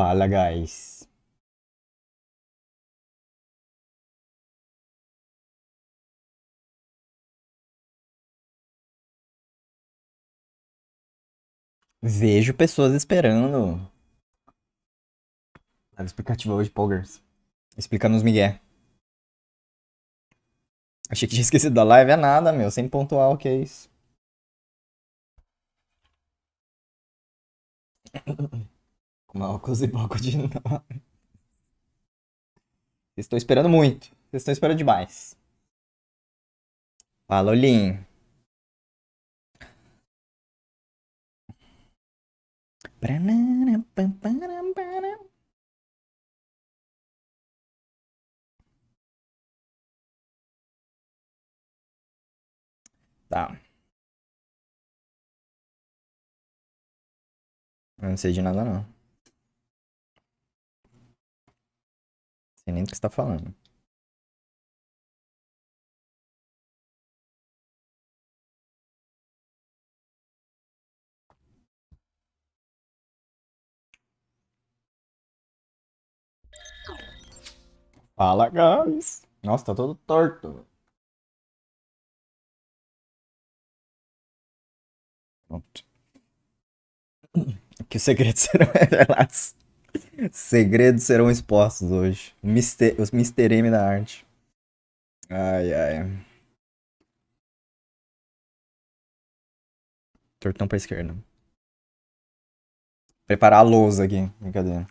Fala, guys. Vejo pessoas esperando. A explicativa hoje, Poggers. Explicando os migué. Achei que tinha esquecido da live. É nada, meu. Sem pontuar, o que é isso? Malcos e Boco de Nós. Estou esperando muito. Vocês estão esperando demais. Fala, Olim. Tá. Eu não sei de nada não. sei nem do que está falando. Fala, guys! Nossa, tá todo torto. Pronto. Que segredos serão revelados? É Segredos serão expostos hoje. Mister... Os Mr. M da arte. Ai, ai. Tortão pra esquerda. Preparar a lousa aqui. Brincadeira.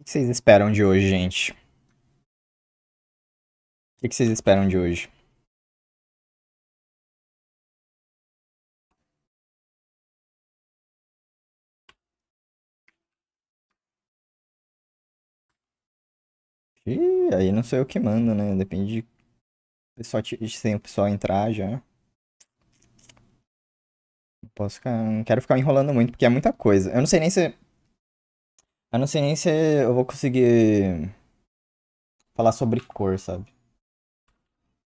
O que vocês esperam de hoje, gente? O que vocês esperam de hoje? E aí não sou eu que mando, né? Depende de pessoal, sem o pessoal entrar já. Não posso ficar, não quero ficar enrolando muito, porque é muita coisa. Eu não sei nem se. Eu não sei nem se eu vou conseguir falar sobre cor, sabe?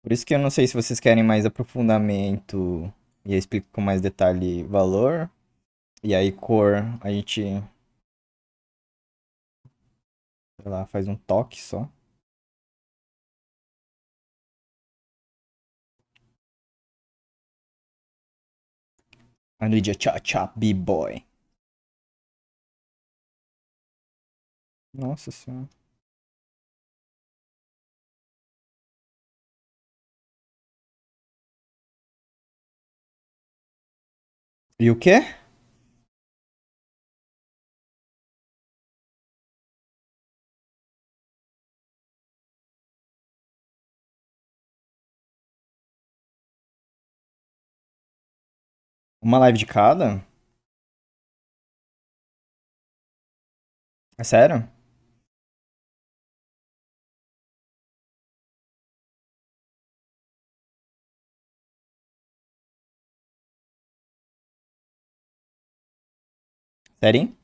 Por isso que eu não sei se vocês querem mais aprofundamento e eu explico com mais detalhe valor. E aí cor, a gente lá faz um toque só. I need cha-cha, b-boy. Nossa senhora. E o quê? Uma live de cada? É sério? Sério?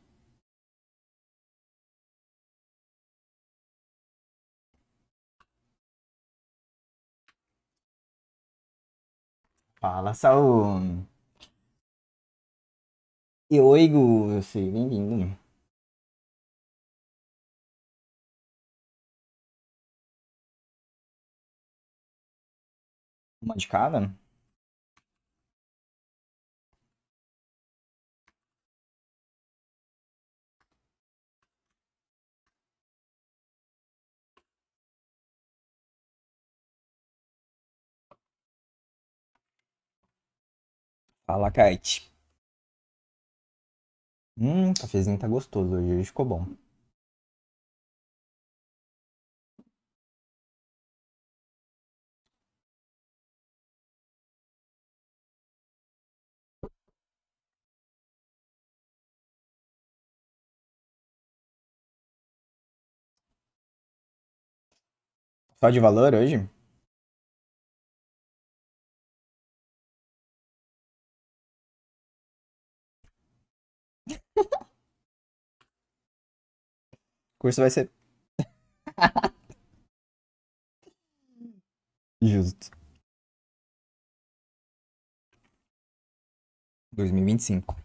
Fala, saú e oi, Gu, você, bem-vindo. Uma de cada? Fala, Kite. Hum, cafezinho tá gostoso hoje, hoje ficou bom. Só de valor hoje? curso vai ser. Justo. 2025.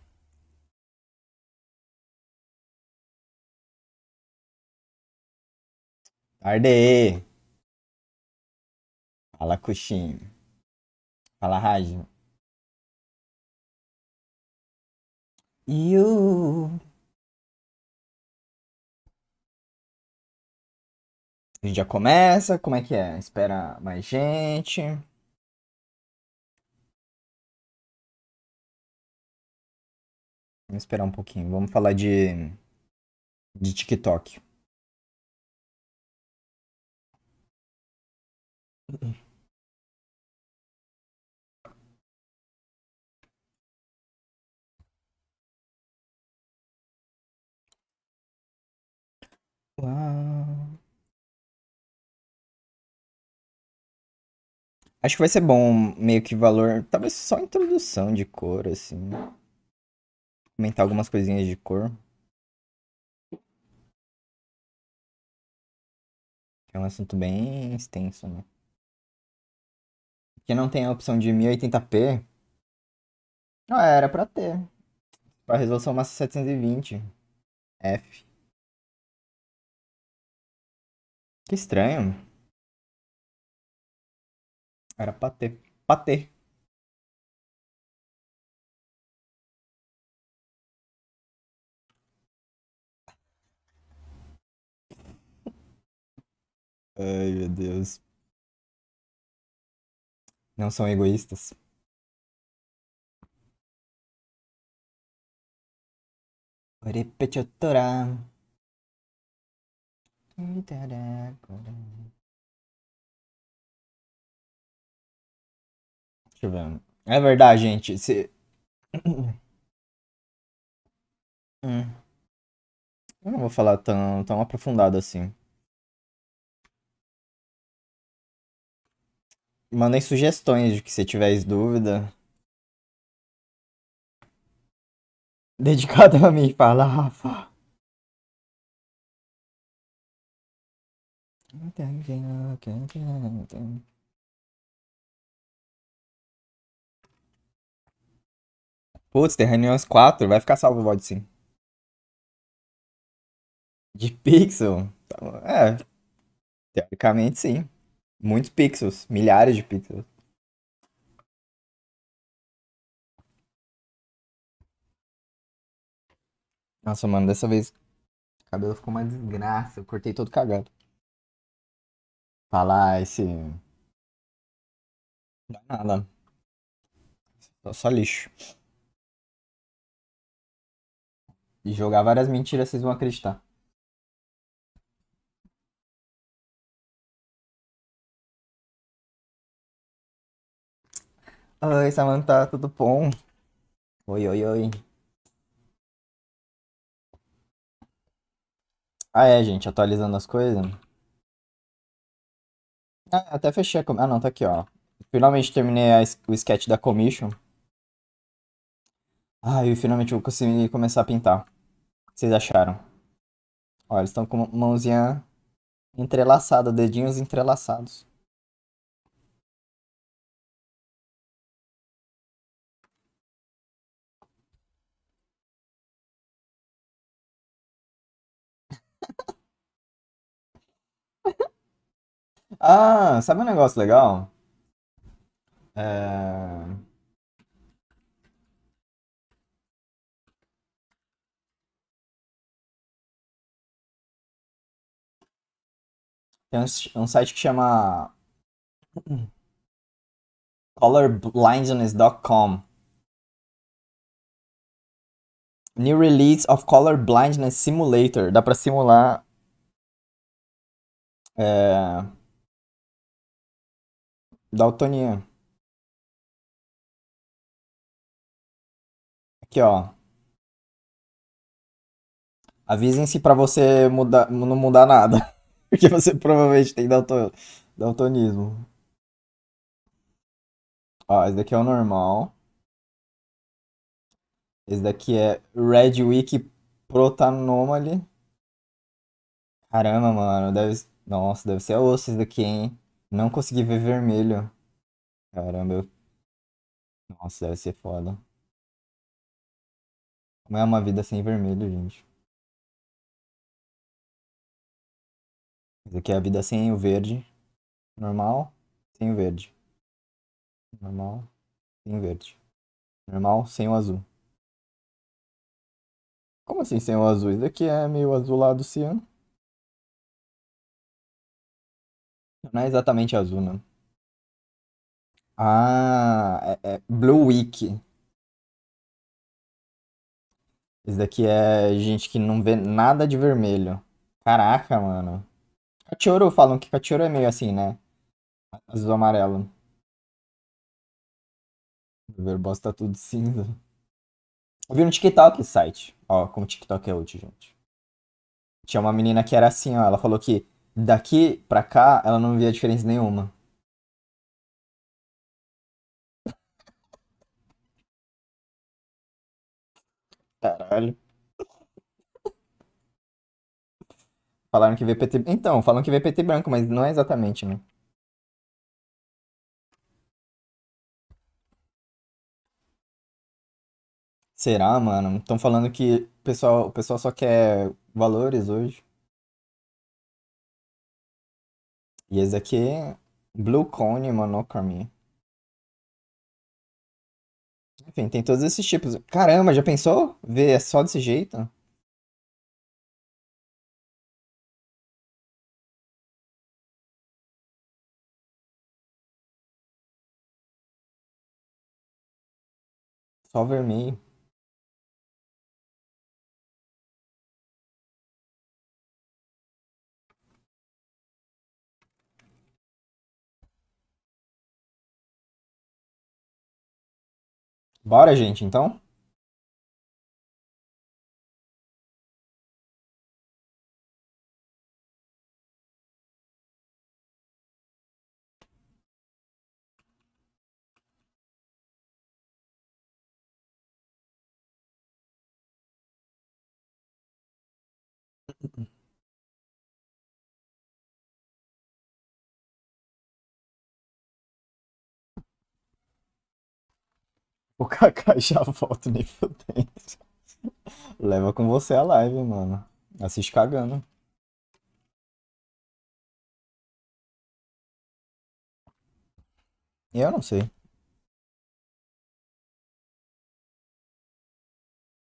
Tarde! Fala, coxinho. Fala, Rádio. You. A gente já começa? Como é que é? Espera mais gente. Vamos esperar um pouquinho. Vamos falar de, de TikTok. Uau. Acho que vai ser bom meio que valor. Talvez só introdução de cor, assim. Aumentar algumas coisinhas de cor. É um assunto bem extenso, né? Que não tem a opção de 1080p. Ah, era pra ter. Pra resolução massa 720. F. Que estranho. Era Patê. Patê. Ai, meu Deus. Não são egoístas. Orepetiotora. Deixa eu ver. É verdade, gente. Hum. Eu não vou falar tão, tão aprofundado assim. Mandem sugestões de que se tiver dúvida. Dedicado a mim, fala, Rafa. Não tem, não tem, não tem. Putz, reuniões 4 vai ficar salvo o VOD sim. De pixel? Então, é. Teoricamente sim. Muitos pixels, milhares de pixels. Nossa, mano, dessa vez o cabelo ficou uma desgraça. Eu cortei todo cagado. Falar tá esse. Não dá nada. Só, só lixo. e jogar várias mentiras, vocês vão acreditar. Oi, Samantha, tudo bom? Oi, oi, oi. Ah, é, gente, atualizando as coisas. Ah, até fechei a... Com... Ah, não, tá aqui, ó. Finalmente terminei a... o sketch da commission. Ah, e finalmente eu consegui começar a pintar vocês acharam? Olha, eles estão com mãozinha entrelaçada, dedinhos entrelaçados. ah, sabe um negócio legal? É... Tem um, um site que chama colorblindness.com. New release of Color Blindness Simulator. Dá pra simular. É... Daltonia. Aqui, ó. Avisem se pra você mudar, não mudar nada. Porque você provavelmente tem dalton, daltonismo. Ó, esse daqui é o normal. Esse daqui é Red Week Protanomaly. Caramba, mano. Deve... Nossa, deve ser osso esse daqui, hein? Não consegui ver vermelho. Caramba, eu... Nossa, deve ser foda. Como é uma vida sem vermelho, gente? Isso aqui é a vida sem o verde. Normal, sem o verde. Normal, sem o verde. Normal, sem o azul. Como assim sem o azul? Isso daqui é meio azulado ciano. Não é exatamente azul, não. Ah, é, é Blue Week. Esse daqui é gente que não vê nada de vermelho. Caraca, mano. Cachorro falam que cachorro é meio assim, né? Azul amarelo. O verboso tá tudo cinza. Eu vi no TikTok esse site. Ó, como o TikTok é útil, gente. Tinha uma menina que era assim, ó. Ela falou que daqui pra cá ela não via diferença nenhuma. Caralho. Falaram que VPT. Então, falam que VPT branco, mas não é exatamente, né? Será, mano? Estão falando que o pessoal, o pessoal só quer valores hoje. E esse aqui é Blue Cone Monochrome. Enfim, tem todos esses tipos. Caramba, já pensou? Ver é só desse jeito? Só vermelho. Bora, gente, então? O Kaká já volta nível fudendo. Leva com você a live, mano. Assiste tá cagando. Eu não sei.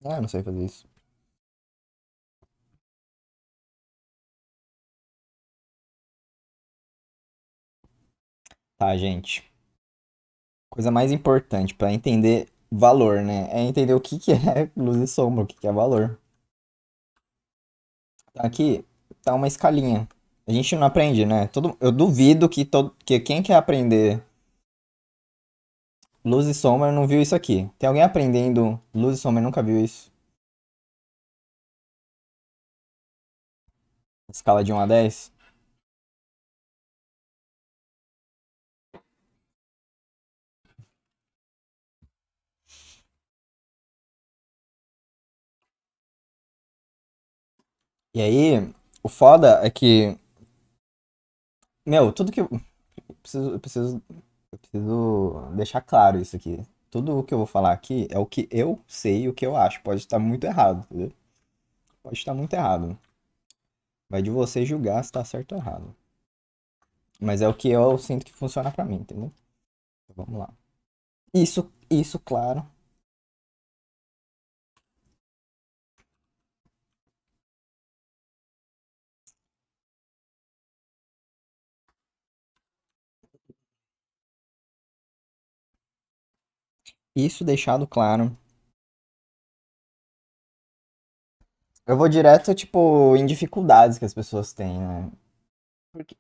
É, eu não sei fazer isso. Tá, gente. Coisa mais importante para entender valor, né? É entender o que, que é luz e sombra, o que, que é valor. Tá aqui tá uma escalinha. A gente não aprende, né? Todo, eu duvido que, todo, que quem quer aprender luz e sombra não viu isso aqui. Tem alguém aprendendo luz e sombra e nunca viu isso? Escala de 1 a 10? E aí, o foda é que. Meu, tudo que. Eu preciso, eu preciso, eu preciso deixar claro isso aqui. Tudo o que eu vou falar aqui é o que eu sei e o que eu acho. Pode estar muito errado, entendeu? Pode estar muito errado. Vai de você julgar se tá certo ou errado. Mas é o que eu sinto que funciona para mim, entendeu? Então, vamos lá. Isso, isso, claro, Isso deixado claro. Eu vou direto, tipo, em dificuldades que as pessoas têm, né? Porque...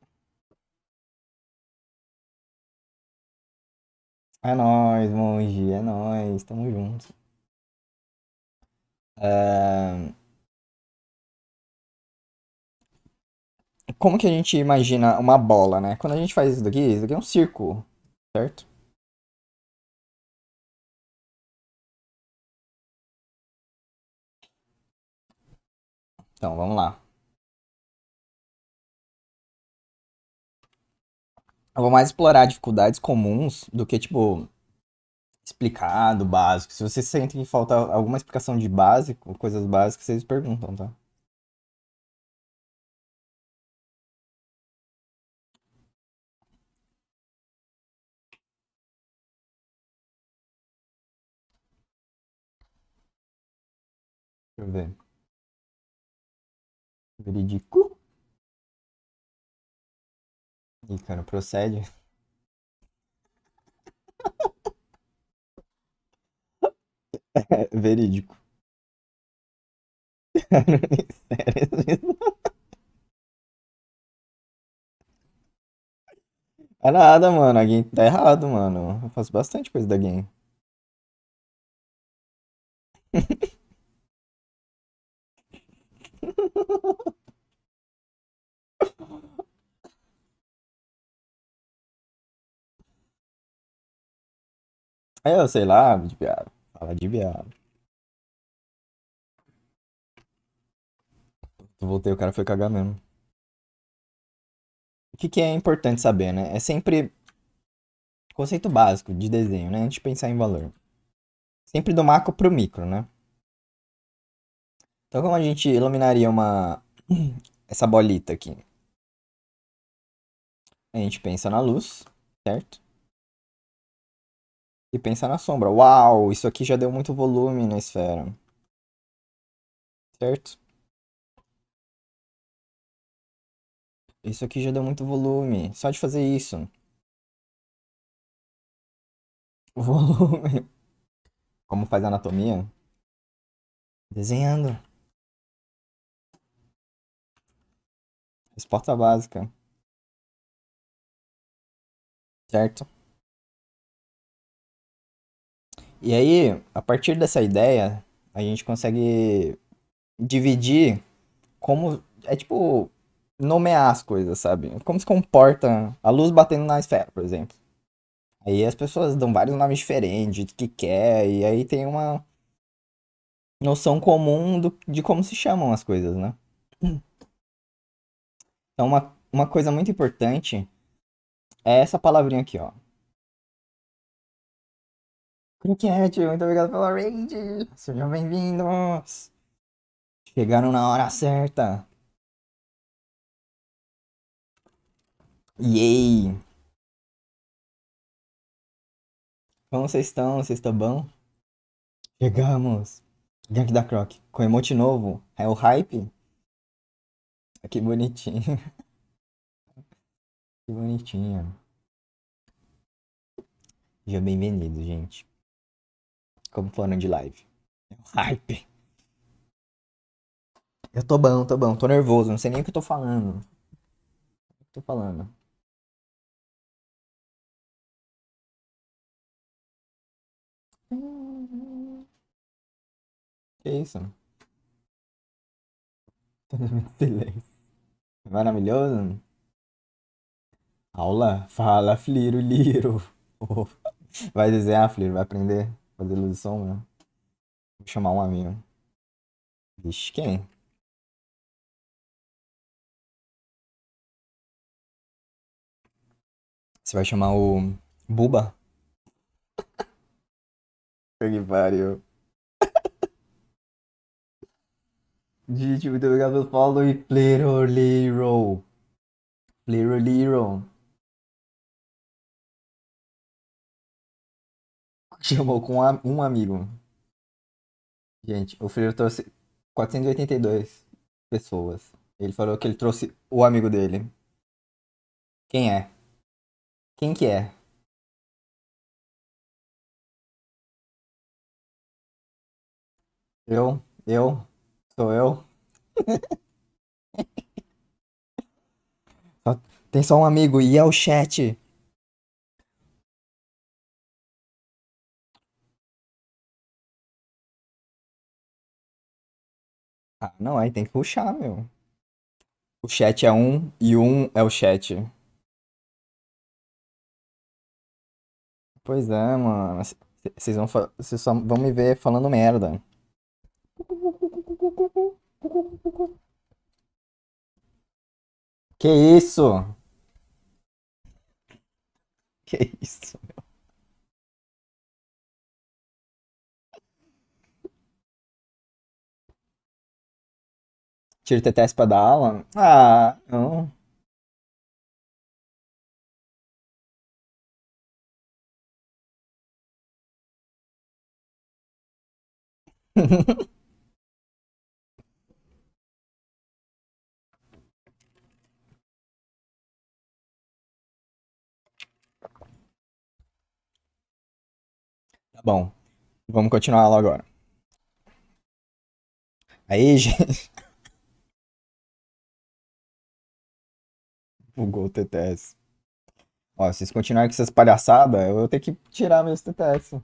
É nóis, monge, é nóis, tamo junto. É... Como que a gente imagina uma bola, né? Quando a gente faz isso daqui, isso daqui é um círculo, certo? Então, vamos lá. Eu vou mais explorar dificuldades comuns do que, tipo, explicado, básico. Se vocês sentem que falta alguma explicação de básico, coisas básicas, vocês perguntam, tá? Deixa eu ver. Verídico. Ih, cara, procede. É, verídico. Cara, sério, É nada, mano. A game tá errado, mano. Eu faço bastante coisa da game. É, eu sei lá, de viado. Fala de viado. Voltei, o cara foi cagar mesmo. O que, que é importante saber, né? É sempre conceito básico de desenho, né? a gente pensar em valor. Sempre do macro pro micro, né? Então como a gente iluminaria uma essa bolita aqui? A gente pensa na luz, certo? E pensa na sombra. Uau, isso aqui já deu muito volume na esfera. Certo? Isso aqui já deu muito volume. Só de fazer isso. Volume. Como faz a anatomia? Desenhando. Resposta básica. Certo? E aí, a partir dessa ideia, a gente consegue dividir como. É tipo. Nomear as coisas, sabe? Como se comporta a luz batendo na esfera, por exemplo. Aí as pessoas dão vários nomes diferentes, do que quer, e aí tem uma noção comum do, de como se chamam as coisas, né? Então, uma, uma coisa muito importante é essa palavrinha aqui, ó. Cricket, muito obrigado pela raid. Sejam bem-vindos. Chegaram na hora certa. Yay! Como vocês estão? Vocês estão bom? Chegamos! Gank da Croc, com emote novo. É o hype? Que bonitinho. Que bonitinho. Seja bem-vindo, gente. Como foram de live? É um hype. Eu tô bom, tô bom, tô nervoso, não sei nem o que eu tô falando. O que eu tô falando? Que isso? Maravilhoso. Aula? Fala, Fliro, Liro. Vai desenhar, Fliro, vai aprender a fazer luz e sombra. Né? Vou chamar um amigo. Vixe, quem? Você vai chamar o Buba? que pariu. de tipo, obrigado Gabriel follow e Player Hero. Player Hero. Chamou com um amigo. Gente, o Freire trouxe 482 pessoas. Ele falou que ele trouxe o amigo dele. Quem é? Quem que é? Eu, eu, Sou eu. Tem só um amigo e é o chat. Ah, não, aí tem que puxar, meu. O chat é um e um é o chat. Pois é, mano. Vocês vão, vão me ver falando merda. Que isso? Que isso, meu? Tira o TTS pra dar aula? Ah, não. Bom, vamos continuar a agora. Aí, gente. Bugou o TTS. Ó, se vocês continuarem com essas palhaçadas, eu vou ter que tirar meus TTS.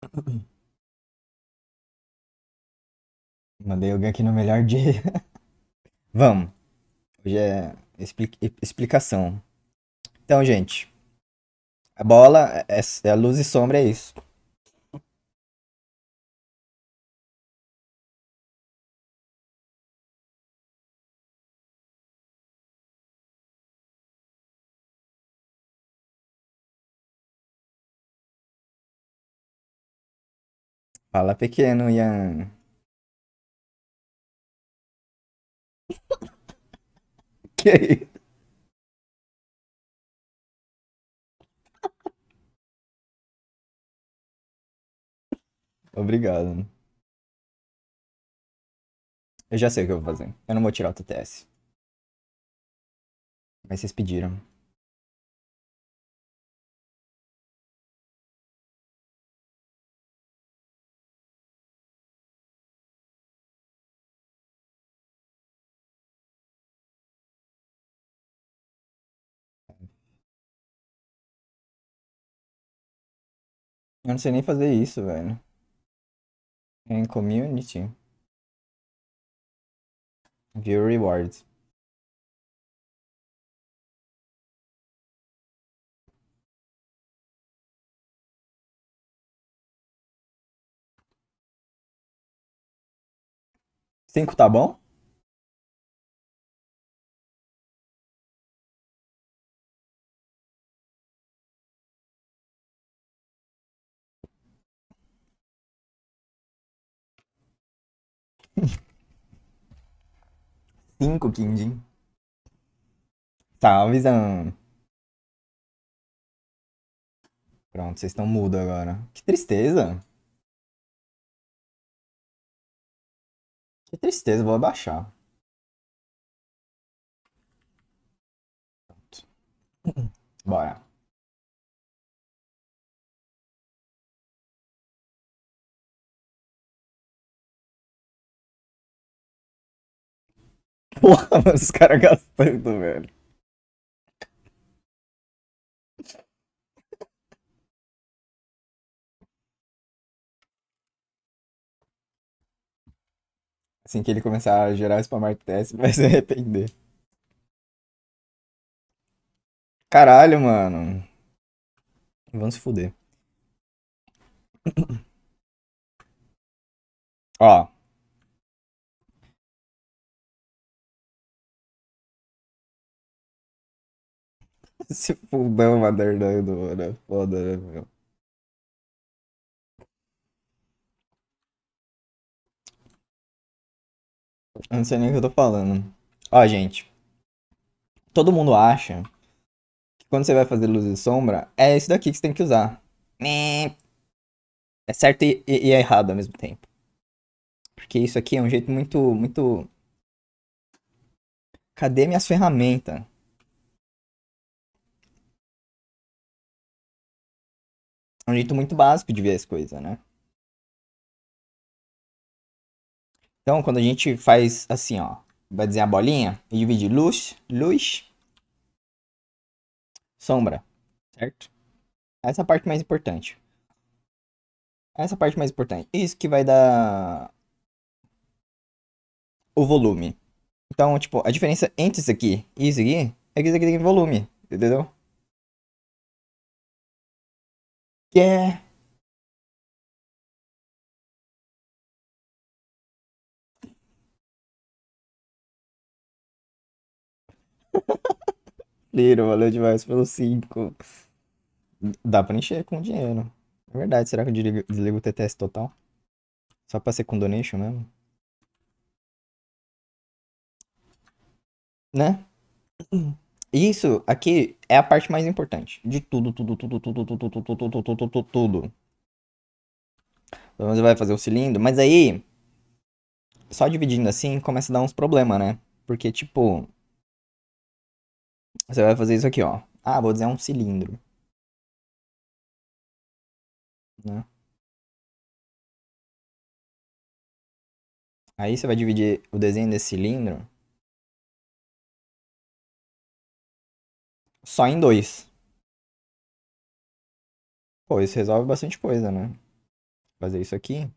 Mandei alguém aqui no melhor dia. Vamos. Hoje é explica explicação. Então, gente, a bola, é, é, é luz e sombra é isso. Fala pequeno, Ian. que isso? Obrigado. Né? Eu já sei o que eu vou fazer. Eu não vou tirar o TTS. Mas vocês pediram. Eu não sei nem fazer isso, velho em community. View rewards. Cinco tá bom? 5, Quindim. Salve, Zan. Pronto, vocês estão mudo agora. Que tristeza. Que tristeza, vou abaixar. Pronto. Bora. porra, mas os caras gastando, velho. Assim que ele começar a gerar spamar teste, vai se arrepender. Caralho, mano. Vamos se fuder. Ó. Esse fundão moderno, mano. foda, né, meu? não sei nem o que eu tô falando. Ó, gente. Todo mundo acha que quando você vai fazer luz e sombra, é esse daqui que você tem que usar. Né? É certo e, e, e é errado ao mesmo tempo. Porque isso aqui é um jeito muito, muito... Cadê minhas ferramentas? um jeito muito básico de ver as coisas, né? Então, quando a gente faz assim, ó, vai desenhar a bolinha e divide luz, luz, sombra, certo? Essa é a parte mais importante. Essa é a parte mais importante. Isso que vai dar o volume. Então, tipo, a diferença entre isso aqui e isso aqui é que isso aqui tem volume, entendeu? quer é? Liro, valeu demais pelo 5. Dá pra encher com dinheiro. É verdade, será que eu desligo, o TTS total? Só pra ser com donation mesmo? Né? Isso aqui é a parte mais importante de tudo, tudo, tudo, tudo, tudo, tudo, tudo, tudo, tudo, tudo. Você vai fazer o cilindro, mas aí só dividindo assim começa a dar uns problemas, né? Porque tipo você vai fazer isso aqui, ó. Ah, vou dizer um cilindro. Né? Aí você vai dividir o desenho desse cilindro só em dois. Pô, isso resolve bastante coisa, né? Fazer isso aqui.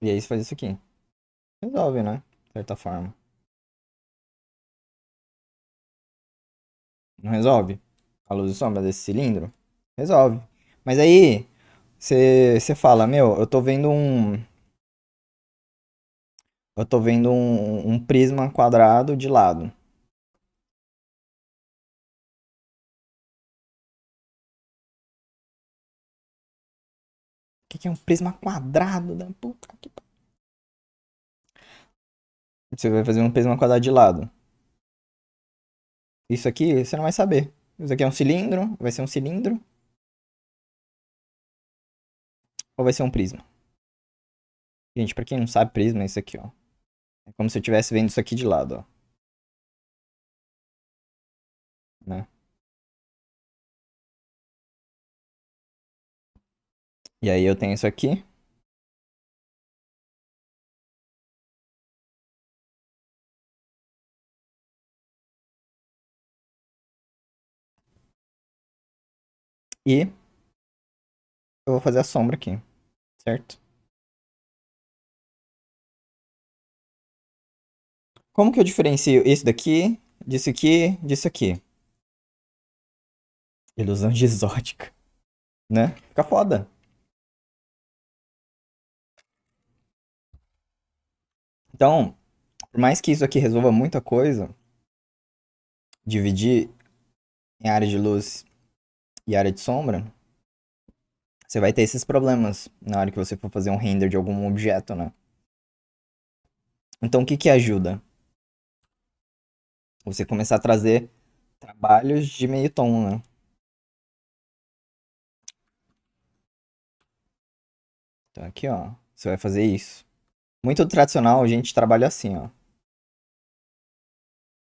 E aí você faz isso aqui. Resolve, né? De certa forma. Não resolve? A luz e sombra desse cilindro? Resolve. Mas aí, você, você fala, meu, eu tô vendo um... Eu tô vendo um, um prisma quadrado de lado. que, que é um prisma quadrado da né? puta que Você vai fazer um prisma quadrado de lado. Isso aqui você não vai saber. Isso aqui é um cilindro, vai ser um cilindro. Ou vai ser um prisma? Gente, pra quem não sabe, prisma é isso aqui, ó. É como se eu estivesse vendo isso aqui de lado, ó. Né? E aí eu tenho isso aqui. E eu vou fazer a sombra aqui, certo? Como que eu diferencio isso daqui, disso aqui, disso aqui? Ilusão de exótica, né? Fica foda. Então, por mais que isso aqui resolva muita coisa, dividir em área de luz e área de sombra, você vai ter esses problemas na hora que você for fazer um render de algum objeto, né? Então, o que que ajuda? Você começar a trazer trabalhos de meio tom, né? Então, aqui, ó, você vai fazer isso. Muito tradicional a gente trabalha assim, ó.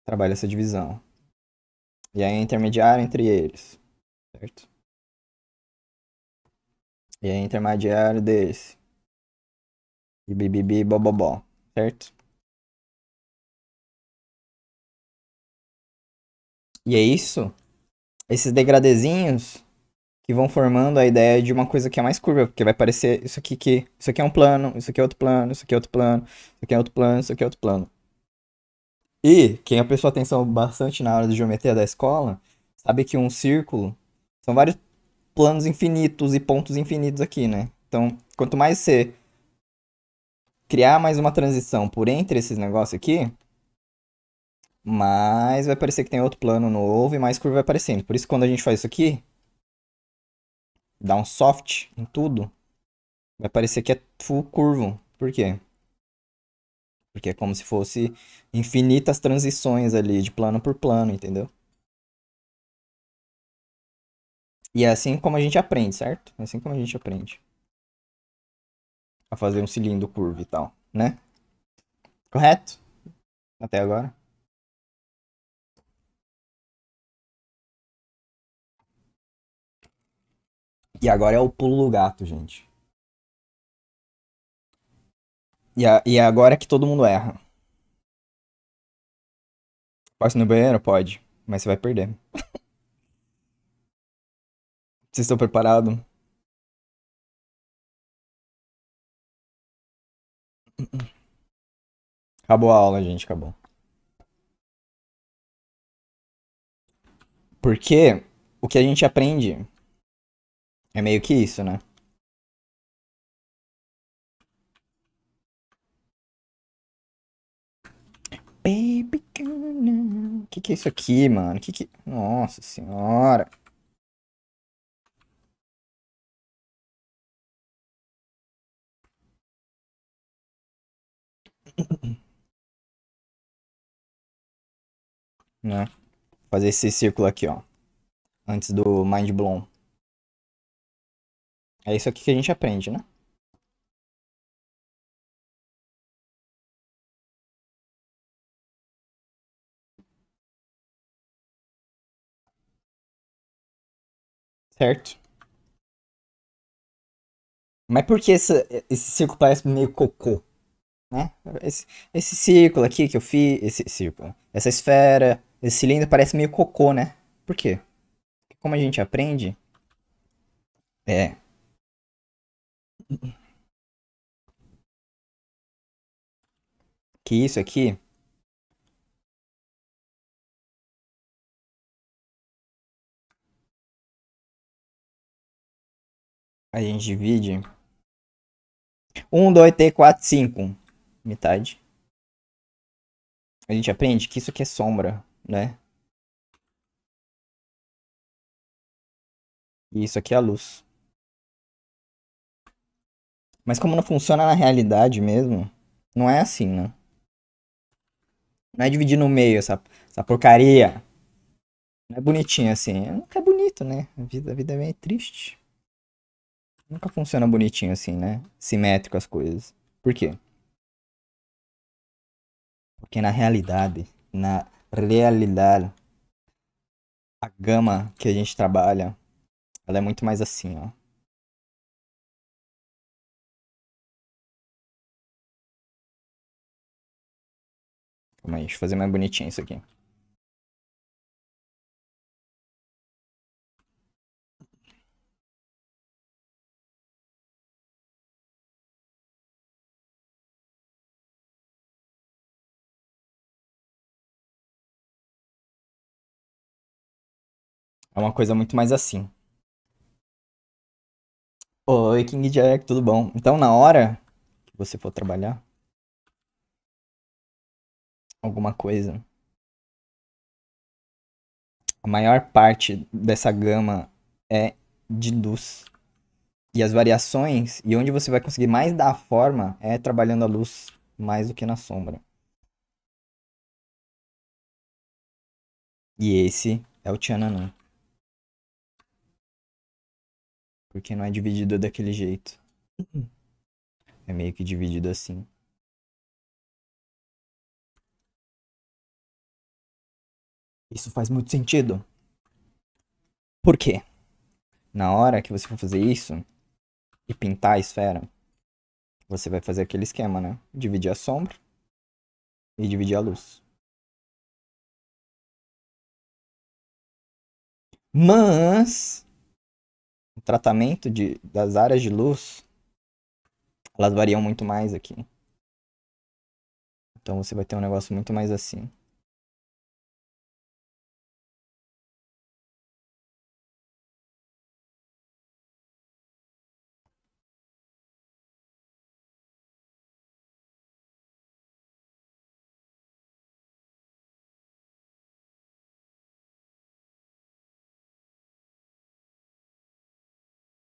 Trabalha essa divisão. E aí é intermediário entre eles, certo? E aí é intermediário desse. E bibibi bobobó, certo? E é isso. Esses degradezinhos que vão formando a ideia de uma coisa que é mais curva, porque vai parecer isso aqui que isso aqui é um plano, isso aqui é outro plano, isso aqui é outro plano, isso aqui é outro plano, isso aqui é outro plano. E quem prestou atenção bastante na aula de geometria da escola, sabe que um círculo são vários planos infinitos e pontos infinitos aqui, né? Então, quanto mais você criar mais uma transição por entre esses negócios aqui, mais vai parecer que tem outro plano novo e mais curva vai aparecendo. Por isso quando a gente faz isso aqui, dá um soft em tudo, vai parecer que é full curvo. Por quê? Porque é como se fosse infinitas transições ali, de plano por plano, entendeu? E é assim como a gente aprende, certo? É assim como a gente aprende. A fazer um cilindro curvo e tal, né? Correto? Até agora. E agora é o pulo do gato, gente. E, a, e agora é que todo mundo erra. Posso ir no banheiro? Pode. Mas você vai perder. Vocês estão preparados? Acabou a aula, gente. Acabou. Porque o que a gente aprende é meio que isso, né? Baby O que, que é isso aqui, mano? Que que... Nossa senhora. Né? Fazer esse círculo aqui, ó. Antes do Mind Blown. É isso aqui que a gente aprende, né? Certo. Mas por que esse, esse círculo parece meio cocô? Né? Esse, esse círculo aqui que eu fiz, esse círculo, essa esfera, esse cilindro parece meio cocô, né? Por quê? como a gente aprende, é, que isso aqui A gente divide. um dois três quatro cinco Metade. A gente aprende que isso aqui é sombra, né? E isso aqui é a luz. Mas como não funciona na realidade mesmo, não é assim, né? Não é dividir no meio essa, essa porcaria. Não é bonitinho assim. É, nunca é bonito, né? A vida, a vida é meio triste. Nunca funciona bonitinho assim, né? Simétrico as coisas. Por quê? Porque na realidade, na realidade, a gama que a gente trabalha, ela é muito mais assim, ó. Mas deixa eu fazer mais bonitinho isso aqui. É uma coisa muito mais assim. Oi, King Jack, tudo bom? Então, na hora que você for trabalhar, alguma coisa. A maior parte dessa gama é de luz. E as variações, e onde você vai conseguir mais dar forma, é trabalhando a luz mais do que na sombra. E esse é o Tiananã. Porque não é dividido daquele jeito. É meio que dividido assim. Isso faz muito sentido. Por quê? Na hora que você for fazer isso e pintar a esfera, você vai fazer aquele esquema, né? Dividir a sombra e dividir a luz. Mas o tratamento de, das áreas de luz, elas variam muito mais aqui. Então você vai ter um negócio muito mais assim.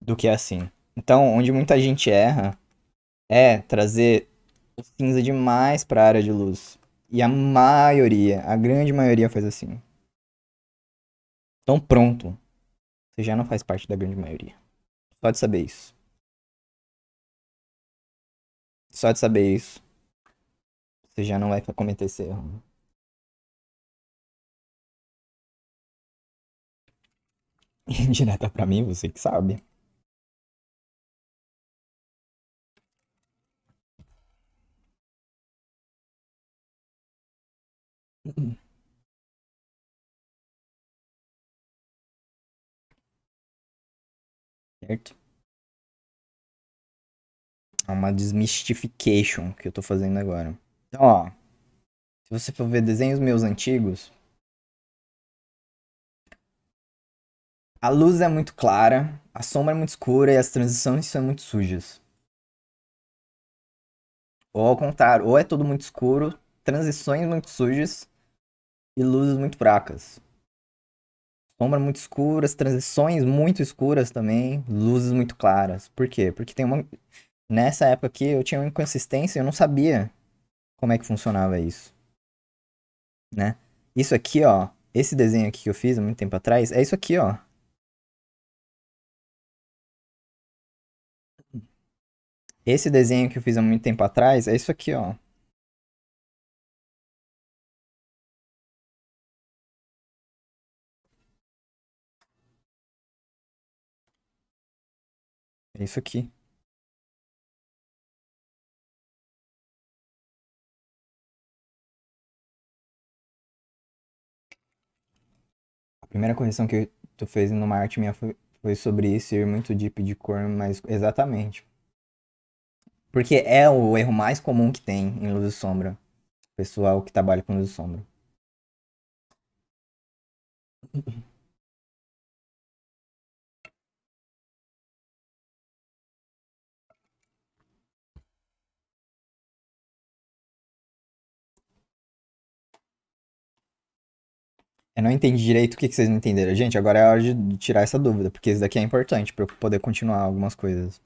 do que é assim. Então, onde muita gente erra é trazer o cinza demais para a área de luz. E a maioria, a grande maioria faz assim. Então, pronto. Você já não faz parte da grande maioria. Só de saber isso. Só de saber isso. Você já não vai cometer esse erro. Direta para mim, você que sabe. Certo? É uma desmistification que eu tô fazendo agora. Então, ó. Se você for ver desenhos meus antigos. A luz é muito clara, a sombra é muito escura e as transições são muito sujas. Ou ao contrário, ou é tudo muito escuro, transições muito sujas e luzes muito fracas. Sombra muito escuras, transições muito escuras também, luzes muito claras. Por quê? Porque tem uma. Nessa época aqui eu tinha uma inconsistência e eu não sabia como é que funcionava isso. Né? Isso aqui, ó. Esse desenho aqui que eu fiz há muito tempo atrás é isso aqui, ó. Esse desenho que eu fiz há muito tempo atrás é isso aqui, ó. É isso aqui. A primeira correção que tu fez numa arte minha foi, foi sobre isso ir muito deep de cor, mas exatamente. Porque é o erro mais comum que tem em luz e sombra. Pessoal que trabalha com luz e sombra. Eu não entendi direito o que, que vocês não entenderam. Gente, agora é a hora de tirar essa dúvida, porque isso daqui é importante para eu poder continuar algumas coisas.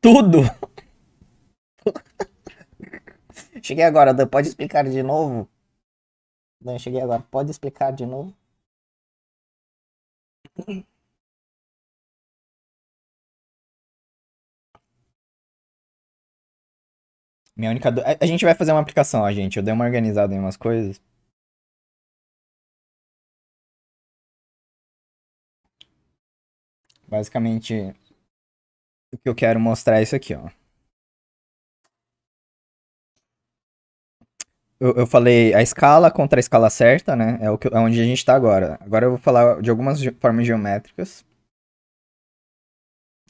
Tudo! cheguei agora, Dan. Pode explicar de novo? Dan, cheguei agora. Pode explicar de novo? Minha única do... A gente vai fazer uma aplicação, ó, gente. Eu dei uma organizada em umas coisas. Basicamente, o que eu quero mostrar é isso aqui, ó. Eu, eu falei a escala contra a escala certa, né? É, o que, é onde a gente está agora. Agora eu vou falar de algumas formas geométricas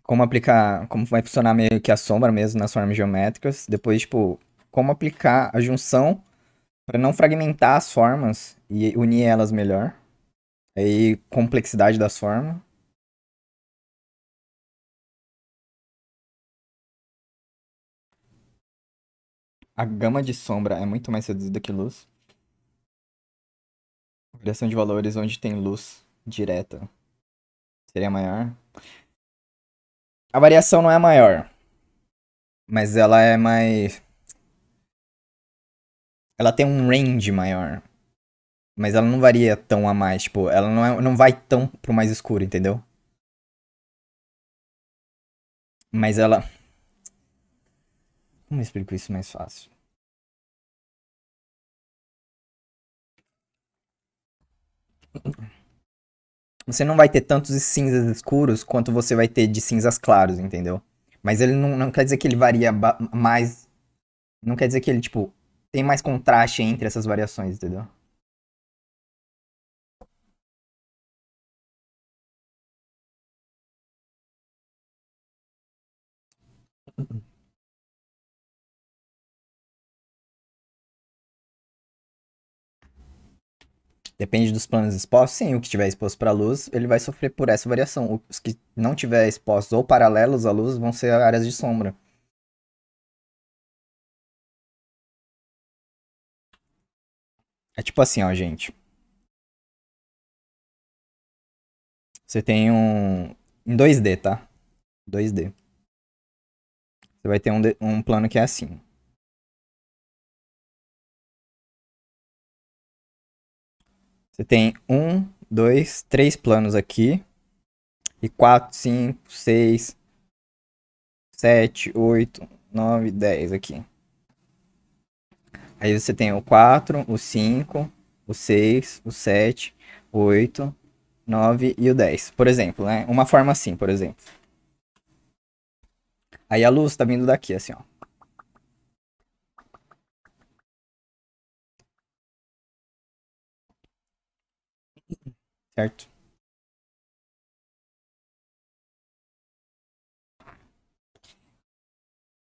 como aplicar, como vai funcionar meio que a sombra mesmo nas formas geométricas, depois, tipo, como aplicar a junção para não fragmentar as formas e unir elas melhor. Aí, complexidade das formas. A gama de sombra é muito mais reduzida que luz. Variação de valores onde tem luz direta seria maior. A variação não é maior, mas ela é mais. Ela tem um range maior, mas ela não varia tão a mais. Tipo, ela não, é, não vai tão pro mais escuro, entendeu? Mas ela. Como eu explico isso mais fácil? Você não vai ter tantos cinzas escuros quanto você vai ter de cinzas claros, entendeu? Mas ele não, não quer dizer que ele varia mais. Não quer dizer que ele, tipo, tem mais contraste entre essas variações, entendeu? Depende dos planos expostos, sim, o que tiver exposto para a luz, ele vai sofrer por essa variação. Os que não tiver expostos ou paralelos à luz vão ser áreas de sombra. É tipo assim, ó, gente. Você tem um. Em 2D, tá? 2D. Você vai ter um, de... um plano que é assim. Você tem um, dois, três planos aqui. E quatro, cinco, seis, sete, oito, nove, dez aqui. Aí você tem o quatro, o cinco, o seis, o sete, oito, nove e o dez. Por exemplo, né? Uma forma assim, por exemplo. Aí a luz tá vindo daqui, assim, ó. Certo?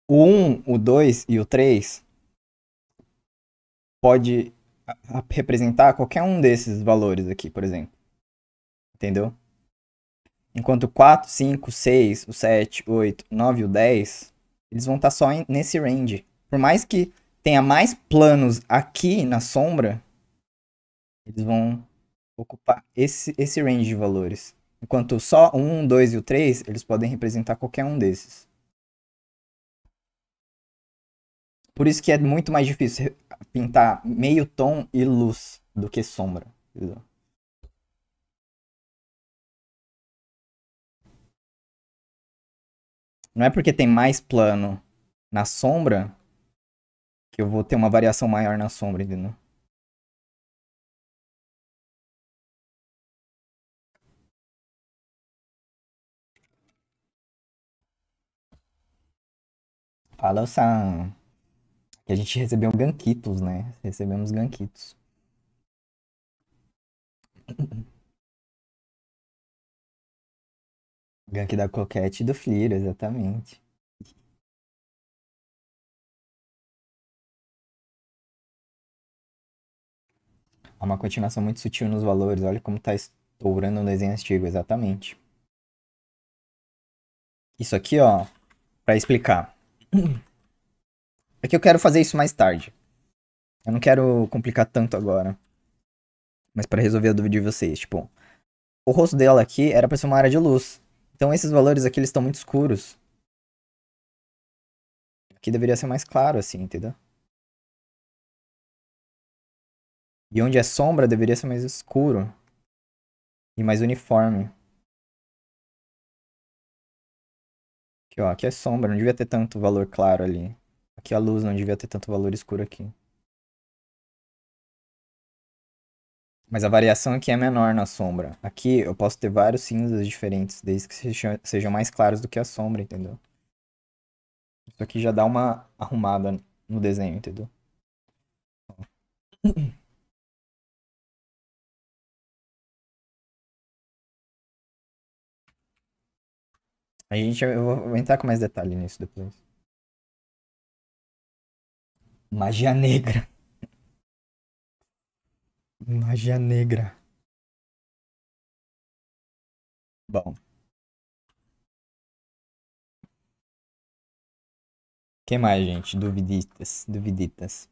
O 1, o 2 e o 3 pode representar qualquer um desses valores aqui, por exemplo. Entendeu? Enquanto 4, 5, 6, o 7, 8, 9 e o 10, eles vão estar tá só nesse range. Por mais que tenha mais planos aqui na sombra, eles vão ocupar esse, esse range de valores. Enquanto só o 1, 2 e o 3, eles podem representar qualquer um desses. Por isso que é muito mais difícil pintar meio tom e luz do que sombra. Entendeu? Não é porque tem mais plano na sombra que eu vou ter uma variação maior na sombra, entendeu? fala essa. Que a gente recebeu ganquitos, né? Recebemos ganquitos. Gank da Coquete e do Flir, exatamente. Há uma continuação muito sutil nos valores, olha como tá estourando um desenho antigo, exatamente. Isso aqui, ó, para explicar. É que eu quero fazer isso mais tarde. Eu não quero complicar tanto agora. Mas para resolver a dúvida de vocês, tipo, o rosto dela aqui era para ser uma área de luz. Então esses valores aqui eles estão muito escuros. Aqui deveria ser mais claro assim, entendeu? E onde é sombra deveria ser mais escuro e mais uniforme. Aqui, ó, aqui é sombra, não devia ter tanto valor claro ali. Aqui a luz não devia ter tanto valor escuro aqui. Mas a variação aqui é menor na sombra. Aqui eu posso ter vários cinzas diferentes, desde que sejam mais claros do que a sombra, entendeu? Isso aqui já dá uma arrumada no desenho, entendeu? A gente, eu vou entrar com mais detalhe nisso depois. Magia negra. Magia negra. Bom. que mais, gente? Duviditas, duviditas.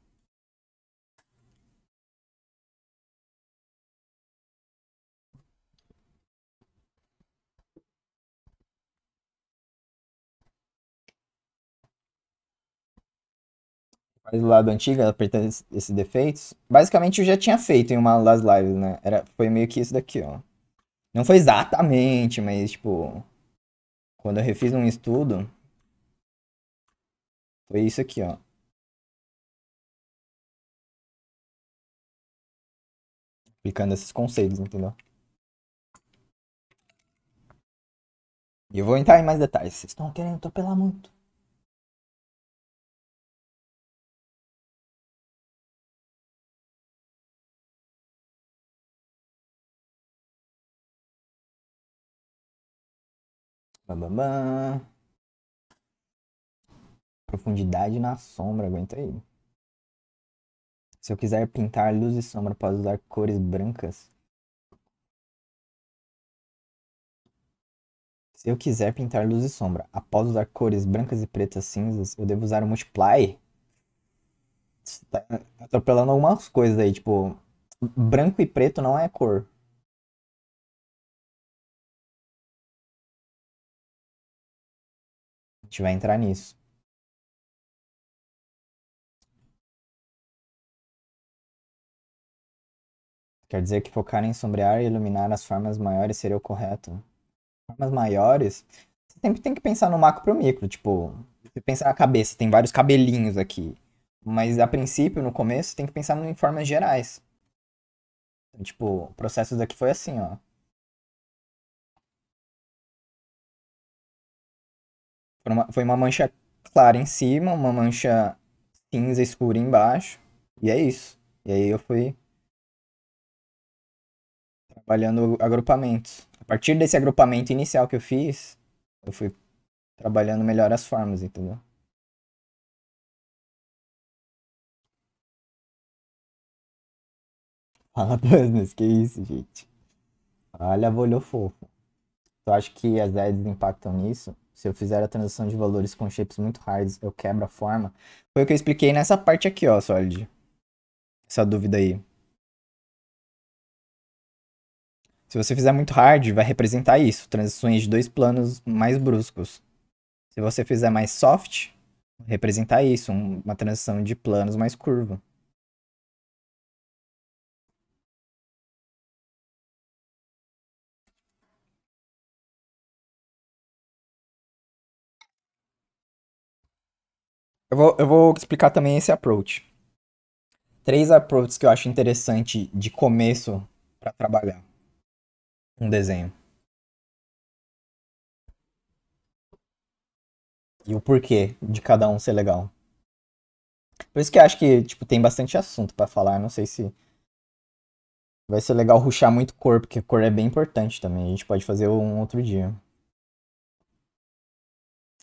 Mas do lado antigo apertando esses defeitos. Basicamente eu já tinha feito em uma das lives, né? Era, foi meio que isso daqui, ó. Não foi exatamente, mas tipo. Quando eu refiz um estudo. Foi isso aqui, ó. Aplicando esses conceitos, entendeu? E eu vou entrar em mais detalhes. Vocês estão querendo atropelar muito. Bababá. Profundidade na sombra, aguenta aí. Se eu quiser pintar luz e sombra, posso usar cores brancas. Se eu quiser pintar luz e sombra, após usar cores brancas e pretas cinzas, eu devo usar o Multiply? Tá atropelando algumas coisas aí, tipo, branco e preto não é cor. A gente vai entrar nisso. Quer dizer que focar em sombrear e iluminar as formas maiores seria o correto? Formas maiores? Você sempre tem que pensar no macro pro micro. Tipo, você pensa na cabeça, tem vários cabelinhos aqui. Mas a princípio, no começo, tem que pensar em formas gerais. Então, tipo, o processo daqui foi assim, ó. Foi uma, foi uma mancha clara em cima, uma mancha cinza escura embaixo. E é isso. E aí eu fui trabalhando agrupamentos. A partir desse agrupamento inicial que eu fiz, eu fui trabalhando melhor as formas, entendeu? Fala business, que isso, gente. Olha, bolhou fofo. Tu acha que as ads impactam nisso? se eu fizer a transação de valores com shapes muito hard, eu quebro a forma. Foi o que eu expliquei nessa parte aqui, ó, Solid. Essa dúvida aí. Se você fizer muito hard, vai representar isso, transições de dois planos mais bruscos. Se você fizer mais soft, representar isso, uma transição de planos mais curva. Eu vou, eu vou explicar também esse approach. Três approaches que eu acho interessante de começo para trabalhar um desenho. E o porquê de cada um ser legal. Por isso que eu acho que tipo, tem bastante assunto para falar. Não sei se vai ser legal ruxar muito cor, porque cor é bem importante também. A gente pode fazer um outro dia.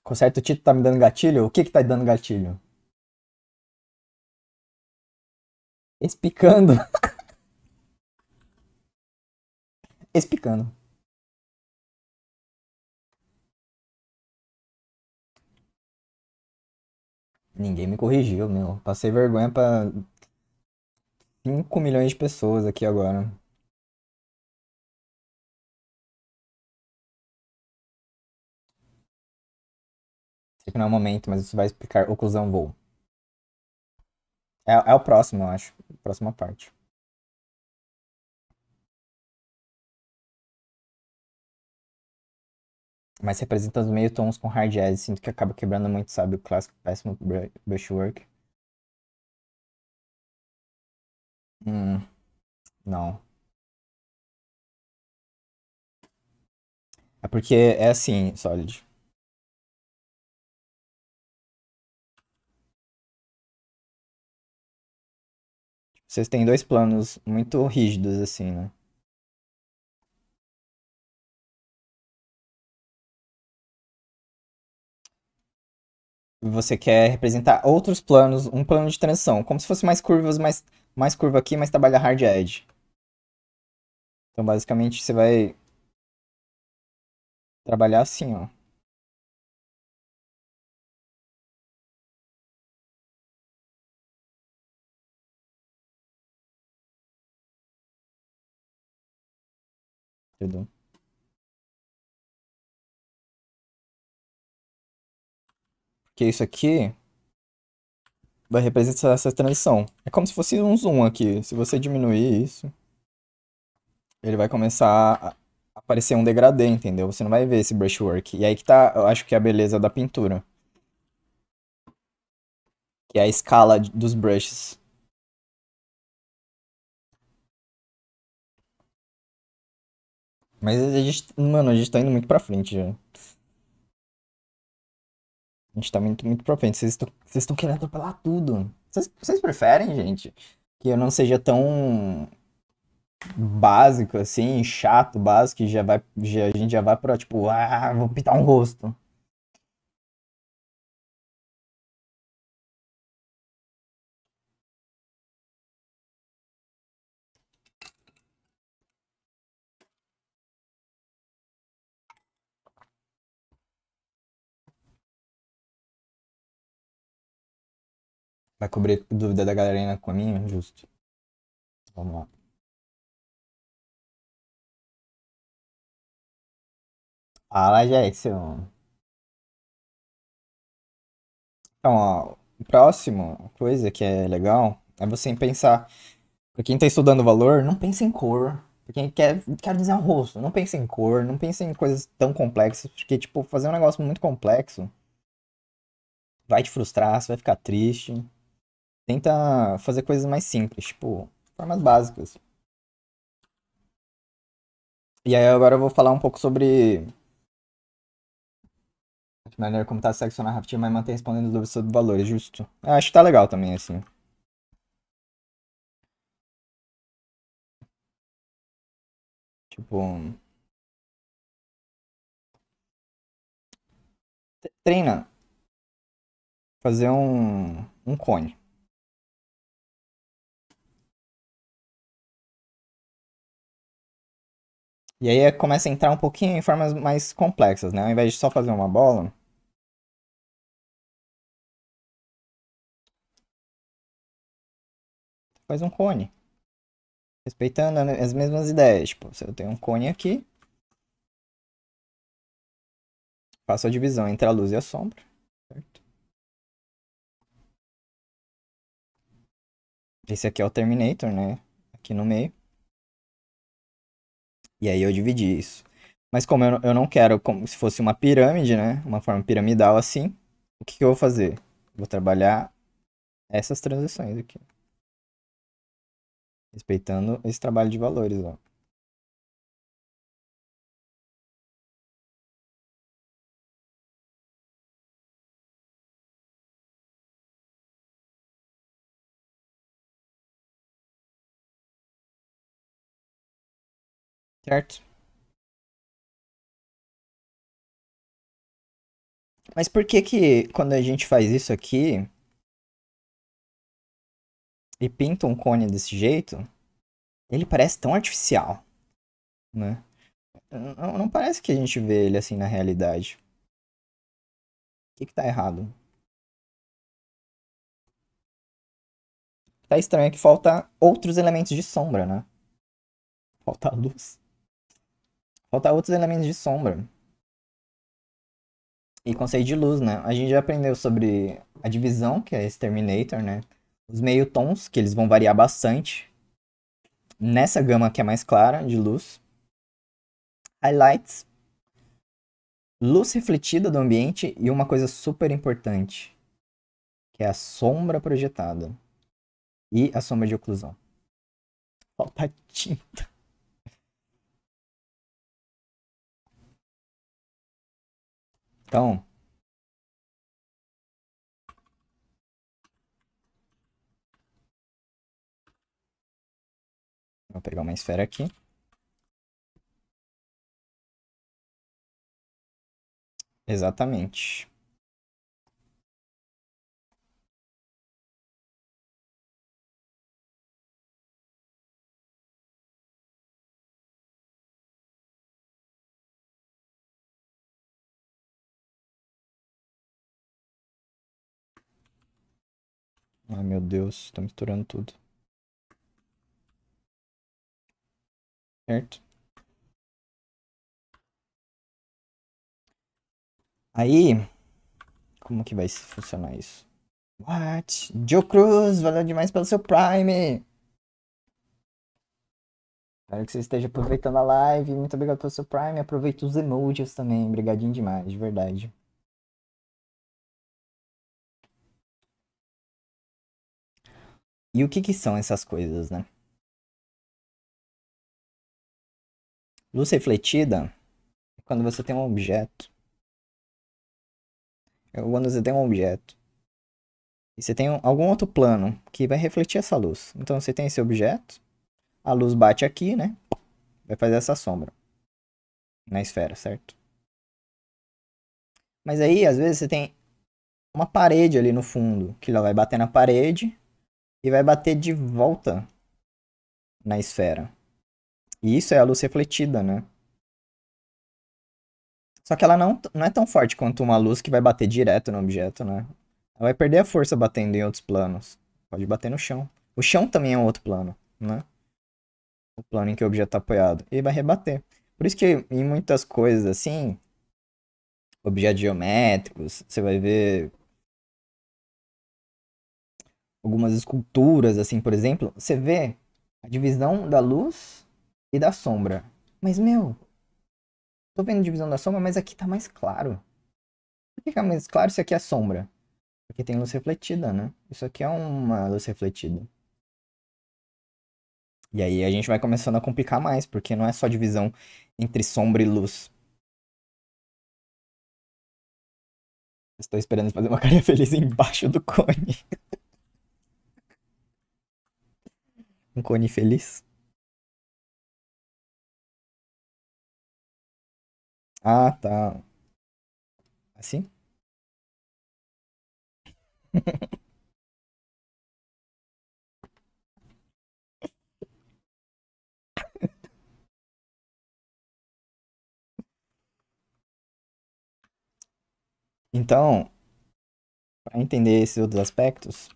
Com certo título tá me dando gatilho? O que que tá dando gatilho? Explicando. Explicando. Ninguém me corrigiu, meu. Passei vergonha pra 5 milhões de pessoas aqui agora. Sei que não é o momento, mas isso vai explicar oclusão voo. É, é o próximo, eu acho. Próxima parte. Mas representa os meio tons com hard jazz. Sinto que acaba quebrando muito, sabe? O clássico péssimo brushwork. Hum, não. É porque é assim, Solid. Vocês têm dois planos muito rígidos, assim, né? Você quer representar outros planos, um plano de transição, como se fosse mais curvas, mais, mais curva aqui, mas trabalha hard edge. Então, basicamente, você vai trabalhar assim, ó. Entendeu? Porque isso aqui vai representar essa transição. É como se fosse um zoom aqui. Se você diminuir isso, ele vai começar a aparecer um degradê, entendeu? Você não vai ver esse brushwork. E aí que tá, eu acho que é a beleza da pintura. Que é a escala dos brushes. Mas a gente, mano, a gente tá indo muito pra frente já. A gente tá muito, muito pra frente. Vocês estão querendo atropelar tudo. Vocês preferem, gente, que eu não seja tão básico, assim, chato, básico, que já vai, já, a gente já vai pra, tipo, ah, vou pintar um rosto. Vai cobrir dúvida da galera com a minha? Justo. Vamos lá. Fala, Jackson Então, ó, o próximo coisa que é legal é você pensar. Pra quem tá estudando valor, não pense em cor. Pra quem quer, quer desenhar o rosto, não pense em cor, não pense em coisas tão complexas. Porque, tipo, fazer um negócio muito complexo vai te frustrar, você vai ficar triste. Tenta fazer coisas mais simples, tipo, formas básicas. E aí agora eu vou falar um pouco sobre de maneira como tá sexo narrativa, mas manter respondendo dúvidas sobre valores, justo. Eu acho que tá legal também, assim. Tipo. Treina. Fazer um, um cone. E aí é, começa a entrar um pouquinho em formas mais complexas, né? Ao invés de só fazer uma bola. Faz um cone. Respeitando as mesmas ideias. Tipo, se eu tenho um cone aqui. Faço a divisão entre a luz e a sombra. Certo? Esse aqui é o Terminator, né? Aqui no meio. E aí eu dividi isso. Mas como eu, eu não quero como se fosse uma pirâmide, né? Uma forma piramidal assim, o que, que eu vou fazer? Vou trabalhar essas transições aqui. Respeitando esse trabalho de valores, ó. Certo? Mas por que que quando a gente faz isso aqui e pinta um cone desse jeito, ele parece tão artificial, né? Não, não parece que a gente vê ele assim na realidade. O que que tá errado? Tá estranho que falta outros elementos de sombra, né? Falta luz faltar outros elementos de sombra. E conceito de luz, né? A gente já aprendeu sobre a divisão, que é esse Terminator, né? Os meio-tons, que eles vão variar bastante. Nessa gama que é mais clara de luz. Highlights. Luz refletida do ambiente e uma coisa super importante, que é a sombra projetada e a sombra de oclusão. Falta tinta. Então, vou pegar uma esfera aqui. Exatamente. Ai ah, meu Deus, tá misturando tudo. Certo? Aí, como que vai funcionar isso? What? Joe Cruz, valeu demais pelo seu Prime! Espero que você esteja aproveitando a live. Muito obrigado pelo seu Prime. Aproveita os emojis também. Obrigadinho demais, de verdade. E o que, que são essas coisas, né? Luz refletida é quando você tem um objeto. É quando você tem um objeto. E você tem algum outro plano que vai refletir essa luz. Então você tem esse objeto, a luz bate aqui, né? Vai fazer essa sombra na esfera, certo? Mas aí, às vezes, você tem uma parede ali no fundo, que ela vai bater na parede e vai bater de volta na esfera. E isso é a luz refletida, né? Só que ela não, não é tão forte quanto uma luz que vai bater direto no objeto, né? Ela vai perder a força batendo em outros planos. Pode bater no chão. O chão também é um outro plano, né? O plano em que o objeto está apoiado. E vai rebater. Por isso que em muitas coisas assim, objetos geométricos, você vai ver algumas esculturas, assim, por exemplo, você vê a divisão da luz e da sombra. Mas, meu, tô vendo divisão da sombra, mas aqui tá mais claro. Por que, tá mais claro se aqui é sombra? Porque tem luz refletida, né? Isso aqui é uma luz refletida. E aí a gente vai começando a complicar mais, porque não é só divisão entre sombra e luz. Estou esperando fazer uma carinha feliz embaixo do cone. Um cone feliz? Ah, tá. Assim? Então, para entender esses outros aspectos,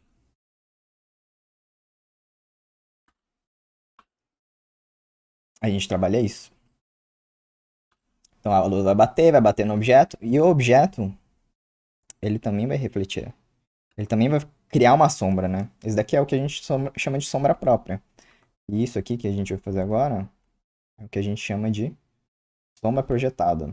A gente trabalha isso. Então a luz vai bater, vai bater no objeto e o objeto ele também vai refletir. Ele também vai criar uma sombra, né? Isso daqui é o que a gente chama de sombra própria. E isso aqui que a gente vai fazer agora é o que a gente chama de sombra projetada.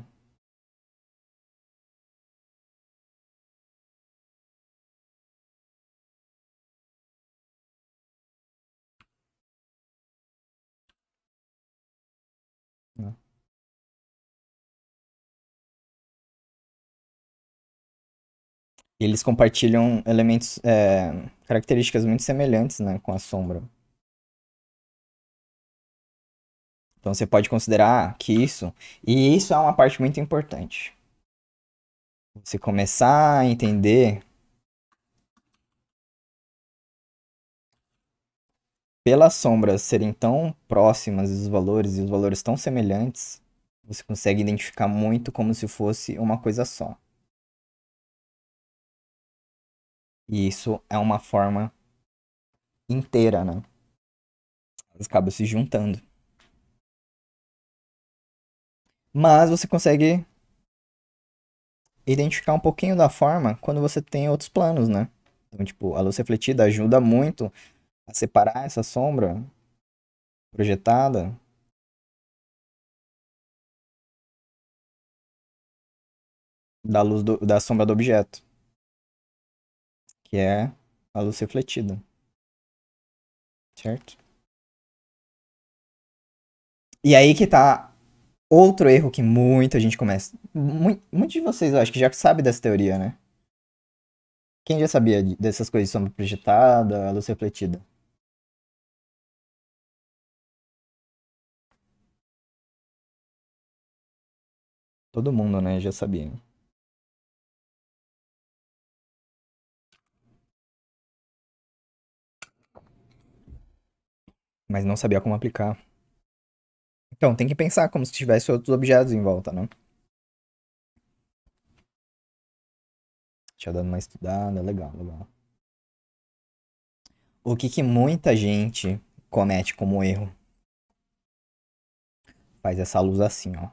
E eles compartilham elementos, é, características muito semelhantes né, com a sombra. Então você pode considerar que isso, e isso é uma parte muito importante. Você começar a entender pelas sombras serem tão próximas dos valores e os valores tão semelhantes, você consegue identificar muito como se fosse uma coisa só. E isso é uma forma inteira, né? Elas acabam se juntando. Mas você consegue identificar um pouquinho da forma quando você tem outros planos, né? Então, tipo, a luz refletida ajuda muito a separar essa sombra projetada. Da luz do, da sombra do objeto que é a luz refletida. Certo? E aí que tá outro erro que muita gente começa. Muito, muitos de vocês, eu acho que já sabe dessa teoria, né? Quem já sabia dessas coisas de sombra projetada, a luz refletida? Todo mundo, né? Já sabia. mas não sabia como aplicar. Então, tem que pensar como se tivesse outros objetos em volta, né? Tinha dando uma estudada, legal, legal. O que que muita gente comete como erro? Faz essa luz assim, ó.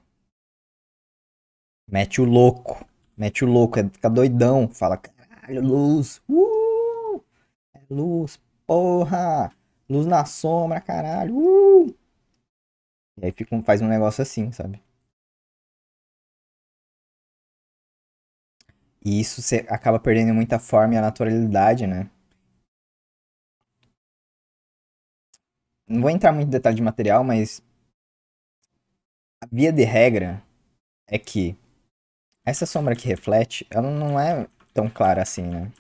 Mete o louco. Mete o louco, fica doidão. Fala, caralho, luz. Uh! É luz, porra! Luz na sombra, caralho. Uh! E aí fica, faz um negócio assim, sabe? E isso você acaba perdendo muita forma e a naturalidade, né? Não vou entrar muito em detalhe de material, mas a via de regra é que essa sombra que reflete, ela não é tão clara assim, né?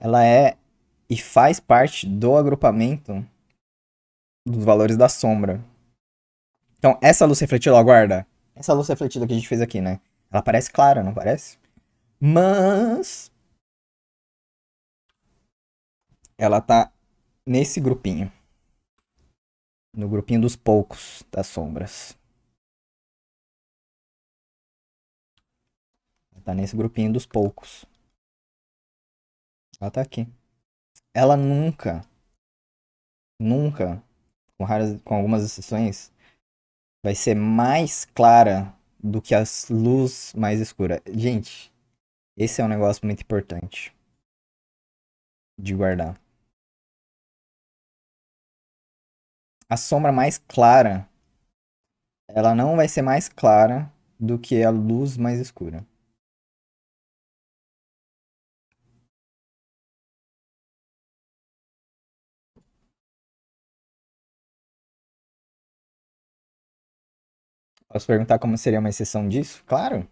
Ela é e faz parte do agrupamento dos valores da sombra. Então, essa luz refletida, ó, guarda. Essa luz refletida que a gente fez aqui, né? Ela parece clara, não parece? Mas. Ela tá nesse grupinho. No grupinho dos poucos das sombras. Ela tá nesse grupinho dos poucos. Ela tá aqui ela nunca, nunca, com, raras, com algumas exceções, vai ser mais clara do que a luz mais escura. Gente, esse é um negócio muito importante de guardar. A sombra mais clara, ela não vai ser mais clara do que a luz mais escura. Posso perguntar como seria uma exceção disso? Claro.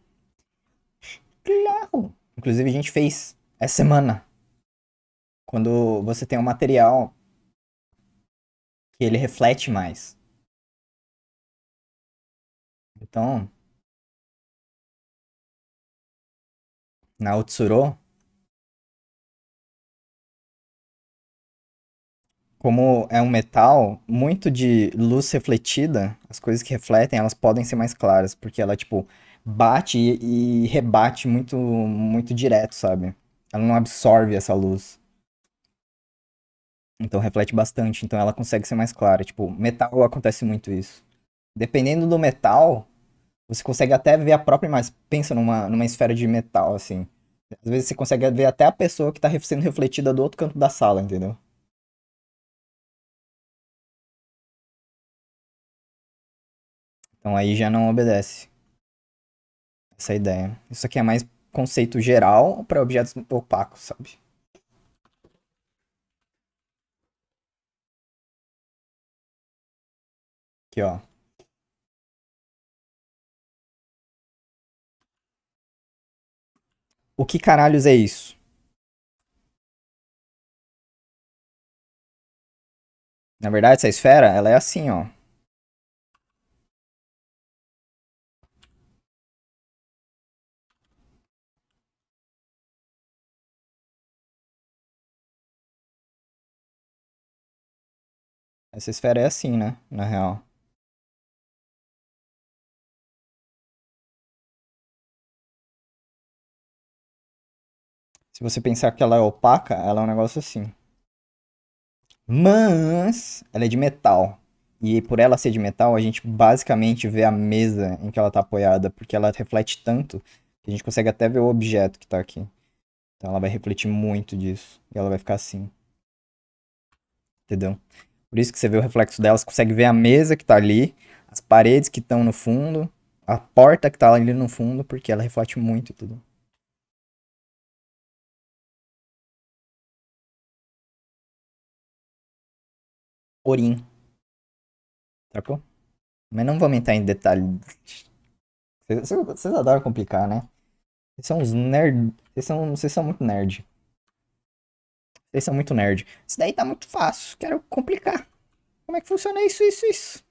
Claro. Inclusive a gente fez essa semana. Quando você tem um material que ele reflete mais. Então, na Otsuro, como é um metal, muito de luz refletida, as coisas que refletem, elas podem ser mais claras, porque ela, tipo, bate e, e rebate muito, muito direto, sabe? Ela não absorve essa luz. Então reflete bastante, então ela consegue ser mais clara. Tipo, metal acontece muito isso. Dependendo do metal, você consegue até ver a própria imagem. Pensa numa, numa esfera de metal, assim. Às vezes você consegue ver até a pessoa que está sendo refletida do outro canto da sala, entendeu? Então aí já não obedece essa ideia. Isso aqui é mais conceito geral para objetos opacos, sabe? Aqui, ó. O que caralhos é isso? Na verdade, essa esfera, ela é assim, ó. Essa esfera é assim, né? Na real. Se você pensar que ela é opaca, ela é um negócio assim. Mas ela é de metal. E por ela ser de metal, a gente basicamente vê a mesa em que ela está apoiada, porque ela reflete tanto que a gente consegue até ver o objeto que está aqui. Então ela vai refletir muito disso. E ela vai ficar assim. Entendeu? Por isso que você vê o reflexo dela, você consegue ver a mesa que tá ali, as paredes que estão no fundo, a porta que tá ali no fundo, porque ela reflete muito tudo. Orim. Sacou? Mas não vou entrar em detalhe. Vocês adoram complicar, né? Vocês são uns nerd. Vocês são, vocês são muito nerd. Vocês são muito nerd. Isso daí tá muito fácil. Quero complicar. Como é que funciona isso, isso, isso?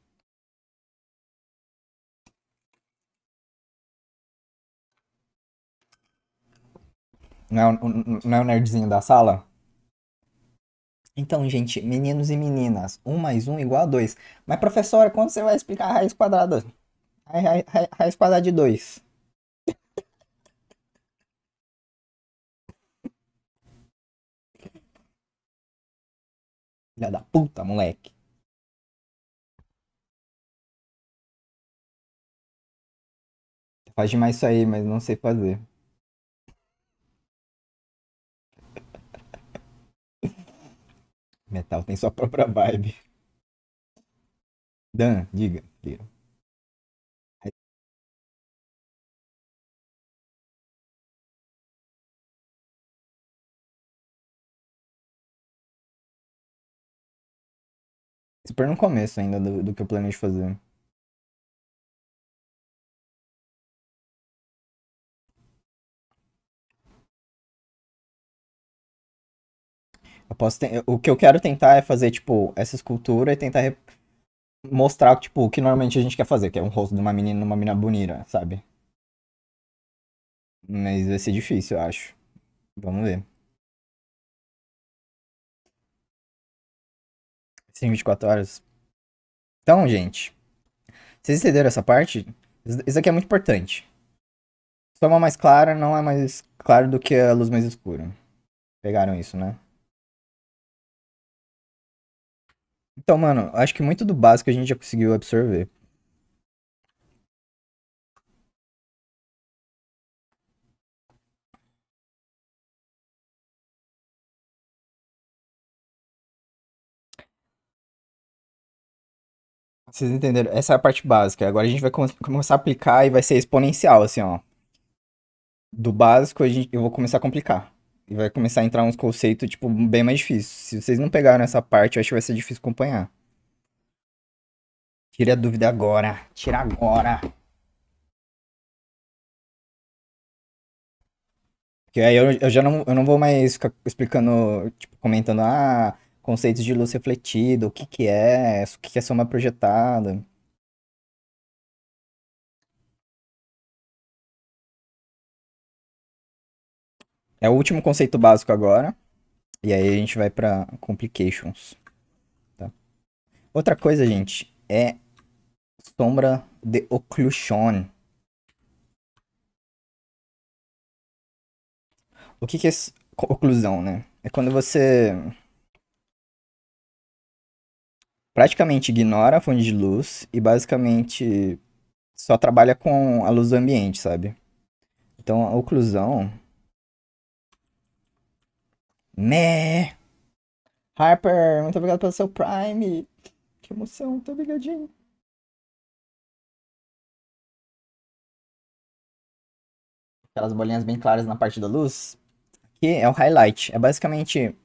Não é, o, não é o nerdzinho da sala? Então, gente, meninos e meninas, 1 mais 1 igual a 2. Mas, professora, quando você vai explicar a raiz quadrada? A raiz, a raiz quadrada de 2. Filha da puta, moleque. Faz demais isso aí, mas não sei fazer. Metal tem sua própria vibe. Dan, diga, diga. super no começo ainda do, do que eu planejo fazer. Eu posso o que eu quero tentar é fazer, tipo, essa escultura e tentar re... mostrar, tipo, o que normalmente a gente quer fazer, que é um rosto de uma menina numa menina bonita, sabe? Mas vai ser difícil, eu acho. Vamos ver. Sem 24 horas. Então, gente. Vocês entenderam essa parte? Isso aqui é muito importante. Soma mais clara não é mais claro do que a luz mais escura. Pegaram isso, né? Então, mano, acho que muito do básico a gente já conseguiu absorver. Vocês entenderam? Essa é a parte básica. Agora a gente vai come começar a aplicar e vai ser exponencial, assim, ó. Do básico, a gente, eu vou começar a complicar. E vai começar a entrar uns conceitos, tipo, bem mais difíceis. Se vocês não pegaram essa parte, eu acho que vai ser difícil acompanhar. Tire a dúvida agora. Tira agora. Porque aí eu, eu já não, eu não vou mais ficar explicando, tipo, comentando, ah, conceitos de luz refletida, o que que é, o que que é soma projetada. É o último conceito básico agora. E aí a gente vai para complications. Tá? Outra coisa, gente, é sombra de occlusion. O que, que é oclusão, né? É quando você praticamente ignora a fonte de luz e basicamente só trabalha com a luz do ambiente, sabe? Então a oclusão. Meh! Né? Harper, muito obrigado pelo seu Prime! Que emoção, muito obrigadinho! Aquelas bolinhas bem claras na parte da luz. Aqui é o highlight. É basicamente.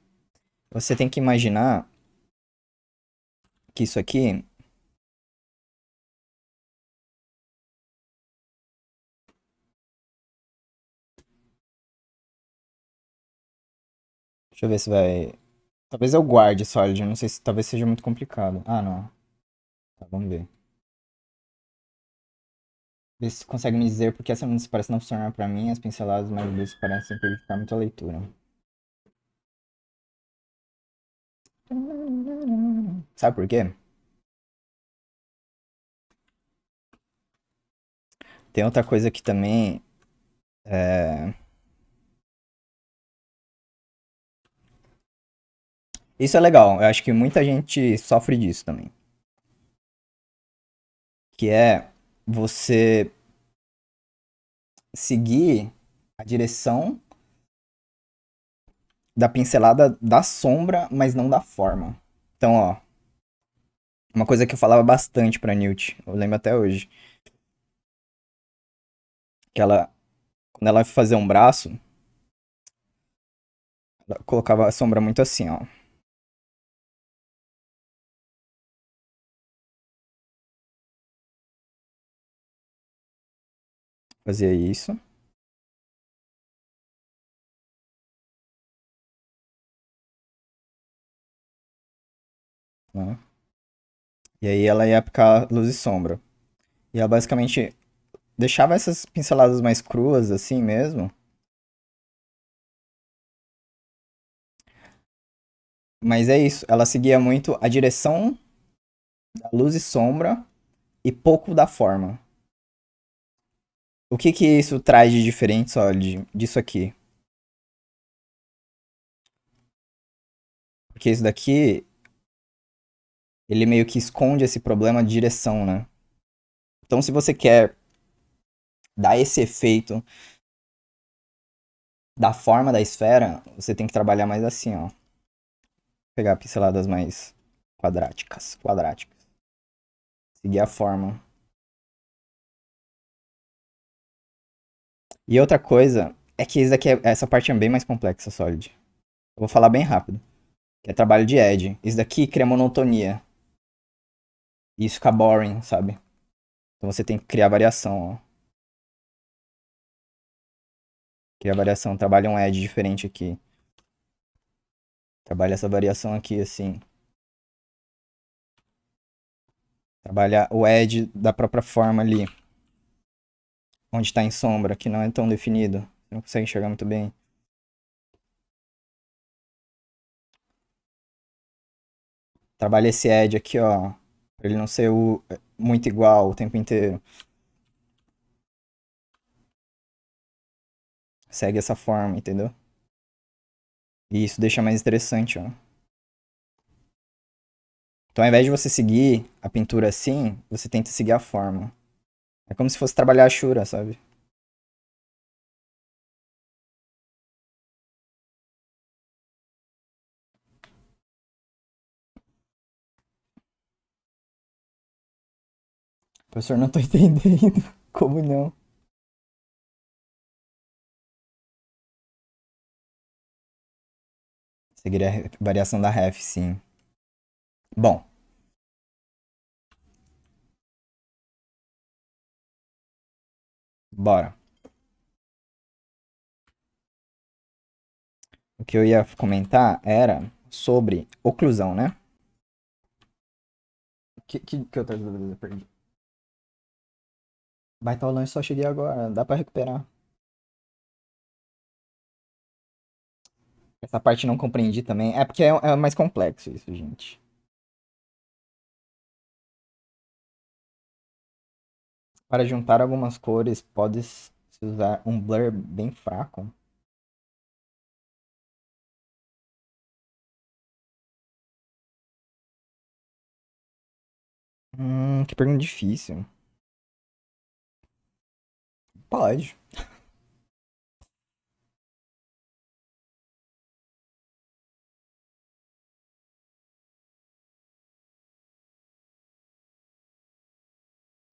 Você tem que imaginar que isso aqui Deixa eu ver se vai. Talvez eu guarde só eu não sei se talvez seja muito complicado. Ah, não. Tá, vamos ver. Ver se consegue me dizer porque essa parece não funcionar para mim, as pinceladas mais luzes parecem prejudicar muito a leitura. Sabe por quê? Tem outra coisa que também é... Isso é legal, eu acho que muita gente sofre disso também. Que é você seguir a direção da pincelada da sombra, mas não da forma. Então, ó. Uma coisa que eu falava bastante pra Newt, eu lembro até hoje. Que ela. Quando ela fazia um braço. Ela colocava a sombra muito assim, ó. Fazia isso. Né? E aí ela ia aplicar luz e sombra. E ela basicamente deixava essas pinceladas mais cruas assim mesmo. Mas é isso, ela seguia muito a direção da luz e sombra e pouco da forma. O que que isso traz de diferente só de, disso aqui? Porque isso daqui ele meio que esconde esse problema de direção, né? Então, se você quer dar esse efeito da forma da esfera, você tem que trabalhar mais assim, ó. Vou pegar pinceladas mais quadráticas, quadráticas. Seguir a forma. E outra coisa é que daqui é, essa parte é bem mais complexa, Solid. Eu vou falar bem rápido. Que é trabalho de edge. Isso daqui cria monotonia isso fica boring, sabe? Então você tem que criar variação, ó. Cria variação, trabalha um edge diferente aqui. Trabalha essa variação aqui, assim. Trabalha o edge da própria forma ali. Onde está em sombra, que não é tão definido. não consegue enxergar muito bem. Trabalha esse edge aqui, ó ele não ser o, eh, muito igual o tempo inteiro. Segue essa forma, entendeu? E isso deixa mais interessante, ó. Então, ao invés de você seguir a pintura assim, você tenta seguir a forma. É como se fosse trabalhar a Shura, sabe? Professor, não tô entendendo. Como não? Seguiria a variação da ref, sim. Bom. Bora. O que eu ia comentar era sobre oclusão, né? Que, que, que outra dúvida eu perdi? lanche, só cheguei agora. Dá pra recuperar. Essa parte não compreendi também. É porque é, é mais complexo isso, gente. Para juntar algumas cores, pode-se usar um blur bem fraco. Hum, que pergunta difícil. Pode.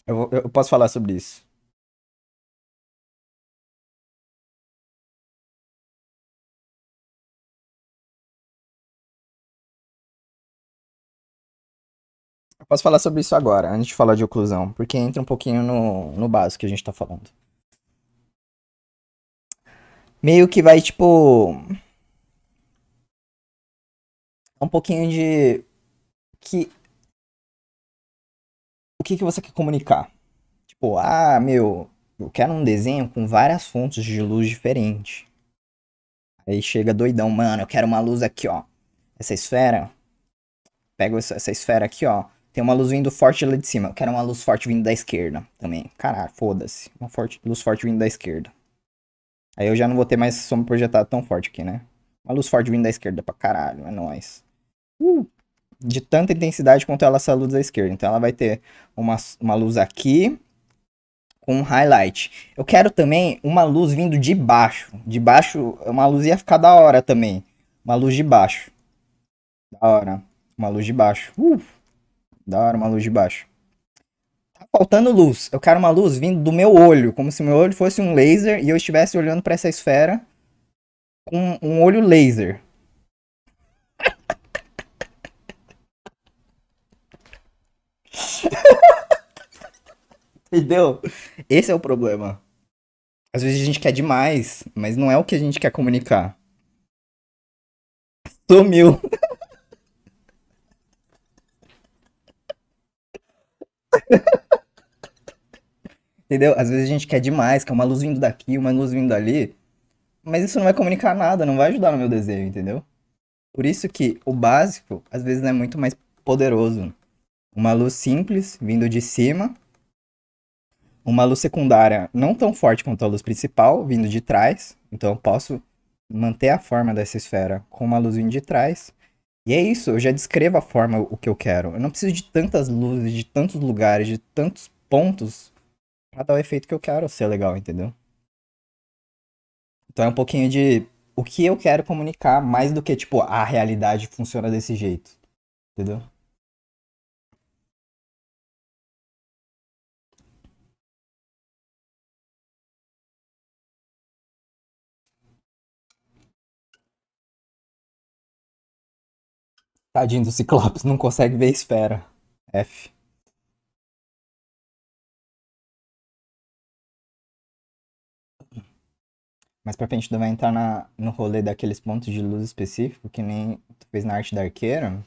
Eu, eu posso falar sobre isso. posso falar sobre isso agora, antes de falar de oclusão, porque entra um pouquinho no, no básico que a gente está falando meio que vai, tipo. Um pouquinho de. Que. O que, que você quer comunicar? Tipo, ah, meu, eu quero um desenho com várias fontes de luz diferentes. Aí chega doidão, mano, eu quero uma luz aqui, ó. Essa esfera. pega essa esfera aqui, ó. Tem uma luz vindo forte lá de cima. Eu quero uma luz forte vindo da esquerda também. Caralho, foda-se. Uma forte, luz forte vindo da esquerda. Aí eu já não vou ter mais sombra projetada tão forte aqui, né? Uma luz forte vindo da esquerda pra caralho, é nóis. Uh, de tanta intensidade quanto ela essa luz da esquerda. Então ela vai ter uma, uma luz aqui com um highlight. Eu quero também uma luz vindo de baixo. De baixo, uma luz ia ficar da hora também. Uma luz de baixo. Da hora. Uma luz de baixo. Uh, da hora, uma luz de baixo tá faltando luz. Eu quero uma luz vindo do meu olho, como se meu olho fosse um laser e eu estivesse olhando para essa esfera com um olho laser. Entendeu? Esse é o problema. Às vezes a gente quer demais, mas não é o que a gente quer comunicar. Sumiu. Entendeu? Às vezes a gente quer demais, quer uma luz vindo daqui, uma luz vindo dali. Mas isso não vai comunicar nada, não vai ajudar no meu desejo, entendeu? Por isso que o básico, às vezes, é muito mais poderoso. Uma luz simples, vindo de cima. Uma luz secundária não tão forte quanto a luz principal, vindo de trás. Então eu posso manter a forma dessa esfera com uma luz vindo de trás. E é isso, eu já descrevo a forma o que eu quero. Eu não preciso de tantas luzes, de tantos lugares, de tantos pontos pra dar o efeito que eu quero ser legal, entendeu? Então é um pouquinho de o que eu quero comunicar, mais do que, tipo, a realidade funciona desse jeito. Entendeu? Tadinho do Ciclopes, não consegue ver esfera. F. Mas pra frente, tu vai entrar na, no rolê daqueles pontos de luz específico que nem tu fez na arte da arqueira.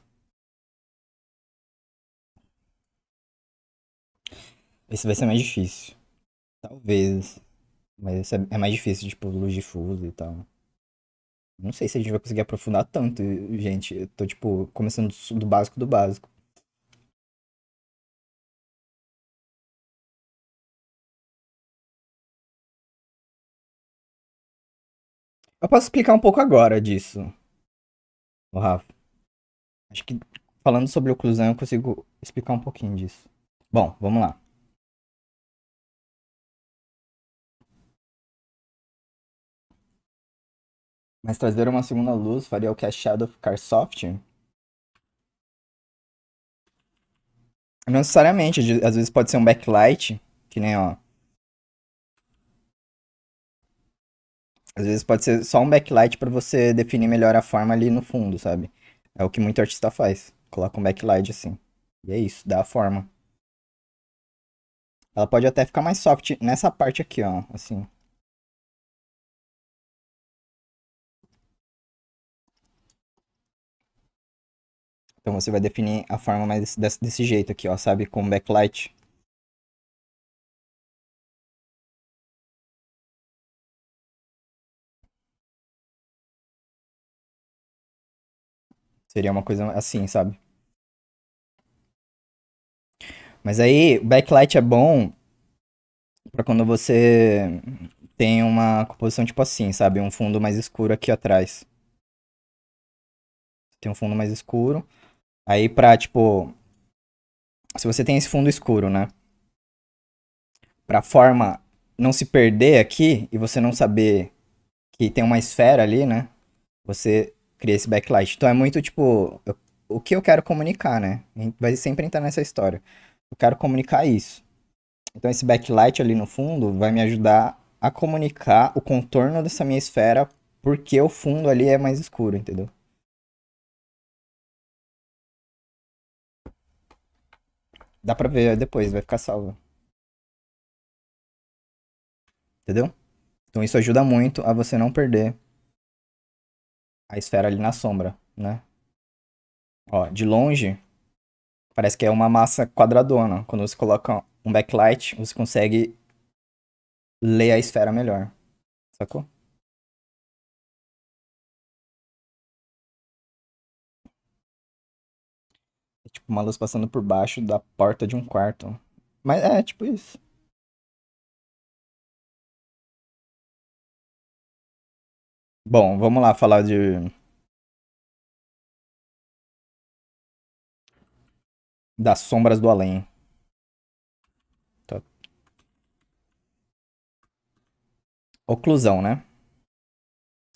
Esse vai ser mais difícil. Talvez. Mas esse é, é mais difícil, tipo, luz difusa e tal não sei se a gente vai conseguir aprofundar tanto, gente. Eu tô, tipo, começando do básico do básico. Eu posso explicar um pouco agora disso, o Rafa. Acho que falando sobre oclusão eu consigo explicar um pouquinho disso. Bom, vamos lá. Mas trazer uma segunda luz faria o que Shadow ficar soft? Não necessariamente, às vezes pode ser um backlight, que nem ó. Às vezes pode ser só um backlight para você definir melhor a forma ali no fundo, sabe? É o que muito artista faz. Coloca um backlight assim. E é isso, dá a forma. Ela pode até ficar mais soft nessa parte aqui, ó, assim. Então você vai definir a forma mais desse, desse jeito aqui, ó, sabe? Com backlight. Seria uma coisa assim, sabe? Mas aí, o backlight é bom para quando você tem uma composição tipo assim, sabe? Um fundo mais escuro aqui atrás. Tem um fundo mais escuro. Aí pra, tipo. Se você tem esse fundo escuro, né? Pra forma não se perder aqui e você não saber que tem uma esfera ali, né? Você cria esse backlight. Então é muito tipo. Eu, o que eu quero comunicar, né? Vai sempre entrar nessa história. Eu quero comunicar isso. Então esse backlight ali no fundo vai me ajudar a comunicar o contorno dessa minha esfera porque o fundo ali é mais escuro, entendeu? Dá pra ver depois, vai ficar salvo. Entendeu? Então isso ajuda muito a você não perder a esfera ali na sombra, né? Ó, de longe, parece que é uma massa quadradona. Quando você coloca um backlight, você consegue ler a esfera melhor. Sacou? Tipo, uma luz passando por baixo da porta de um quarto. Mas é, tipo isso. Bom, vamos lá falar de. Das sombras do além. Tô... Tá. Oclusão, né?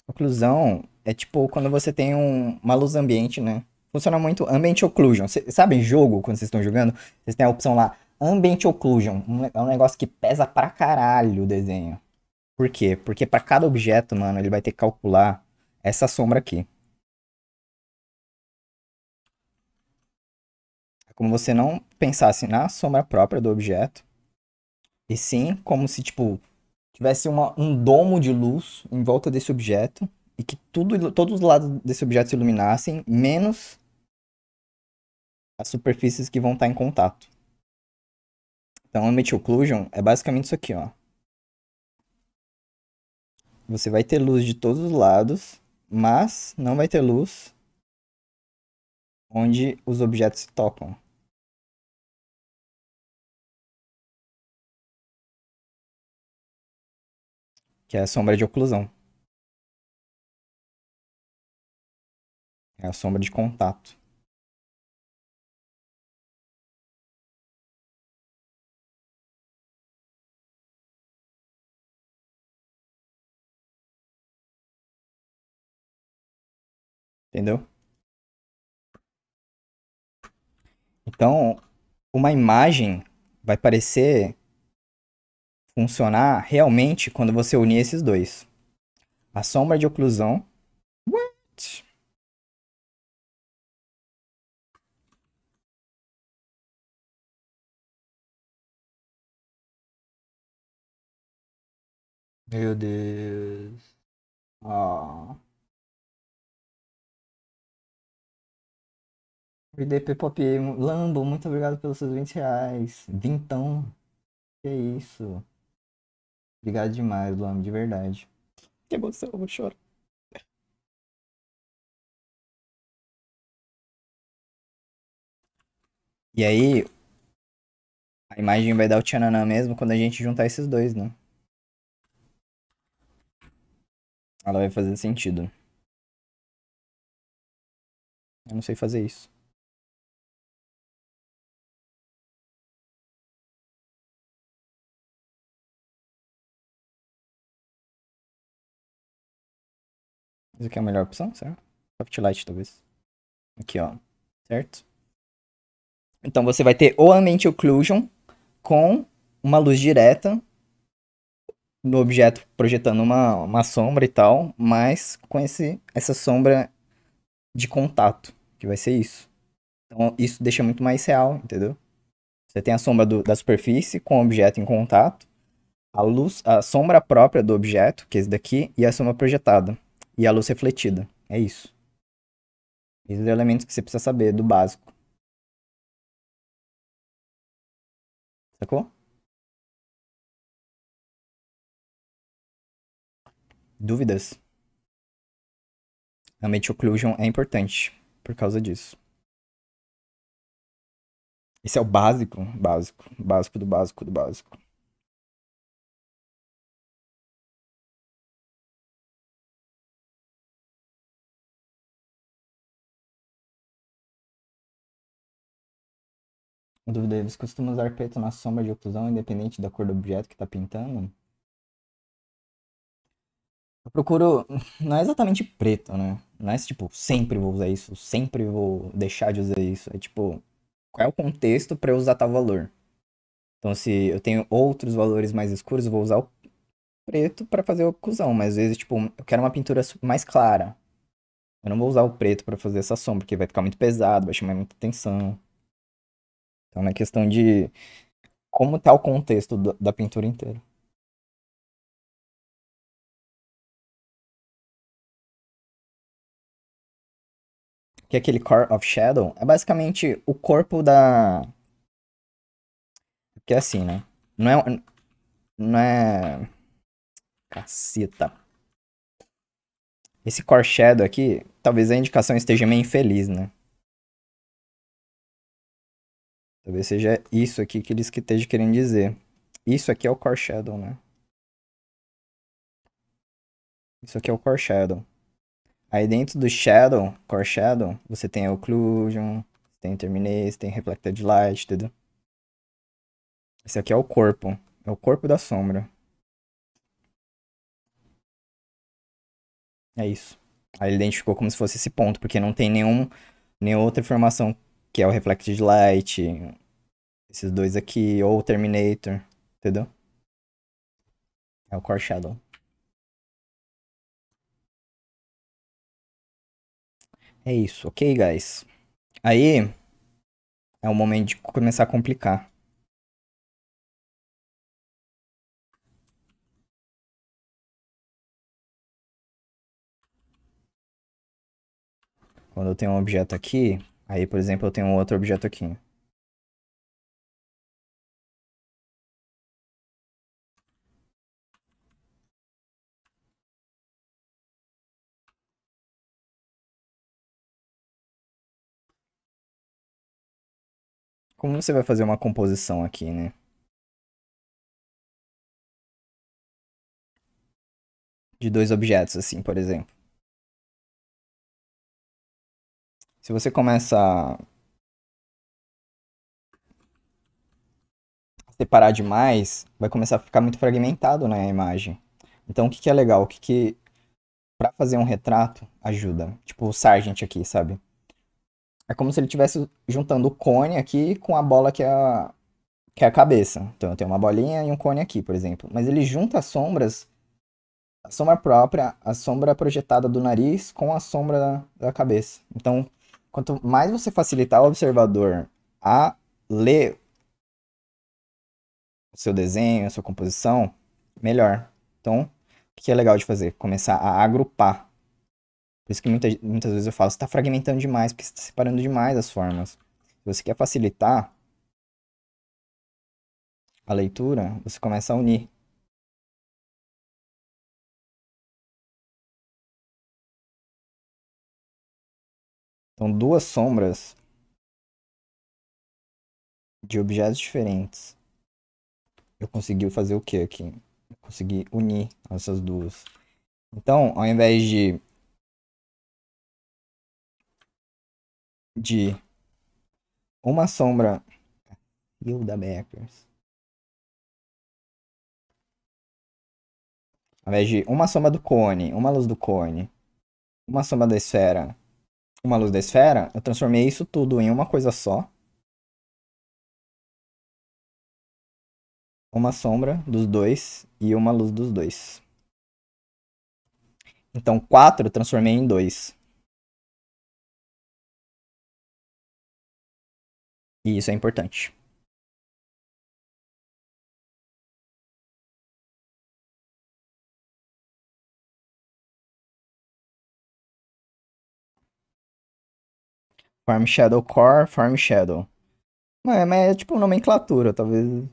Oclusão é tipo quando você tem um, uma luz ambiente, né? funciona muito Ambient Occlusion. Cê, sabe jogo, quando vocês estão jogando, vocês têm a opção lá, Ambient Occlusion. Um, é um negócio que pesa pra caralho o desenho. Por quê? Porque para cada objeto, mano, ele vai ter que calcular essa sombra aqui. É como você não pensasse na sombra própria do objeto, e sim como se, tipo, tivesse uma, um domo de luz em volta desse objeto e que tudo, todos os lados desse objeto se iluminassem, menos as superfícies que vão estar tá em contato. Então, Ambient Occlusion é basicamente isso aqui, ó. Você vai ter luz de todos os lados, mas não vai ter luz onde os objetos se tocam. Que é a sombra de oclusão. É a sombra de contato. Entendeu? Então, uma imagem vai parecer funcionar realmente quando você unir esses dois. A sombra de oclusão. What? Meu Deus. Ah. Oh. VDP Pop, Lambo, muito obrigado pelos seus 20 reais. Vintão. Que isso. Obrigado demais, Lambo, de verdade. Que emoção, eu choro. E aí, a imagem vai dar o tchananã mesmo quando a gente juntar esses dois, né? Ela vai fazer sentido. Eu não sei fazer isso. Isso aqui é a melhor opção, certo? Soft Light, talvez. Aqui, ó. Certo? Então, você vai ter ou Ambient Occlusion com uma luz direta no objeto projetando uma, uma sombra e tal, mas com esse, essa sombra de contato, que vai ser isso. Então, isso deixa muito mais real, entendeu? Você tem a sombra do, da superfície com o objeto em contato, a luz, a sombra própria do objeto, que é esse daqui, e a sombra projetada e a luz refletida. É isso. Esses são elementos que você precisa saber do básico. Sacou? Dúvidas? Realmente, occlusion é importante por causa disso. Esse é o básico, básico, básico do básico do básico. Dúvida, você costuma usar preto na sombra de oclusão, independente da cor do objeto que está pintando? Eu procuro. Não é exatamente preto, né? Não é tipo, sempre vou usar isso, sempre vou deixar de usar isso. É tipo, qual é o contexto para eu usar tal valor? Então, se eu tenho outros valores mais escuros, eu vou usar o preto para fazer a oclusão. Mas às vezes, tipo, eu quero uma pintura mais clara. Eu não vou usar o preto para fazer essa sombra, porque vai ficar muito pesado, vai chamar muita atenção. Então, na questão de como está o contexto da pintura inteira. Que é aquele Core of Shadow é basicamente o corpo da. Que é assim, né? Não é. Não é. Caceta. Esse Core Shadow aqui, talvez a indicação esteja meio infeliz, né? Talvez seja isso aqui que que esteja querendo dizer. Isso aqui é o Core Shadow, né? Isso aqui é o Core Shadow. Aí dentro do Shadow, Core Shadow, você tem a Occlusion, tem Terminate, tem Reflected Light, tudo. Esse aqui é o corpo. É o corpo da sombra. É isso. Aí ele identificou como se fosse esse ponto, porque não tem nenhum, nenhuma outra informação que é o Reflected Light, esses dois aqui, ou o Terminator, entendeu? É o Core Shadow. É isso, ok, guys? Aí é o momento de começar a complicar. Quando eu tenho um objeto aqui, Aí, por exemplo, eu tenho um outro objeto aqui. Como você vai fazer uma composição aqui, né? De dois objetos, assim, por exemplo. Se você começa a separar demais, vai começar a ficar muito fragmentado na né, imagem. Então, o que, que é legal? O que, que para fazer um retrato ajuda? Tipo o Sargent aqui, sabe? É como se ele estivesse juntando o cone aqui com a bola que é a, que é a cabeça. Então, eu tenho uma bolinha e um cone aqui, por exemplo. Mas ele junta as sombras, a sombra própria, a sombra projetada do nariz com a sombra da, da cabeça. Então, quanto mais você facilitar o observador a ler o seu desenho, a sua composição, melhor. Então, o que é legal de fazer? Começar a agrupar. Por isso que muita, muitas vezes eu falo, você está fragmentando demais, porque você está separando demais as formas. Se você quer facilitar a leitura, você começa a unir. Então, duas sombras de objetos diferentes. Eu consegui fazer o que aqui? Eu consegui unir essas duas. Então, ao invés de de uma sombra Hilda Beckers. Ao invés de uma sombra do cone, uma luz do cone, uma sombra da esfera uma luz da esfera, eu transformei isso tudo em uma coisa só. Uma sombra dos dois e uma luz dos dois. Então, 4 eu transformei em 2. E isso é importante. Farm Shadow Core, Farm Shadow. mas é tipo nomenclatura, talvez.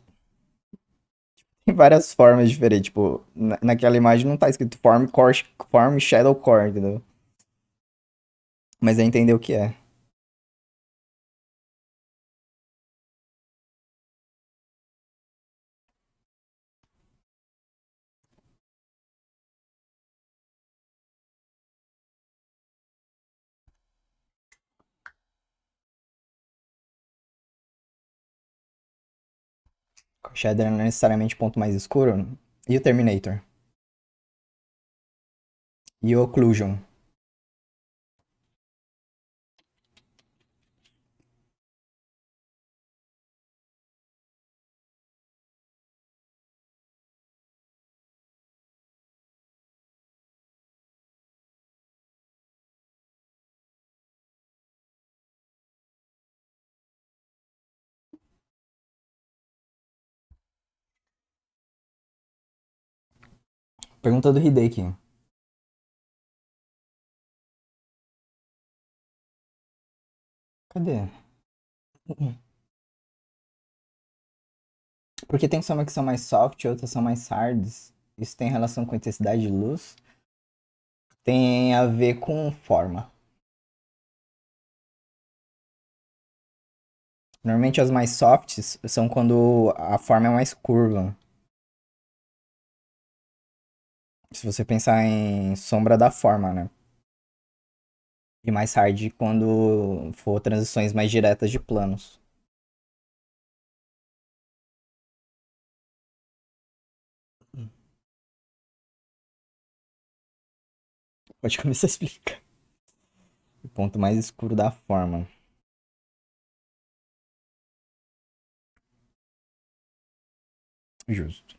Tem várias formas diferentes. Tipo, naquela imagem não tá escrito Farm, core, farm Shadow Core, entendeu? Mas é entender o que é. Shader não é necessariamente ponto mais escuro. E o Terminator? E o Occlusion? Pergunta do Hideki. Cadê? Porque tem somas que são mais soft e outras são mais hards. Isso tem relação com intensidade de luz. Tem a ver com forma. Normalmente as mais softs são quando a forma é mais curva. Se você pensar em sombra da forma, né? E mais hard quando for transições mais diretas de planos. Hum. Pode começar a explicar. O ponto mais escuro da forma. Justo.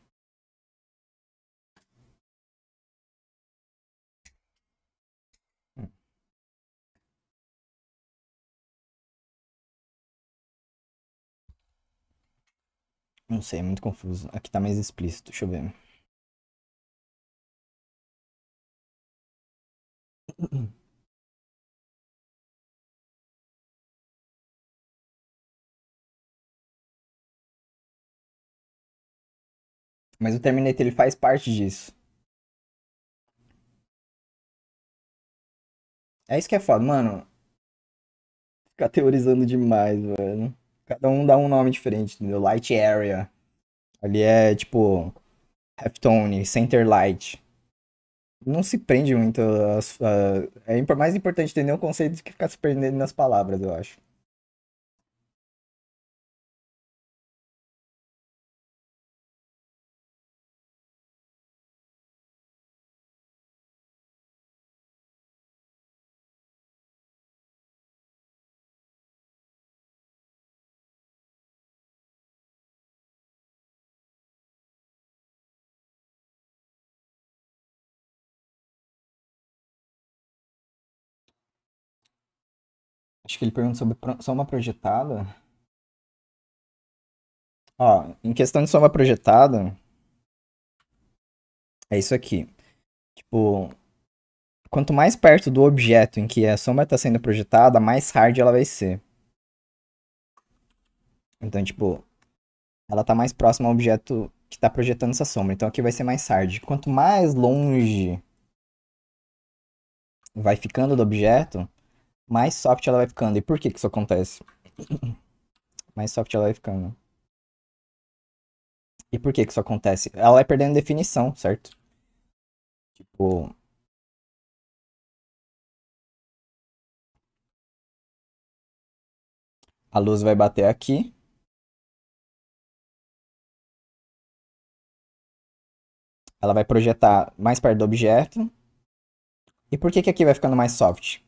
Não sei, é muito confuso. Aqui tá mais explícito, deixa eu ver. Mas o Terminator ele faz parte disso. É isso que é foda, mano. Ficar teorizando demais, velho. Cada um dá um nome diferente, entendeu? Light Area. Ali é tipo. Heftone, Center Light. Não se prende muito. As, uh, é mais importante entender o conceito do que ficar se prendendo nas palavras, eu acho. Acho que ele pergunta sobre soma projetada. Ó, em questão de soma projetada, é isso aqui. Tipo, quanto mais perto do objeto em que a soma está sendo projetada, mais hard ela vai ser. Então, tipo, ela está mais próxima ao objeto que está projetando essa sombra. Então aqui vai ser mais hard. Quanto mais longe vai ficando do objeto, mais soft ela vai ficando. E por que que isso acontece? mais soft ela vai ficando. E por que que isso acontece? Ela vai perdendo definição, certo? Tipo... A luz vai bater aqui. Ela vai projetar mais perto do objeto. E por que que aqui vai ficando mais soft?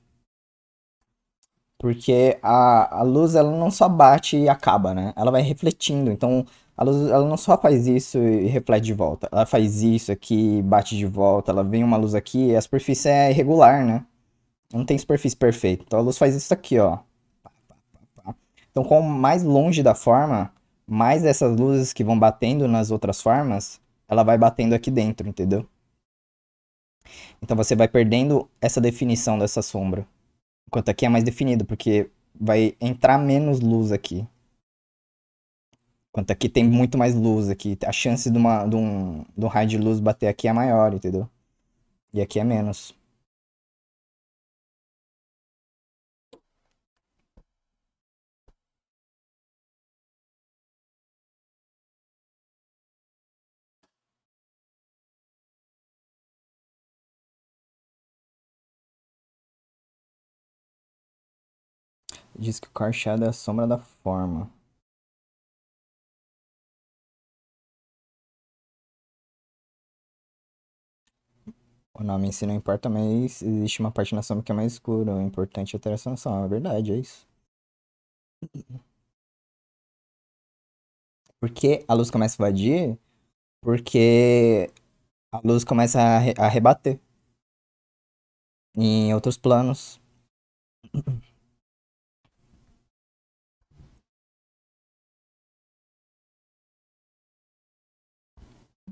Porque a, a luz ela não só bate e acaba, né? Ela vai refletindo. Então a luz ela não só faz isso e reflete de volta. Ela faz isso aqui, bate de volta. Ela vem uma luz aqui. a superfície é irregular, né? Não tem superfície perfeita. Então a luz faz isso aqui, ó. Então, quanto mais longe da forma, mais essas luzes que vão batendo nas outras formas, ela vai batendo aqui dentro, entendeu? Então você vai perdendo essa definição dessa sombra. Enquanto aqui é mais definido, porque vai entrar menos luz aqui. Enquanto aqui tem muito mais luz aqui. A chance de, uma, de, um, de um raio de luz bater aqui é maior, entendeu? E aqui é menos. diz que o cor shadow é a sombra da forma. O nome em si não importa, mas existe uma parte na sombra que é mais escura. O importante é ter essa noção. É verdade, é isso. Por que a luz começa a invadir? Porque a luz começa a, a rebater em outros planos.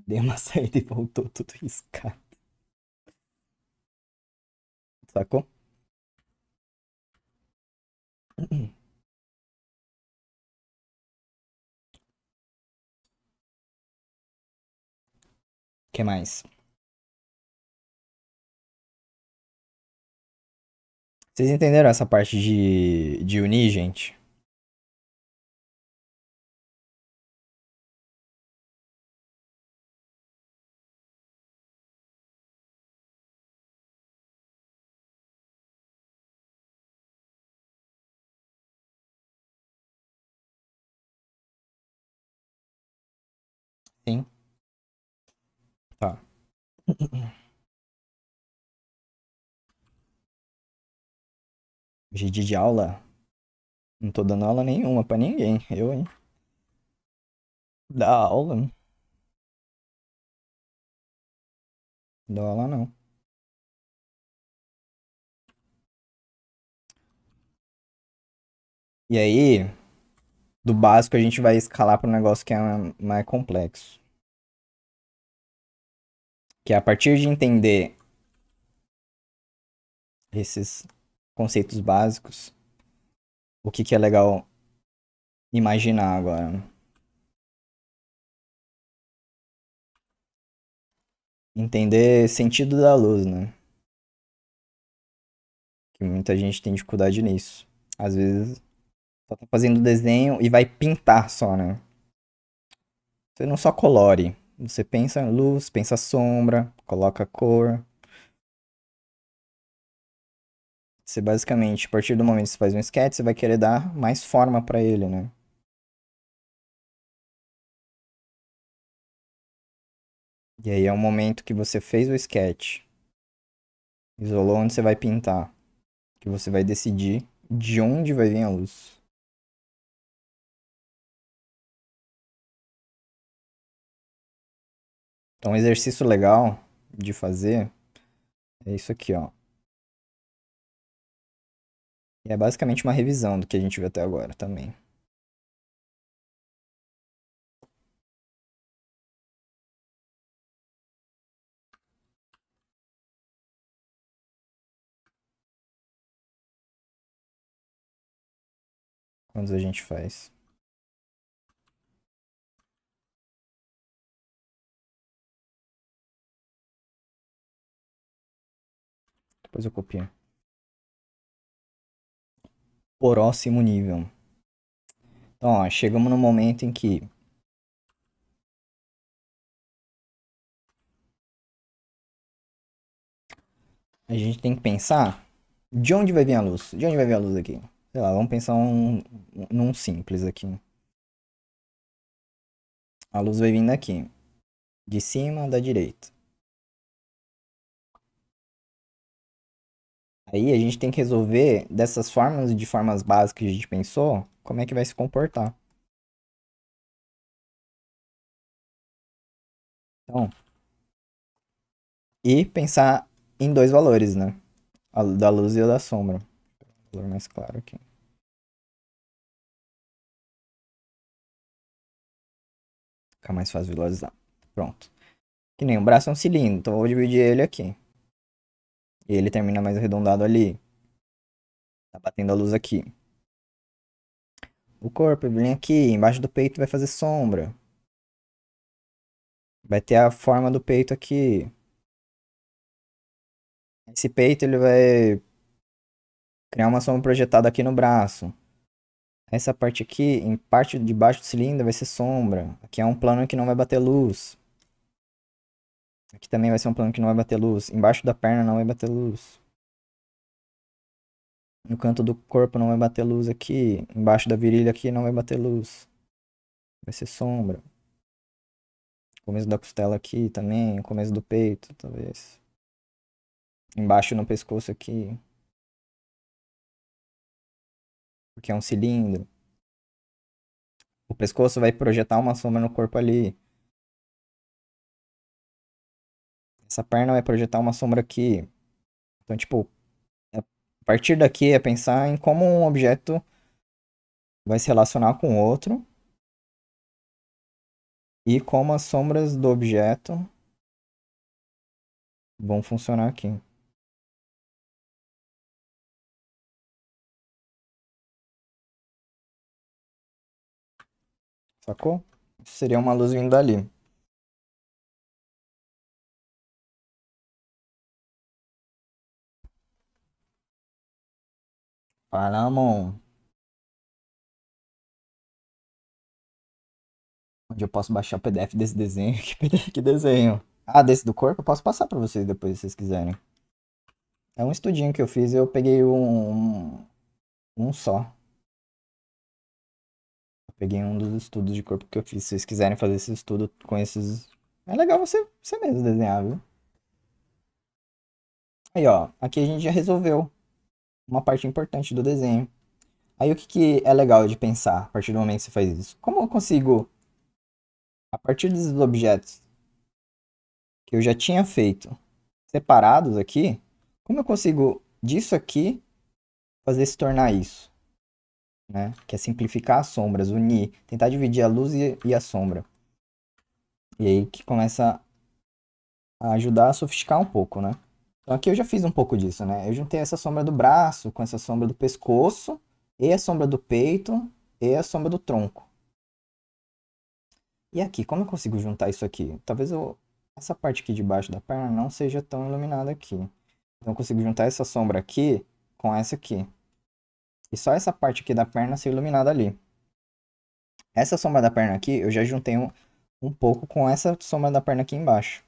Dei uma saída e voltou tudo riscado. Sacou? que mais? Vocês entenderam essa parte de, de unir, gente? Sim. Tá. Hoje dia de aula. Não tô dando aula nenhuma pra ninguém. Eu, hein? Dá aula. dá aula não. E aí? do básico a gente vai escalar para um negócio que é mais complexo. Que é a partir de entender esses conceitos básicos, o que, que é legal imaginar agora. Entender sentido da luz, né? Que muita gente tem dificuldade nisso. Às vezes só tá fazendo desenho e vai pintar só, né? Você não só colore. Você pensa em luz, pensa sombra, coloca cor. Você basicamente, a partir do momento que você faz um sketch, você vai querer dar mais forma para ele, né? E aí é o momento que você fez o sketch. Isolou onde você vai pintar. Que você vai decidir de onde vai vir a luz. Então, um exercício legal de fazer é isso aqui, ó. E é basicamente uma revisão do que a gente viu até agora também. Quantos a gente faz? Depois eu copio. Próximo nível. Então, ó, chegamos no momento em que a gente tem que pensar de onde vai vir a luz. De onde vai vir a luz aqui? Sei lá, vamos pensar um, num simples aqui. A luz vai vir daqui. De cima da direita. Aí a gente tem que resolver dessas formas, de formas básicas que a gente pensou, como é que vai se comportar. Então, e pensar em dois valores, né? A da luz e a da sombra. Um valor mais claro aqui. Fica mais fácil visualizar. Pronto. Que nem o braço é um cilindro, então eu vou dividir ele aqui. E ele termina mais arredondado ali. Tá batendo a luz aqui. O corpo vem aqui, embaixo do peito vai fazer sombra. Vai ter a forma do peito aqui. Esse peito ele vai criar uma sombra projetada aqui no braço. Essa parte aqui, em parte de baixo do cilindro, vai ser sombra. Aqui é um plano que não vai bater luz. Aqui também vai ser um plano que não vai bater luz. Embaixo da perna não vai bater luz. No canto do corpo não vai bater luz aqui. Embaixo da virilha aqui não vai bater luz. Vai ser sombra. Começo da costela aqui também. Começo do peito, talvez. Embaixo no pescoço aqui. Porque é um cilindro. O pescoço vai projetar uma sombra no corpo ali. Essa perna vai projetar uma sombra aqui. Então, tipo, é, a partir daqui é pensar em como um objeto vai se relacionar com outro e como as sombras do objeto vão funcionar aqui. Sacou? Seria uma luz vindo dali. amor. onde eu posso baixar o PDF desse desenho. Que, PDF, que desenho? Ah, desse do corpo eu posso passar para vocês depois, se vocês quiserem. É um estudinho que eu fiz, eu peguei um um só. Eu peguei um dos estudos de corpo que eu fiz. Se vocês quiserem fazer esse estudo com esses, é legal você você mesmo desenhar, viu? Aí, ó, aqui a gente já resolveu uma parte importante do desenho. Aí o que, que é legal de pensar a partir do momento que você faz isso? Como eu consigo, a partir desses objetos que eu já tinha feito separados aqui, como eu consigo disso aqui fazer se tornar isso? Né? Que é simplificar as sombras, unir, tentar dividir a luz e, e a sombra. E aí que começa a ajudar a sofisticar um pouco, né? Então aqui eu já fiz um pouco disso, né? Eu juntei essa sombra do braço com essa sombra do pescoço, e a sombra do peito, e a sombra do tronco. E aqui, como eu consigo juntar isso aqui? Talvez eu... essa parte aqui de baixo da perna não seja tão iluminada aqui. Então eu consigo juntar essa sombra aqui com essa aqui. E só essa parte aqui da perna ser iluminada ali. Essa sombra da perna aqui, eu já juntei um, um pouco com essa sombra da perna aqui embaixo.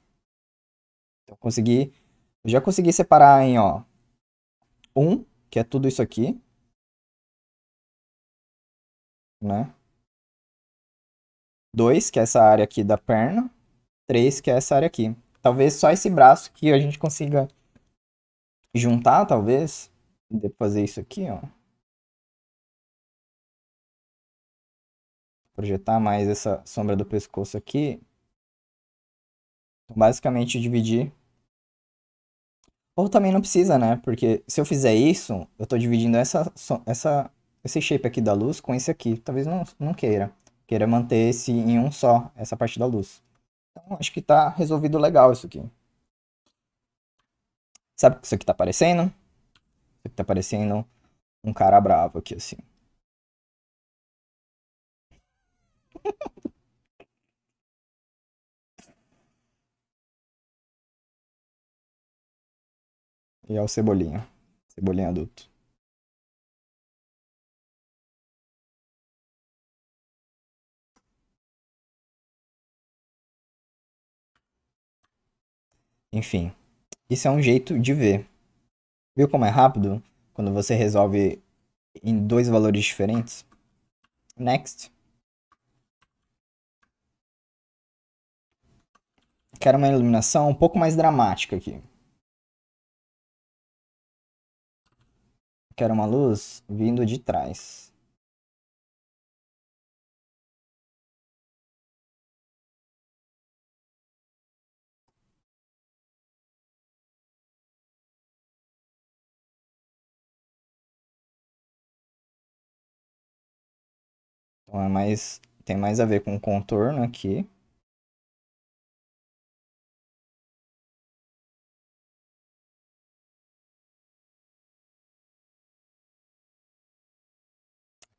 Então eu consegui eu já consegui separar em, ó, 1, um, que é tudo isso aqui. Né? 2, que é essa área aqui da perna. 3, que é essa área aqui. Talvez só esse braço que a gente consiga juntar, talvez. depois fazer isso aqui, ó. Projetar mais essa sombra do pescoço aqui. Então, basicamente, dividir ou também não precisa, né? Porque se eu fizer isso, eu estou dividindo essa, essa, esse shape aqui da luz com esse aqui. Talvez não, não queira. Queira manter esse em um só, essa parte da luz. Então, acho que está resolvido legal isso aqui. Sabe o que isso aqui está aparecendo? Isso aqui está aparecendo um cara bravo aqui, assim. E ao é Cebolinha. Cebolinha adulto. Enfim, isso é um jeito de ver. Viu como é rápido quando você resolve em dois valores diferentes? Next. Quero uma iluminação um pouco mais dramática aqui. que era uma luz vindo de trás. Então é mais, tem mais a ver com o contorno aqui.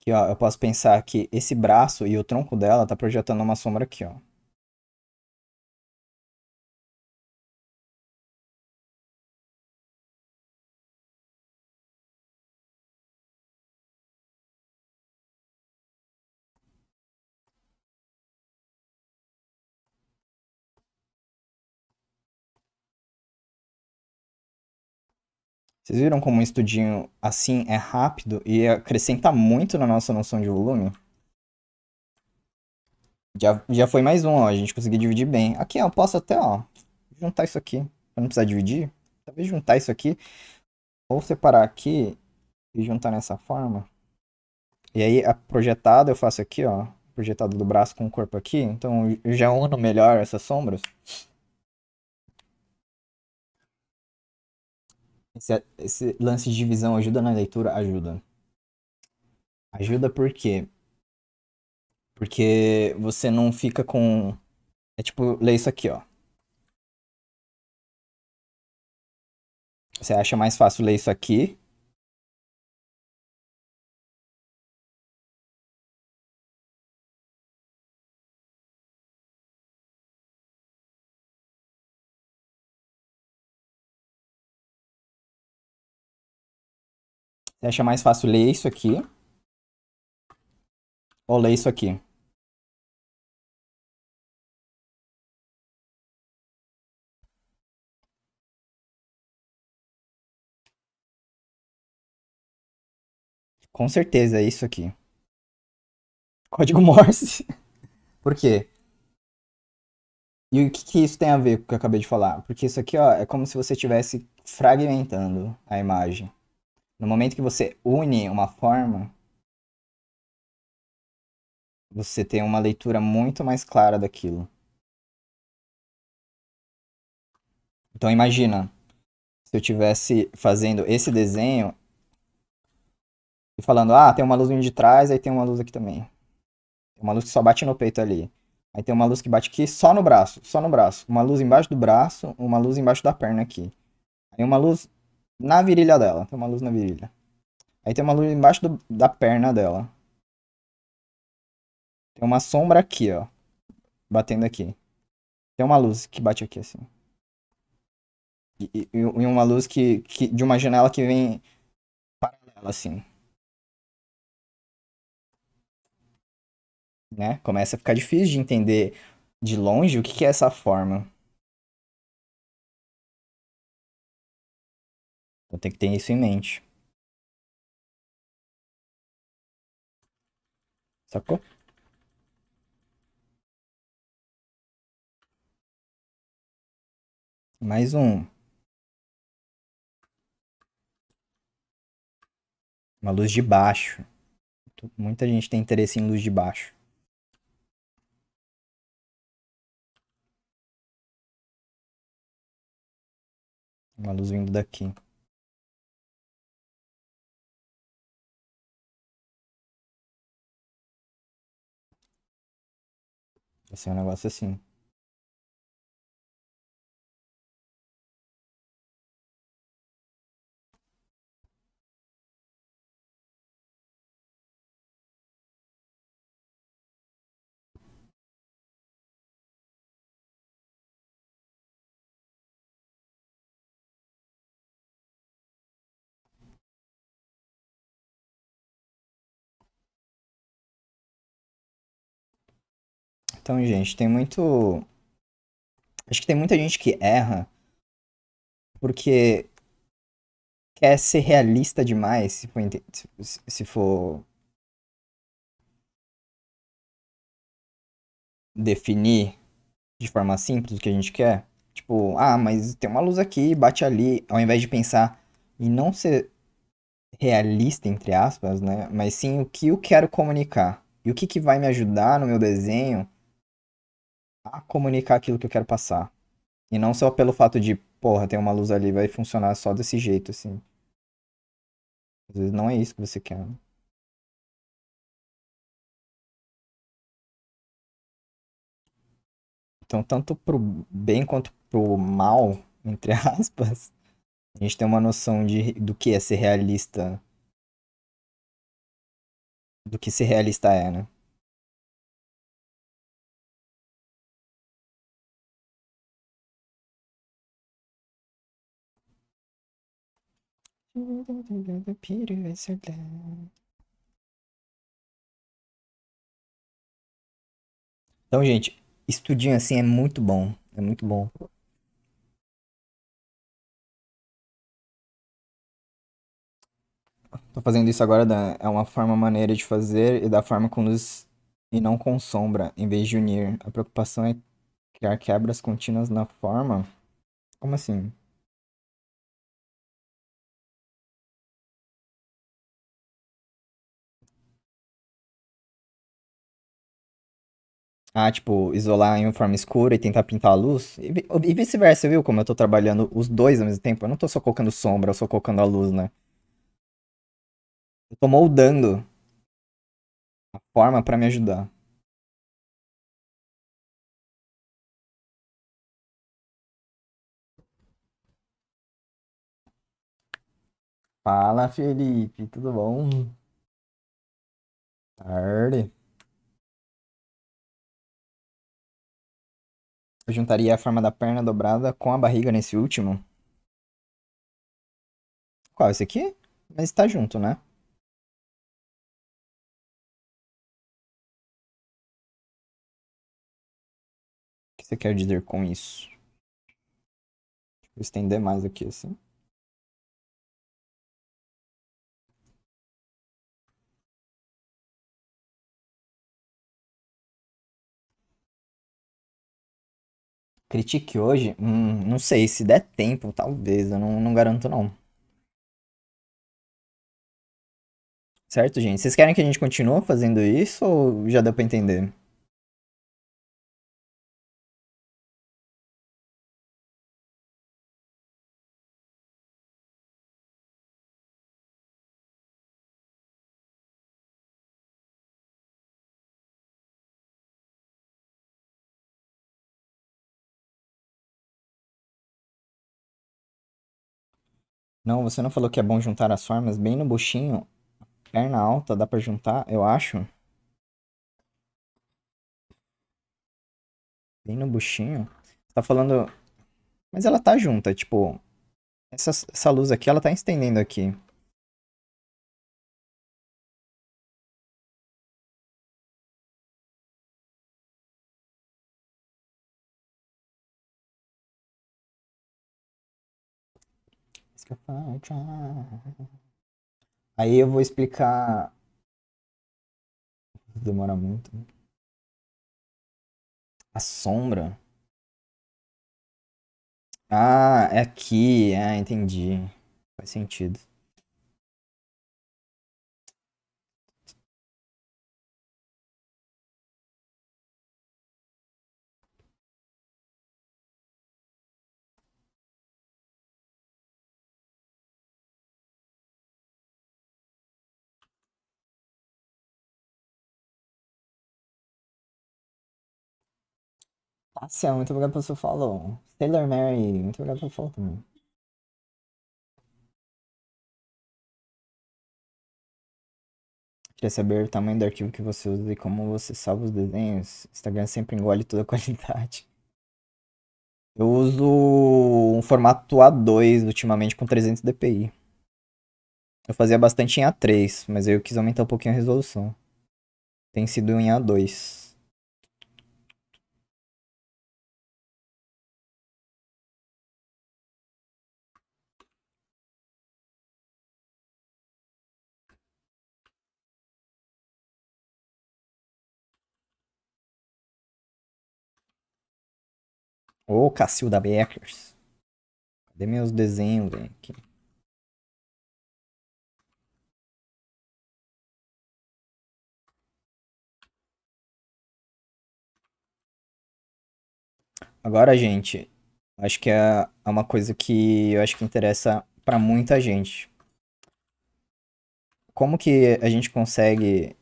Aqui, ó, eu posso pensar que esse braço e o tronco dela tá projetando uma sombra aqui, ó. Vocês viram como um estudinho assim é rápido e acrescenta muito na nossa noção de volume? Já, já foi mais um, ó. A gente conseguiu dividir bem. Aqui, ó, eu posso até, ó, juntar isso aqui. Pra não precisar dividir. Talvez juntar isso aqui. Ou separar aqui e juntar nessa forma. E aí, a projetada eu faço aqui, ó. Projetada do braço com o corpo aqui. Então, eu já uno melhor essas sombras. Esse, esse lance de divisão ajuda na leitura? Ajuda. Ajuda por quê? Porque você não fica com. É tipo, lê isso aqui, ó. Você acha mais fácil ler isso aqui Deixa mais fácil ler isso aqui. Ou ler isso aqui. Com certeza é isso aqui. Código Morse. Por quê? E o que, que, isso tem a ver com o que eu acabei de falar? Porque isso aqui ó, é como se você estivesse fragmentando a imagem. No momento que você une uma forma, você tem uma leitura muito mais clara daquilo. Então imagina, se eu tivesse fazendo esse desenho e falando, ah, tem uma luz vindo de trás, aí tem uma luz aqui também. Tem uma luz que só bate no peito ali. Aí tem uma luz que bate aqui só no braço, só no braço. Uma luz embaixo do braço, uma luz embaixo da perna aqui. Aí uma luz na virilha dela. Tem uma luz na virilha. Aí tem uma luz embaixo do, da perna dela. Tem uma sombra aqui, ó. Batendo aqui. Tem uma luz que bate aqui, assim. E, e, e uma luz que, que. de uma janela que vem paralela, assim. Né? Começa a ficar difícil de entender de longe o que, que é essa forma. Então tem que ter isso em mente. Sacou? Mais um. Uma luz de baixo. Muita gente tem interesse em luz de baixo. Uma luz vindo daqui. Vai ser um negócio assim. Então, gente, tem muito. Acho que tem muita gente que erra porque quer ser realista demais, se for. Se for definir de forma simples o que a gente quer. Tipo, ah, mas tem uma luz aqui, bate ali, ao invés de pensar e não ser realista, entre aspas, né? Mas sim o que eu quero comunicar. E o que, que vai me ajudar no meu desenho a comunicar aquilo que eu quero passar. E não só pelo fato de, porra, tem uma luz ali, vai funcionar só desse jeito, assim. Às vezes não é isso que você quer. Né? Então, tanto pro bem quanto pro mal, entre aspas, a gente tem uma noção de, do que é ser realista. Do que ser realista é, né? Então, gente, estudinho assim é muito bom. É muito bom. Tô fazendo isso agora da, é uma forma maneira de fazer e da forma com luz e não com sombra, em vez de unir. A preocupação é criar quebras contínuas na forma. Como assim? Ah, tipo, isolar em uma forma escura e tentar pintar a luz. E, e vice-versa, viu? Como eu tô trabalhando os dois ao mesmo tempo. Eu não tô só colocando sombra, eu só colocando a luz, né? Eu tô moldando a forma para me ajudar. Fala, Felipe, tudo bom? Hum. Tarde. Eu juntaria a forma da perna dobrada com a barriga nesse último. Qual? Esse aqui? Mas tá junto, né? O que você quer dizer com isso? Vou estender mais aqui assim. critique hoje, hum, não sei, se der tempo, talvez, eu não, não garanto não. Certo, gente? Vocês querem que a gente continue fazendo isso ou já deu pra entender? Não, você não falou que é bom juntar as formas bem no buchinho? Perna alta, dá pra juntar, eu acho. Bem no buchinho. Você tá falando... Mas ela tá junta, tipo... Essa, essa luz aqui, ela tá estendendo aqui. que Aí eu vou explicar. Demora muito. A sombra. Ah, é aqui. Ah, entendi. Faz sentido. Tássia, muito obrigado pelo seu follow. Sailor Mary, muito obrigado pelo follow também. Queria saber o tamanho do arquivo que você usa e como você salva os desenhos. Instagram sempre engole toda a qualidade. Eu uso um formato A2 ultimamente com 300 dpi. Eu fazia bastante em A3, mas aí eu quis aumentar um pouquinho a resolução. Tem sido em A2. Ô, Cacilda Beckers. Cadê meus desenhos, velho? Aqui. Agora, gente, acho que é, é uma coisa que eu acho que interessa para muita gente. Como que a gente consegue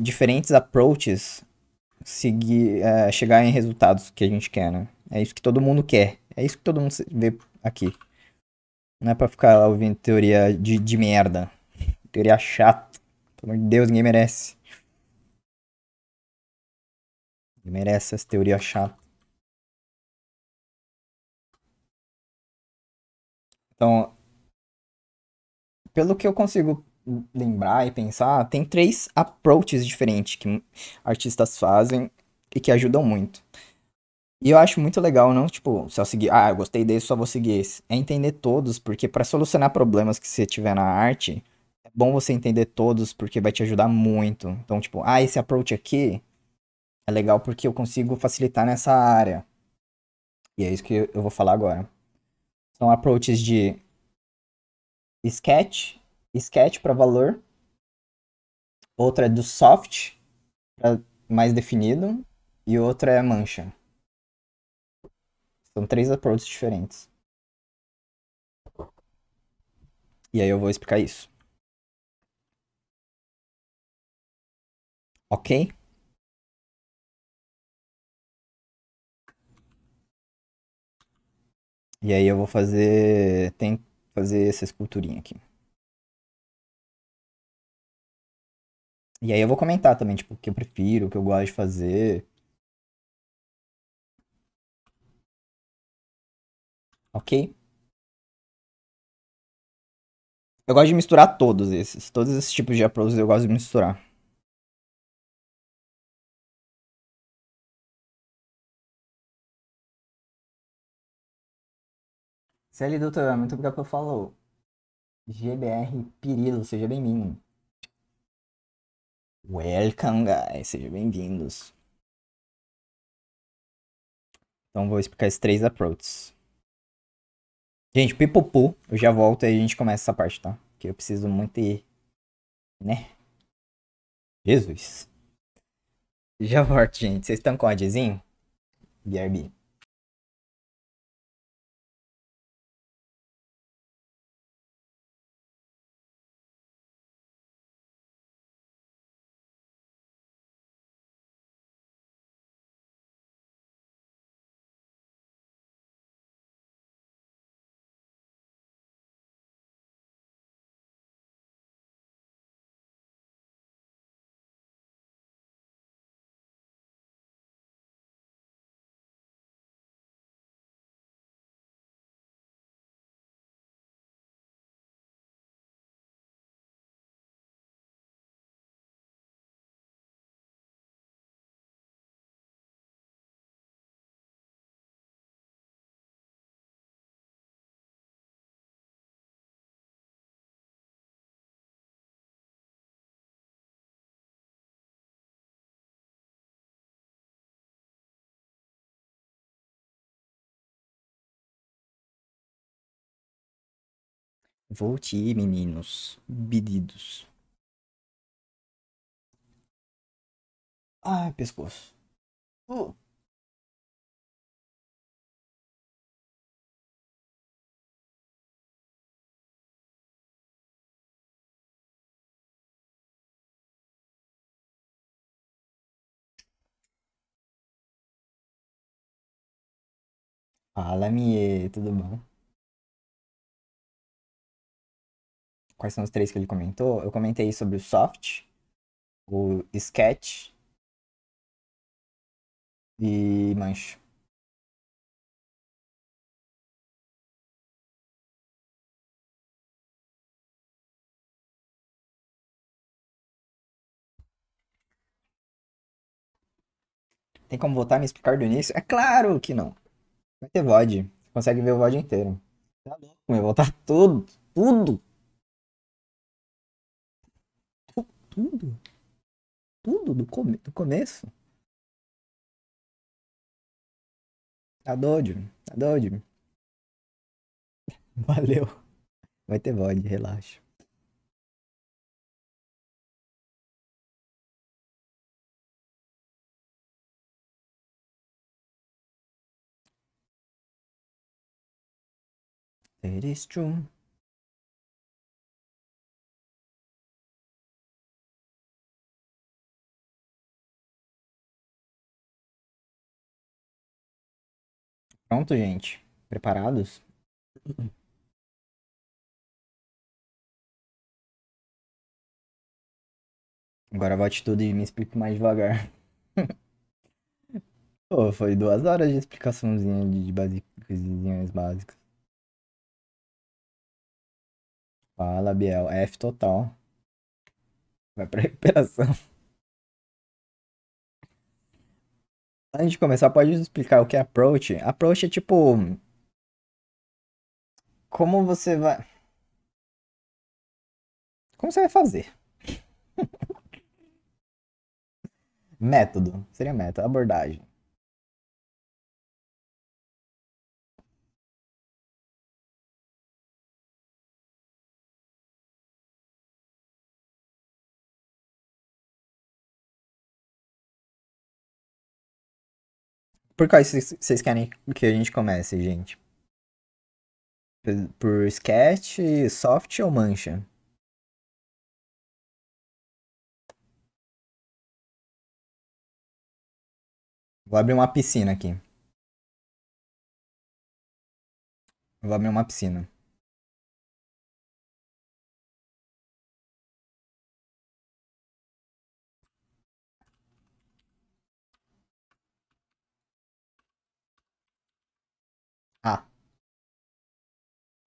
diferentes approaches seguir, é, chegar em resultados que a gente quer, né? É isso que todo mundo quer. É isso que todo mundo vê aqui. Não é pra ficar lá ouvindo teoria de, de merda. Teoria chata. Pelo amor de Deus, ninguém merece. Ninguém merece essa teoria chata. Então, pelo que eu consigo lembrar e pensar, tem três approaches diferentes que artistas fazem e que ajudam muito. E eu acho muito legal, não, tipo, se eu seguir, ah, eu gostei desse, só vou seguir esse. É entender todos, porque para solucionar problemas que você tiver na arte, é bom você entender todos, porque vai te ajudar muito. Então, tipo, ah, esse approach aqui é legal porque eu consigo facilitar nessa área. E é isso que eu vou falar agora. São approaches de sketch, sketch para valor, outra é do soft, para mais definido, e outra é mancha. São três approaches diferentes. E aí eu vou explicar isso. Ok? E aí eu vou fazer. Tem fazer essa esculturinha aqui. E aí eu vou comentar também, tipo, o que eu prefiro, o que eu gosto de fazer. Ok? Eu gosto de misturar todos esses. Todos esses tipos de approaches eu gosto de misturar. sério Doutor, é muito obrigado pelo follow. GBR Pirilo, seja bem-vindo. Welcome, guys. Sejam bem-vindos. Então, vou explicar esses três approaches. Gente, pipopu. Eu já volto e a gente começa essa parte, tá? Que eu preciso muito ir... Né? Jesus. Já volto, gente. Vocês estão com o adzinho? BRB. Vou te meninos. Pedidos. Ai, pescoço. Uh. Fala, Mie, tudo bom? quais são os três que ele comentou, eu comentei sobre o Soft, o Sketch e Mancha. Tem como voltar a me explicar do início? É claro que não. Vai ter VOD. consegue ver o VOD inteiro. Tá louco, meu. Voltar tudo. Tudo. tudo. Tudo do, come, do começo. Tá doido? Tá doido? Valeu. Vai ter VOD, relaxa. It is true. Pronto, gente. Preparados? Agora volte tudo e me explique mais devagar. Pô, foi duas horas de explicaçãozinha de, de coisinhas básicas. Fala, Biel. F total. Vai pra recuperação. Antes de começar, pode explicar o que é approach? Approach é tipo. Como você vai. Como você vai fazer? método. Seria método, abordagem. Por quais vocês querem que a gente comece, gente? Por, por sketch, soft ou mancha? Vou abrir uma piscina aqui. Vou abrir uma piscina.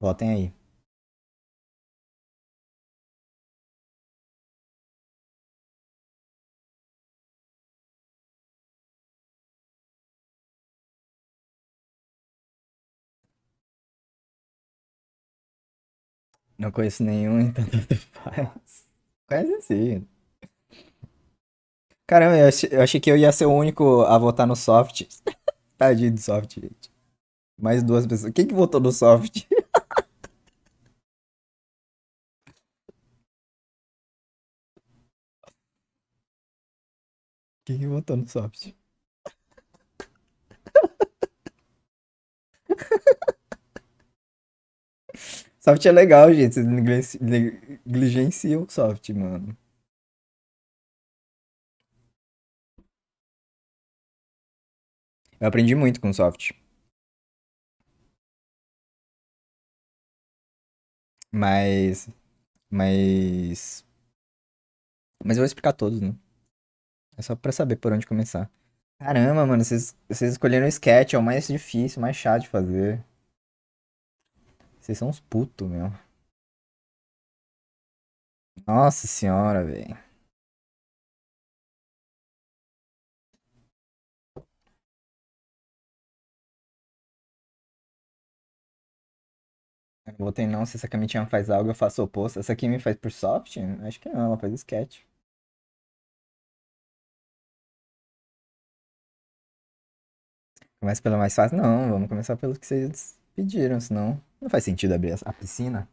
Votem aí. Não conheço nenhum, então tanto faz. Conhece sim Caramba, eu achei, eu achei que eu ia ser o único a votar no soft. Tadinho do soft, gente. Mais duas pessoas. Quem que votou no soft? Quem que votou no Soft? soft é legal, gente. Vocês negligenciam o soft, mano. Eu aprendi muito com soft. Mas. Mas. Mas eu vou explicar todos, né? É só pra saber por onde começar. Caramba, mano, vocês, vocês escolheram o sketch, é o mais difícil, mais chato de fazer. Vocês são uns putos, meu. Nossa senhora, velho. botei não, se essa camitinha faz algo, eu faço o oposto. Essa aqui me faz por soft? Acho que não, ela faz sketch. Começa pela mais fácil? Não, vamos começar pelo que vocês pediram, senão não faz sentido abrir a piscina.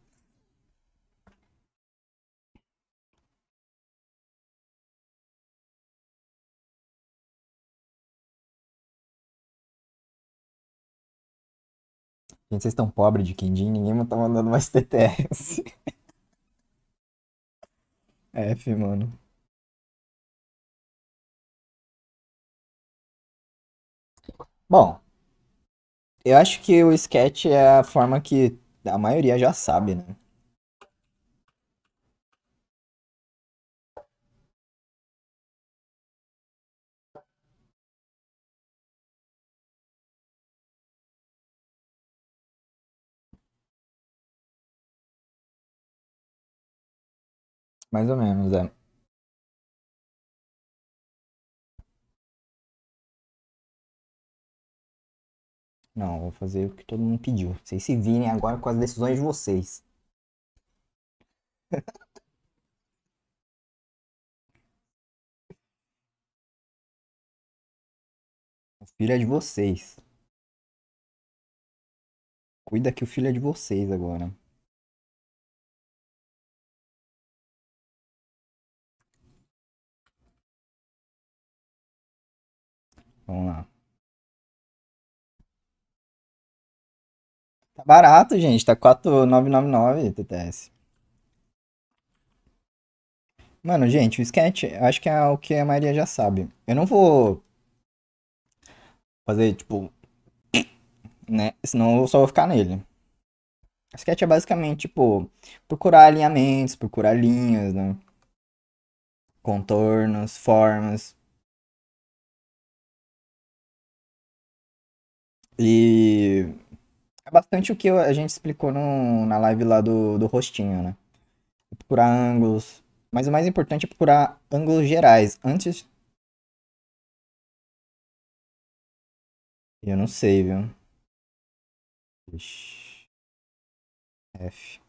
Gente, vocês estão pobres de quindim, ninguém tá mandando mais TTS. F, mano. Bom, eu acho que o sketch é a forma que a maioria já sabe, né? Mais ou menos, é. Não, vou fazer o que todo mundo pediu. Vocês se virem agora com as decisões de vocês. o filho é de vocês. Cuida que o filho é de vocês agora. Vamos lá. Tá barato, gente. Tá 4,999 TTS. Mano, gente, o sketch, acho que é o que a maioria já sabe. Eu não vou fazer, tipo, né? Senão eu só vou ficar nele. O sketch é basicamente, tipo, procurar alinhamentos, procurar linhas, né? Contornos, formas. E bastante o que a gente explicou no, na live lá do, do rostinho, né? Procurar ângulos. Mas o mais importante é procurar ângulos gerais. Antes. Eu não sei, viu? Ixi. F.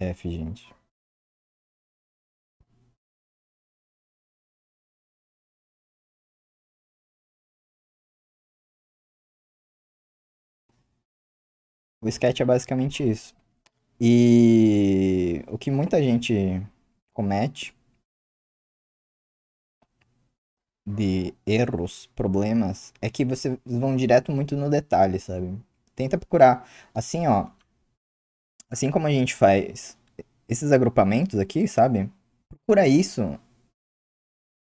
F, gente. O sketch é basicamente isso. E o que muita gente comete de erros, problemas, é que vocês vão direto muito no detalhe, sabe? Tenta procurar. Assim, ó. Assim como a gente faz esses agrupamentos aqui, sabe? Procura isso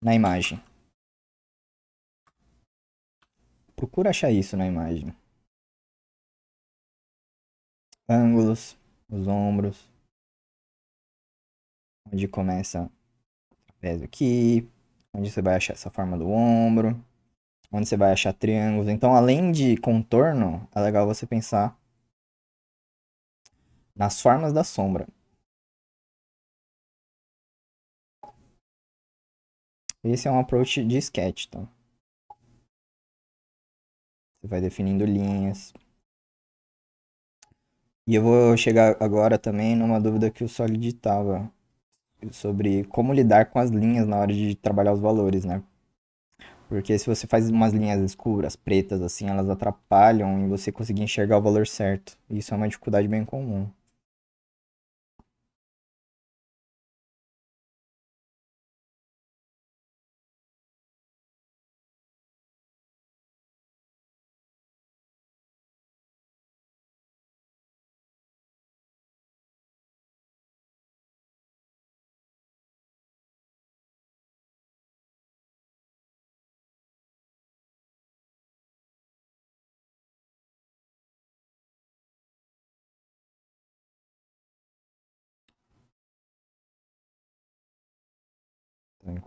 na imagem. Procura achar isso na imagem ângulos, os ombros. Onde começa o trapézio aqui, onde você vai achar essa forma do ombro, onde você vai achar triângulos. Então, além de contorno, é legal você pensar nas formas da sombra. Esse é um approach de sketch, então Você vai definindo linhas, e eu vou chegar agora também numa dúvida que o Solid estava sobre como lidar com as linhas na hora de trabalhar os valores, né? Porque se você faz umas linhas escuras, pretas, assim, elas atrapalham em você conseguir enxergar o valor certo. Isso é uma dificuldade bem comum.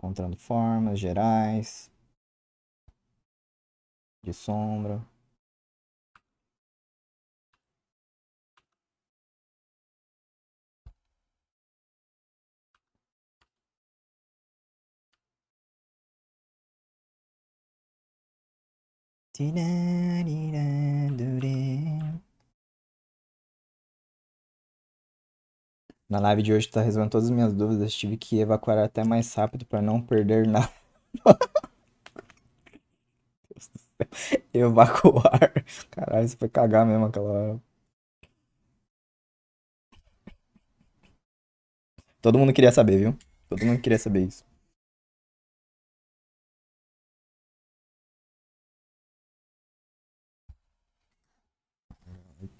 encontrando formas gerais de sombra. Tira, tira, dure. Na live de hoje tá resolvendo todas as minhas dúvidas. Tive que evacuar até mais rápido para não perder nada. Evacuar. Caralho, isso foi cagar mesmo aquela hora. Todo mundo queria saber, viu? Todo mundo queria saber isso.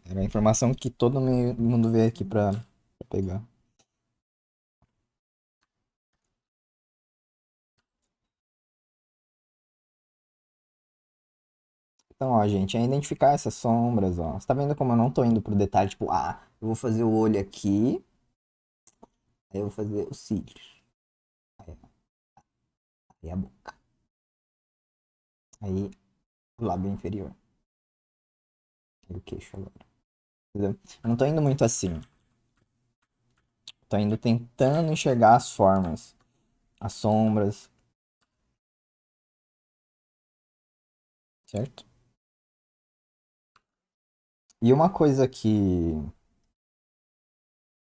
Era a informação que todo mundo veio aqui pra pegar. Então, ó, gente, é identificar essas sombras, ó. Você tá vendo como eu não tô indo pro detalhe, tipo, ah, eu vou fazer o olho aqui, aí eu vou fazer os cílios. Aí, aí a boca. Aí o lábio inferior. E o queixo agora. Entendeu? Eu não tô indo muito assim. Tô ainda tentando enxergar as formas, as sombras. Certo? E uma coisa que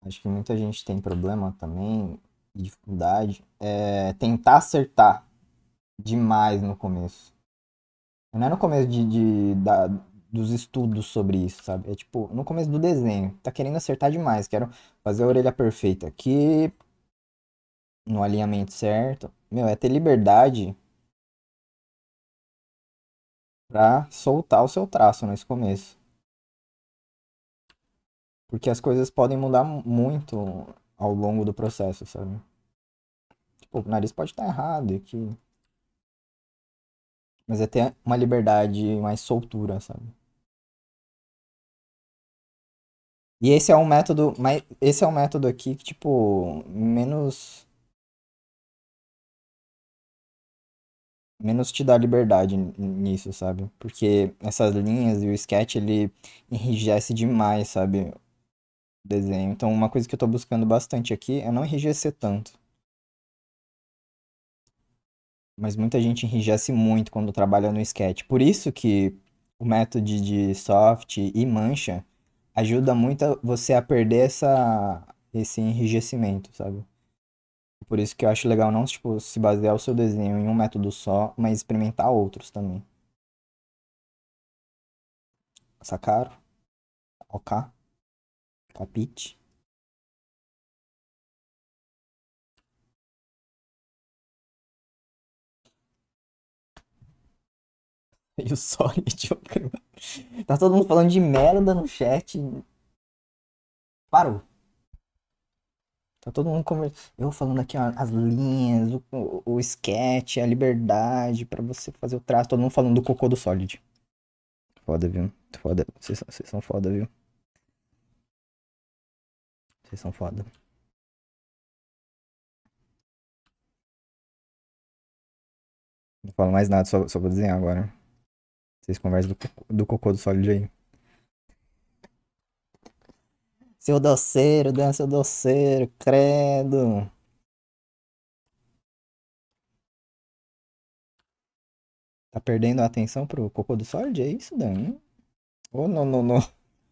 acho que muita gente tem problema também dificuldade é tentar acertar demais no começo. Não é no começo de, de da, dos estudos sobre isso, sabe? É tipo, no começo do desenho, tá querendo acertar demais, quero fazer a orelha perfeita aqui, no alinhamento certo. Meu, é ter liberdade pra soltar o seu traço nesse começo. Porque as coisas podem mudar muito ao longo do processo, sabe? Tipo, o nariz pode estar tá errado aqui. Mas é ter uma liberdade mais soltura, sabe? E esse é um método, mas esse é um método aqui que, tipo, menos. Menos te dá liberdade nisso, sabe? Porque essas linhas e o sketch, ele enrijece demais, sabe? O desenho. Então, uma coisa que eu tô buscando bastante aqui é não enrijecer tanto. Mas muita gente enrijece muito quando trabalha no sketch. Por isso que o método de soft e mancha ajuda muito a você a perder essa, esse enrijecimento, sabe? Por isso que eu acho legal não tipo, se basear o seu desenho em um método só, mas experimentar outros também. Sacaram? Ok? Capite? E o Solid, Tá todo mundo falando de merda no chat. Parou. Tá todo mundo conversando. Eu falando aqui, ó, as linhas, o, o, sketch, a liberdade para você fazer o traço. Todo mundo falando do cocô do Solid. Foda, viu? Foda. Vocês são, vocês são foda, viu? Vocês são foda. Não falo mais nada, só, só vou desenhar agora. Vocês conversam do, cocô, do cocô do sólido aí. Seu doceiro, dança seu doceiro, credo. Tá perdendo a atenção pro cocô do sólido? É isso, Dan? Ô, oh, não, não, não.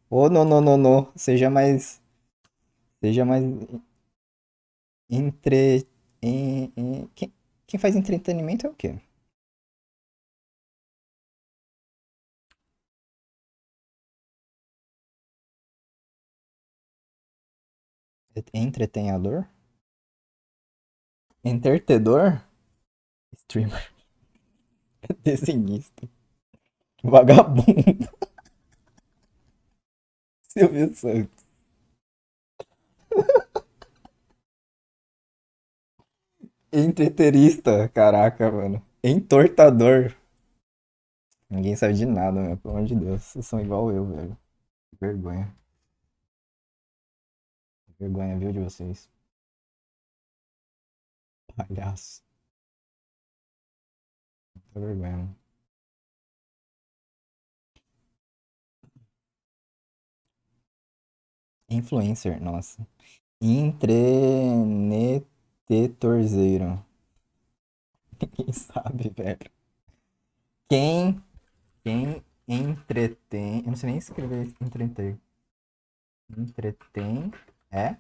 Ô, oh, não, não, não, não. Seja mais... Seja mais... Entre... quem faz entretenimento é o quê? entretenhador? Entertedor? Streamer. Desenhista. Vagabundo. Silvio Santos. Entreterista, caraca, mano. Entortador. Ninguém sabe de nada, meu. Pelo amor de Deus. Vocês são igual eu, velho. Que vergonha. Vergonha, viu, de vocês. Palhaço. Muita vergonha, mano. Influencer, nossa. Entrenetetorzeiro. Quem sabe, velho? Quem. Quem entretém. Eu não sei nem escrever entreter. Entretém. É?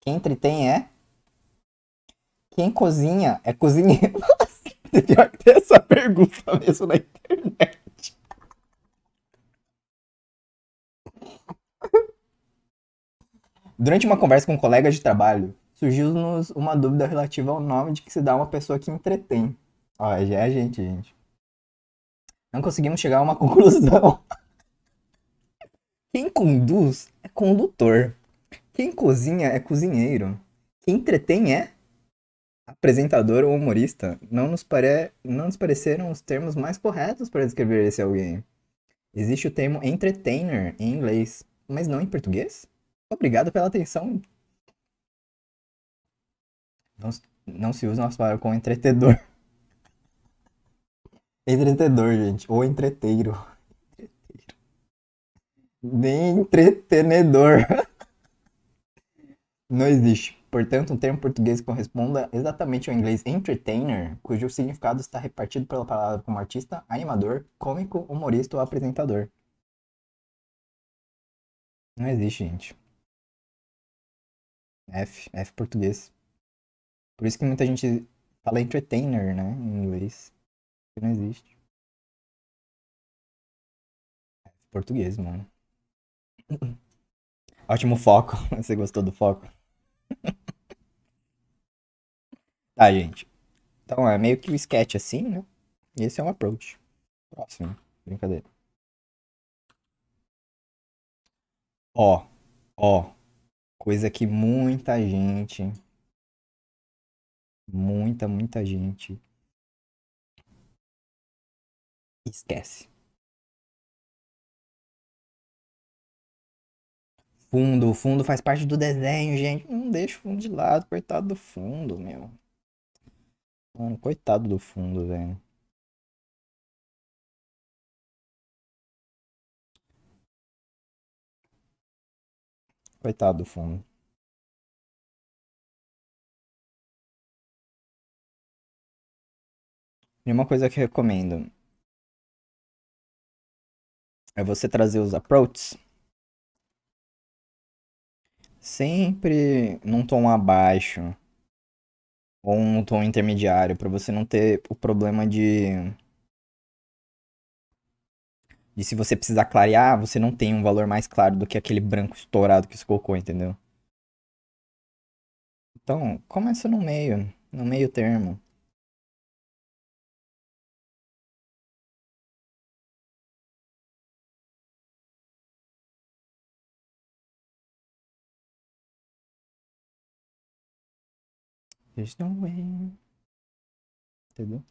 Quem entretém é? Quem cozinha é cozinheiro. Devia ter essa pergunta mesmo na internet. Durante uma conversa com um colega de trabalho, surgiu-nos uma dúvida relativa ao nome de que se dá uma pessoa que entretém. Ó, já é a gente, gente. Não conseguimos chegar a uma conclusão. Quem conduz é condutor. Quem cozinha é cozinheiro. Quem entretém é apresentador ou humorista. Não nos, pare... não nos pareceram os termos mais corretos para descrever esse alguém. Existe o termo entertainer em inglês, mas não em português? Obrigado pela atenção. Não, não se usa a palavra com entretedor. entretedor, gente, ou entreteiro nem entretenedor. Não existe. Portanto, um termo português que corresponda exatamente ao inglês entertainer, cujo significado está repartido pela palavra como artista, animador, cômico, humorista ou apresentador. Não existe, gente. F, F português. Por isso que muita gente fala entertainer, né, em inglês. Não existe. F português, mano. Ótimo foco. Você gostou do foco? tá, gente. Então é meio que o um sketch assim, né? E esse é um approach. Próximo. Brincadeira. Ó. Ó. Coisa que muita gente. Muita, muita gente. Esquece. fundo. O fundo faz parte do desenho, gente. Não deixa o fundo de lado, coitado do fundo, meu. Mano, coitado do fundo, velho. Coitado do fundo. E uma coisa que eu recomendo é você trazer os approaches sempre num tom abaixo ou um tom intermediário para você não ter o problema de de se você precisar clarear, você não tem um valor mais claro do que aquele branco estourado que você colocou, entendeu? Então, começa no meio, no meio termo. There's no way. Entendeu?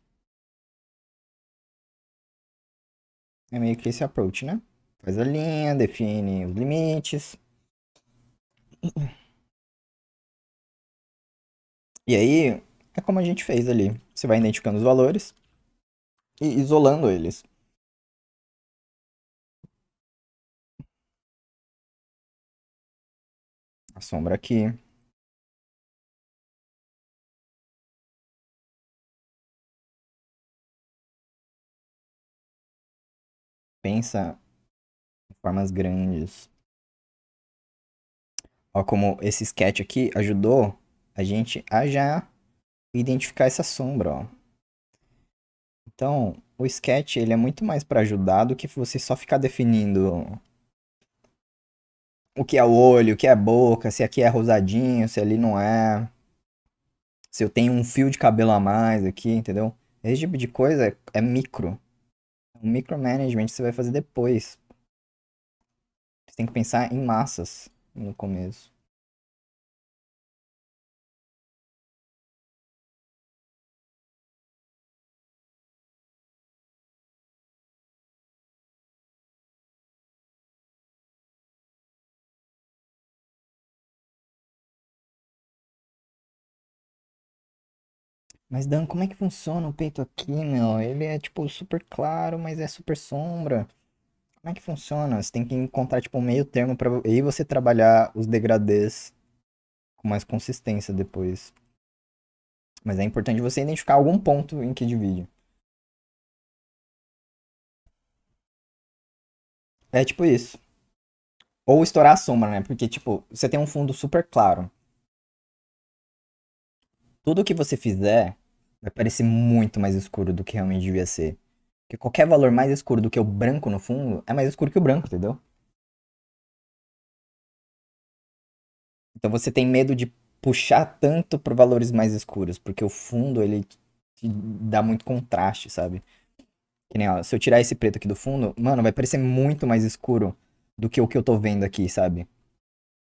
É meio que esse approach, né? Faz a linha, define os limites. E aí, é como a gente fez ali. Você vai identificando os valores e isolando eles. A sombra aqui. pensa em formas grandes. Ó, como esse sketch aqui ajudou a gente a já identificar essa sombra, ó. Então, o sketch ele é muito mais para ajudar do que você só ficar definindo o que é o olho, o que é a boca, se aqui é rosadinho, se ali não é. Se eu tenho um fio de cabelo a mais aqui, entendeu? Esse tipo de coisa é, é micro. O micromanagement você vai fazer depois. Você tem que pensar em massas no começo. Mas, Dan, como é que funciona o peito aqui, meu? Ele é, tipo, super claro, mas é super sombra. Como é que funciona? Você tem que encontrar, tipo, um meio termo pra... E aí você trabalhar os degradês com mais consistência depois. Mas é importante você identificar algum ponto em que divide. É tipo isso. Ou estourar a sombra, né? Porque, tipo, você tem um fundo super claro. Tudo que você fizer vai parecer muito mais escuro do que realmente devia ser. Porque qualquer valor mais escuro do que o branco no fundo é mais escuro que o branco, entendeu? Então você tem medo de puxar tanto para valores mais escuros, porque o fundo ele te dá muito contraste, sabe? Que nem, ó, se eu tirar esse preto aqui do fundo, mano, vai parecer muito mais escuro do que o que eu tô vendo aqui, sabe?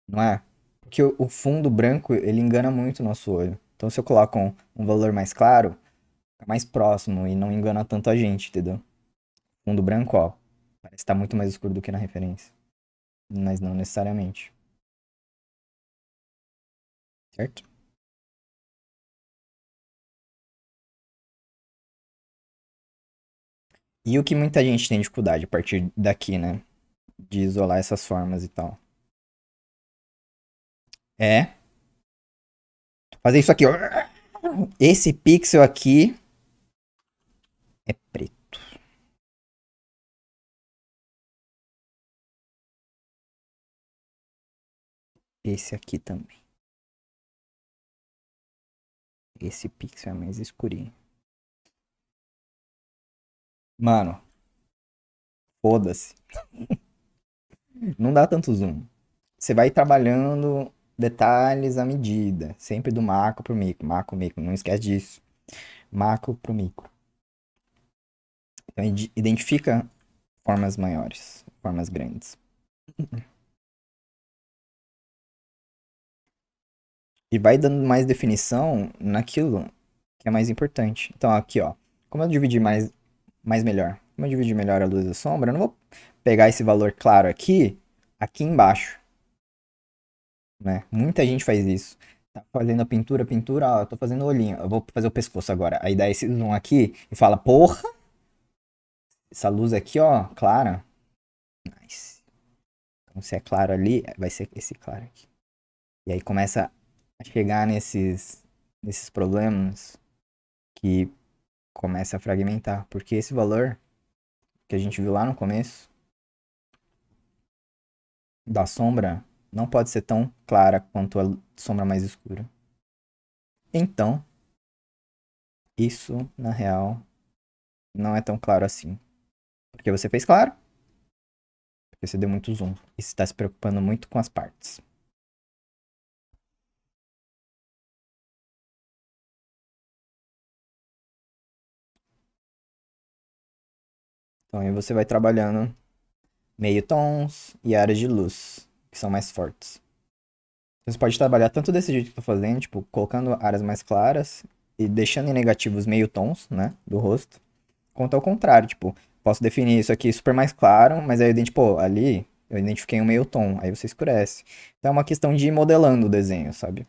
Não é? Porque o fundo branco, ele engana muito o nosso olho. Então, se eu coloco um, um valor mais claro, fica mais próximo e não engana tanto a gente, entendeu? Fundo branco, ó, parece estar tá muito mais escuro do que na referência. Mas não necessariamente. Certo? E o que muita gente tem dificuldade a partir daqui, né? De isolar essas formas e tal. É fazer isso aqui, ó. Esse pixel aqui é preto. Esse aqui também. Esse pixel é mais escurinho. Mano. Foda-se. Não dá tanto zoom. Você vai trabalhando detalhes à medida, sempre do macro pro micro, macro, micro, não esquece disso. Macro pro micro. Então, identifica formas maiores, formas grandes. E vai dando mais definição naquilo que é mais importante. Então, aqui, ó. Como eu dividir mais, mais melhor? Como eu dividir melhor a luz e a sombra, eu não vou pegar esse valor claro aqui, aqui embaixo né? Muita gente faz isso. Tá fazendo a pintura, pintura, ó, eu tô fazendo o olhinho, eu vou fazer o pescoço agora. Aí dá esse zoom aqui e fala, porra! Essa luz aqui, ó, clara. Nice. Então se é claro ali, vai ser esse claro aqui. E aí começa a chegar nesses, nesses problemas que começa a fragmentar. Porque esse valor que a gente viu lá no começo da sombra não pode ser tão clara quanto a sombra mais escura. Então, isso, na real, não é tão claro assim. Porque você fez claro, porque você deu muito zoom e está se preocupando muito com as partes. Então aí você vai trabalhando meio tons e áreas de luz que são mais fortes. Você pode trabalhar tanto desse jeito que eu tô fazendo, tipo, colocando áreas mais claras e deixando em negativo os meio tons, né, do rosto, quanto ao contrário, tipo, posso definir isso aqui super mais claro, mas aí eu ali eu identifiquei um meio tom, aí você escurece. Então é uma questão de ir modelando o desenho, sabe?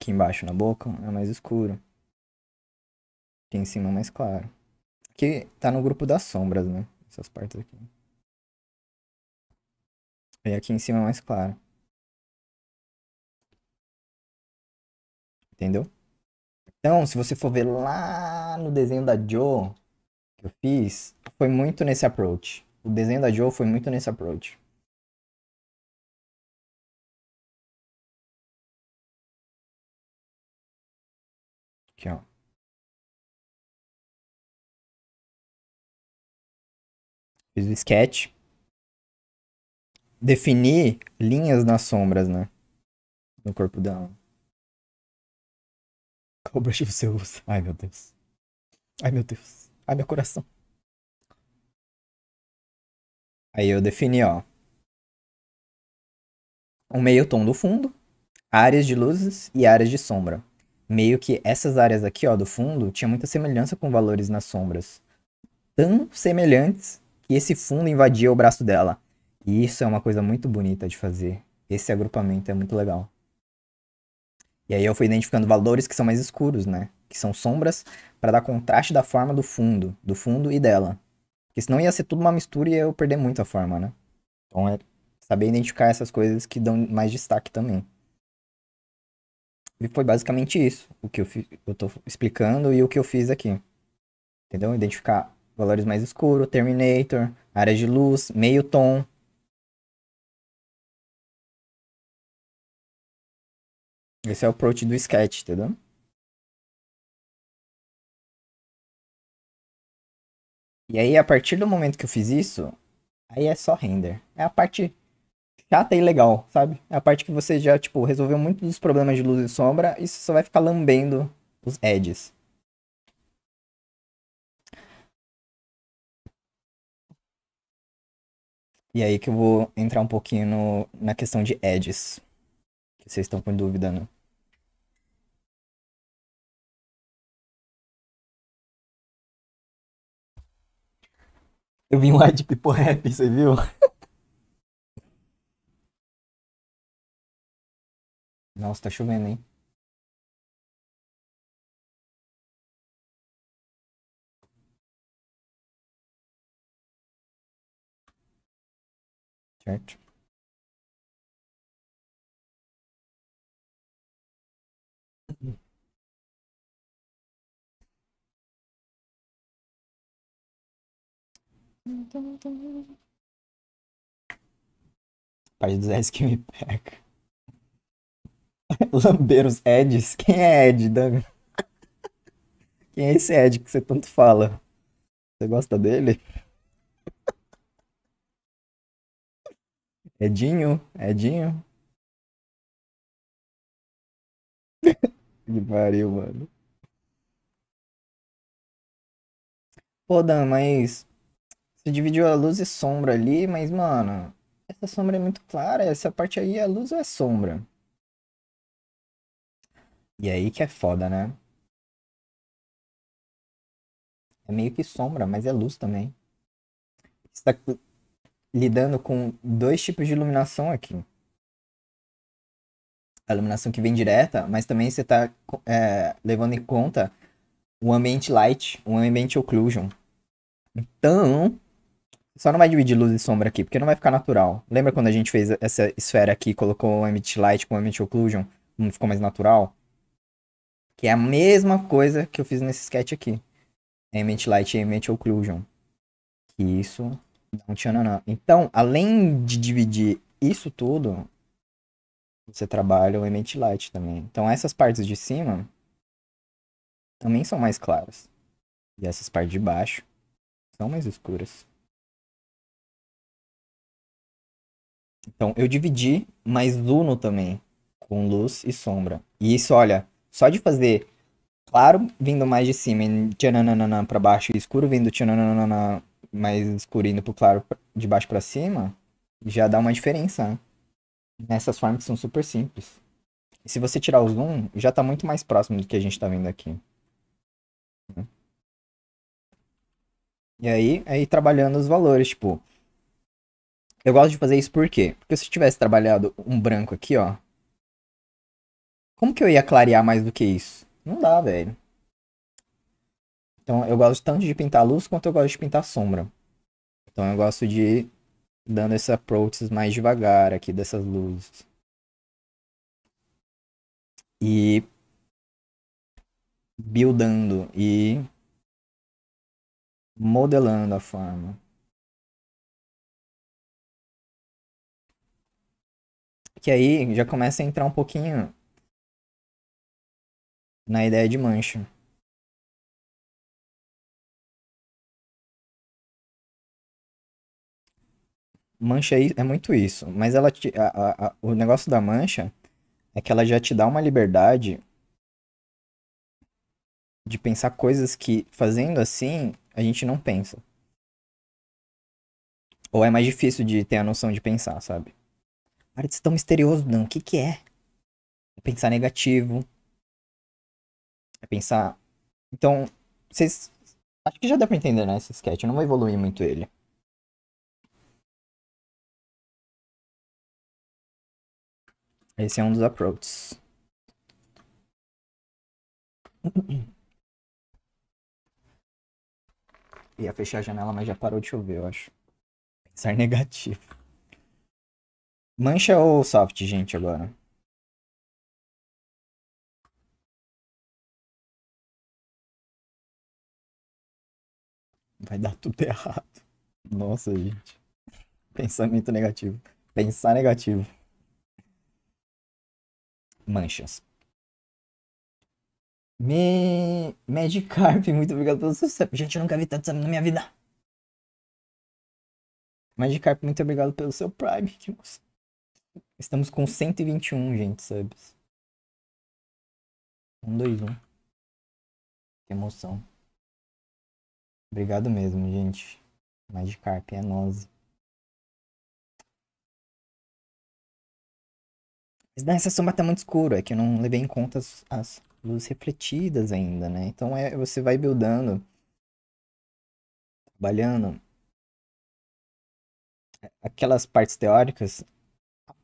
Aqui embaixo na boca é mais escuro. Aqui em cima é mais claro. Aqui tá no grupo das sombras, né? Essas partes aqui aí aqui em cima é mais claro. Entendeu? Então, se você for ver lá no desenho da Joe que eu fiz, foi muito nesse approach. O desenho da Joe foi muito nesse approach. Aqui, ó. Fiz o sketch definir linhas nas sombras, né? No corpo dela. É Qual brush você usa? Ai, meu Deus. Ai, meu Deus. Ai, meu coração. Aí eu defini, ó. Um meio tom do fundo, áreas de luzes e áreas de sombra. Meio que essas áreas aqui, ó, do fundo, tinha muita semelhança com valores nas sombras. Tão semelhantes que esse fundo invadia o braço dela. E isso é uma coisa muito bonita de fazer. Esse agrupamento é muito legal. E aí eu fui identificando valores que são mais escuros, né? Que são sombras para dar contraste da forma do fundo, do fundo e dela. Porque senão ia ser tudo uma mistura e eu perder muito a forma, né? Então é saber identificar essas coisas que dão mais destaque também. E foi basicamente isso, o que eu, eu tô explicando e o que eu fiz aqui. Entendeu? Identificar valores mais escuros, Terminator, áreas de luz, meio tom, Esse é o approach do sketch, entendeu? E aí, a partir do momento que eu fiz isso, aí é só render. É a parte chata e legal, sabe? É a parte que você já, tipo, resolveu muito dos problemas de luz e sombra e você só vai ficar lambendo os edges. E aí que eu vou entrar um pouquinho no, na questão de edges. Que vocês estão com dúvida, né? Eu vi um ad de Pipo Rap, você viu? Nossa, tá chovendo, hein? Certo. Pai dos Eds que me pega. Lambeiros Eds? Quem é Ed, Dan, Quem é esse Ed que você tanto fala? Você gosta dele? Edinho? Edinho? que pariu, mano. Pô, Dan, mas você dividiu a luz e sombra ali, mas, mano, essa sombra é muito clara. Essa parte aí é luz ou é sombra? E aí que é foda, né? É meio que sombra, mas é luz também. Você tá lidando com dois tipos de iluminação aqui. A iluminação que vem direta, mas também você está é, levando em conta o ambiente light, o ambiente occlusion. Então, só não vai dividir luz e sombra aqui, porque não vai ficar natural. Lembra quando a gente fez essa esfera aqui, colocou o Emit Light com o Emit Occlusion? Não ficou mais natural? Que é a mesma coisa que eu fiz nesse sketch aqui. Emit Light e Emit Occlusion. Que isso não tinha nada. Então, além de dividir isso tudo, você trabalha o Emit Light também. Então, essas partes de cima também são mais claras. E essas partes de baixo são mais escuras. Então, eu dividi, mas uno também, com luz e sombra. E isso, olha, só de fazer claro vindo mais de cima e tchananana pra baixo, e escuro vindo tchananana mais escuro indo pro claro de baixo para cima, já dá uma diferença. Né? Nessas formas que são super simples. E se você tirar o zoom, já tá muito mais próximo do que a gente tá vendo aqui. E aí, aí trabalhando os valores, tipo, eu gosto de fazer isso por quê? Porque se eu tivesse trabalhado um branco aqui, ó. Como que eu ia clarear mais do que isso? Não dá, velho. Então eu gosto tanto de pintar luz quanto eu gosto de pintar sombra. Então eu gosto de ir dando esse approach mais devagar aqui dessas luzes. E buildando e modelando a forma. Que aí já começa a entrar um pouquinho na ideia de mancha. Mancha é, é muito isso, mas ela te, a, a, o negócio da mancha é que ela já te dá uma liberdade de pensar coisas que fazendo assim a gente não pensa. Ou é mais difícil de ter a noção de pensar, sabe? Para de ser tão misterioso, não. O que, que é? É pensar negativo. É pensar. Então, vocês. Acho que já dá pra entender, né? Esse sketch. Eu não vou evoluir muito ele. Esse é um dos approaches. Ia fechar a janela, mas já parou de chover, eu acho. Pensar negativo. Mancha ou soft, gente, agora? Vai dar tudo errado. Nossa, gente. Pensamento negativo. Pensar negativo. Manchas. Me... Medicarp, muito obrigado pelo seu Gente, eu nunca vi tanto sub na minha vida. Magikarp, muito obrigado pelo seu Prime. Que emoção. Estamos com 121, gente, subs. Um, dois, um. Que emoção. Obrigado mesmo, gente. Magikarp é nós. Mas nessa né, sombra tá muito escuro, é que eu não levei em conta as, as luzes refletidas ainda, né? Então é, você vai buildando, trabalhando. É, aquelas partes teóricas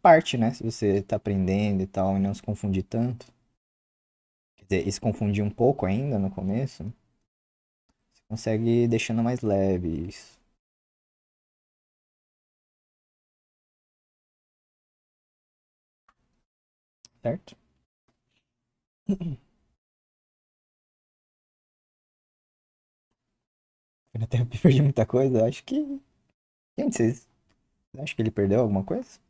parte, né? Se você tá aprendendo e tal, e não se confundir tanto. Quer dizer, e se confundir um pouco ainda no começo, você consegue deixando mais leve isso. Certo? Eu até perdi muita coisa, acho que. Gente, vocês. Acho que ele perdeu alguma coisa?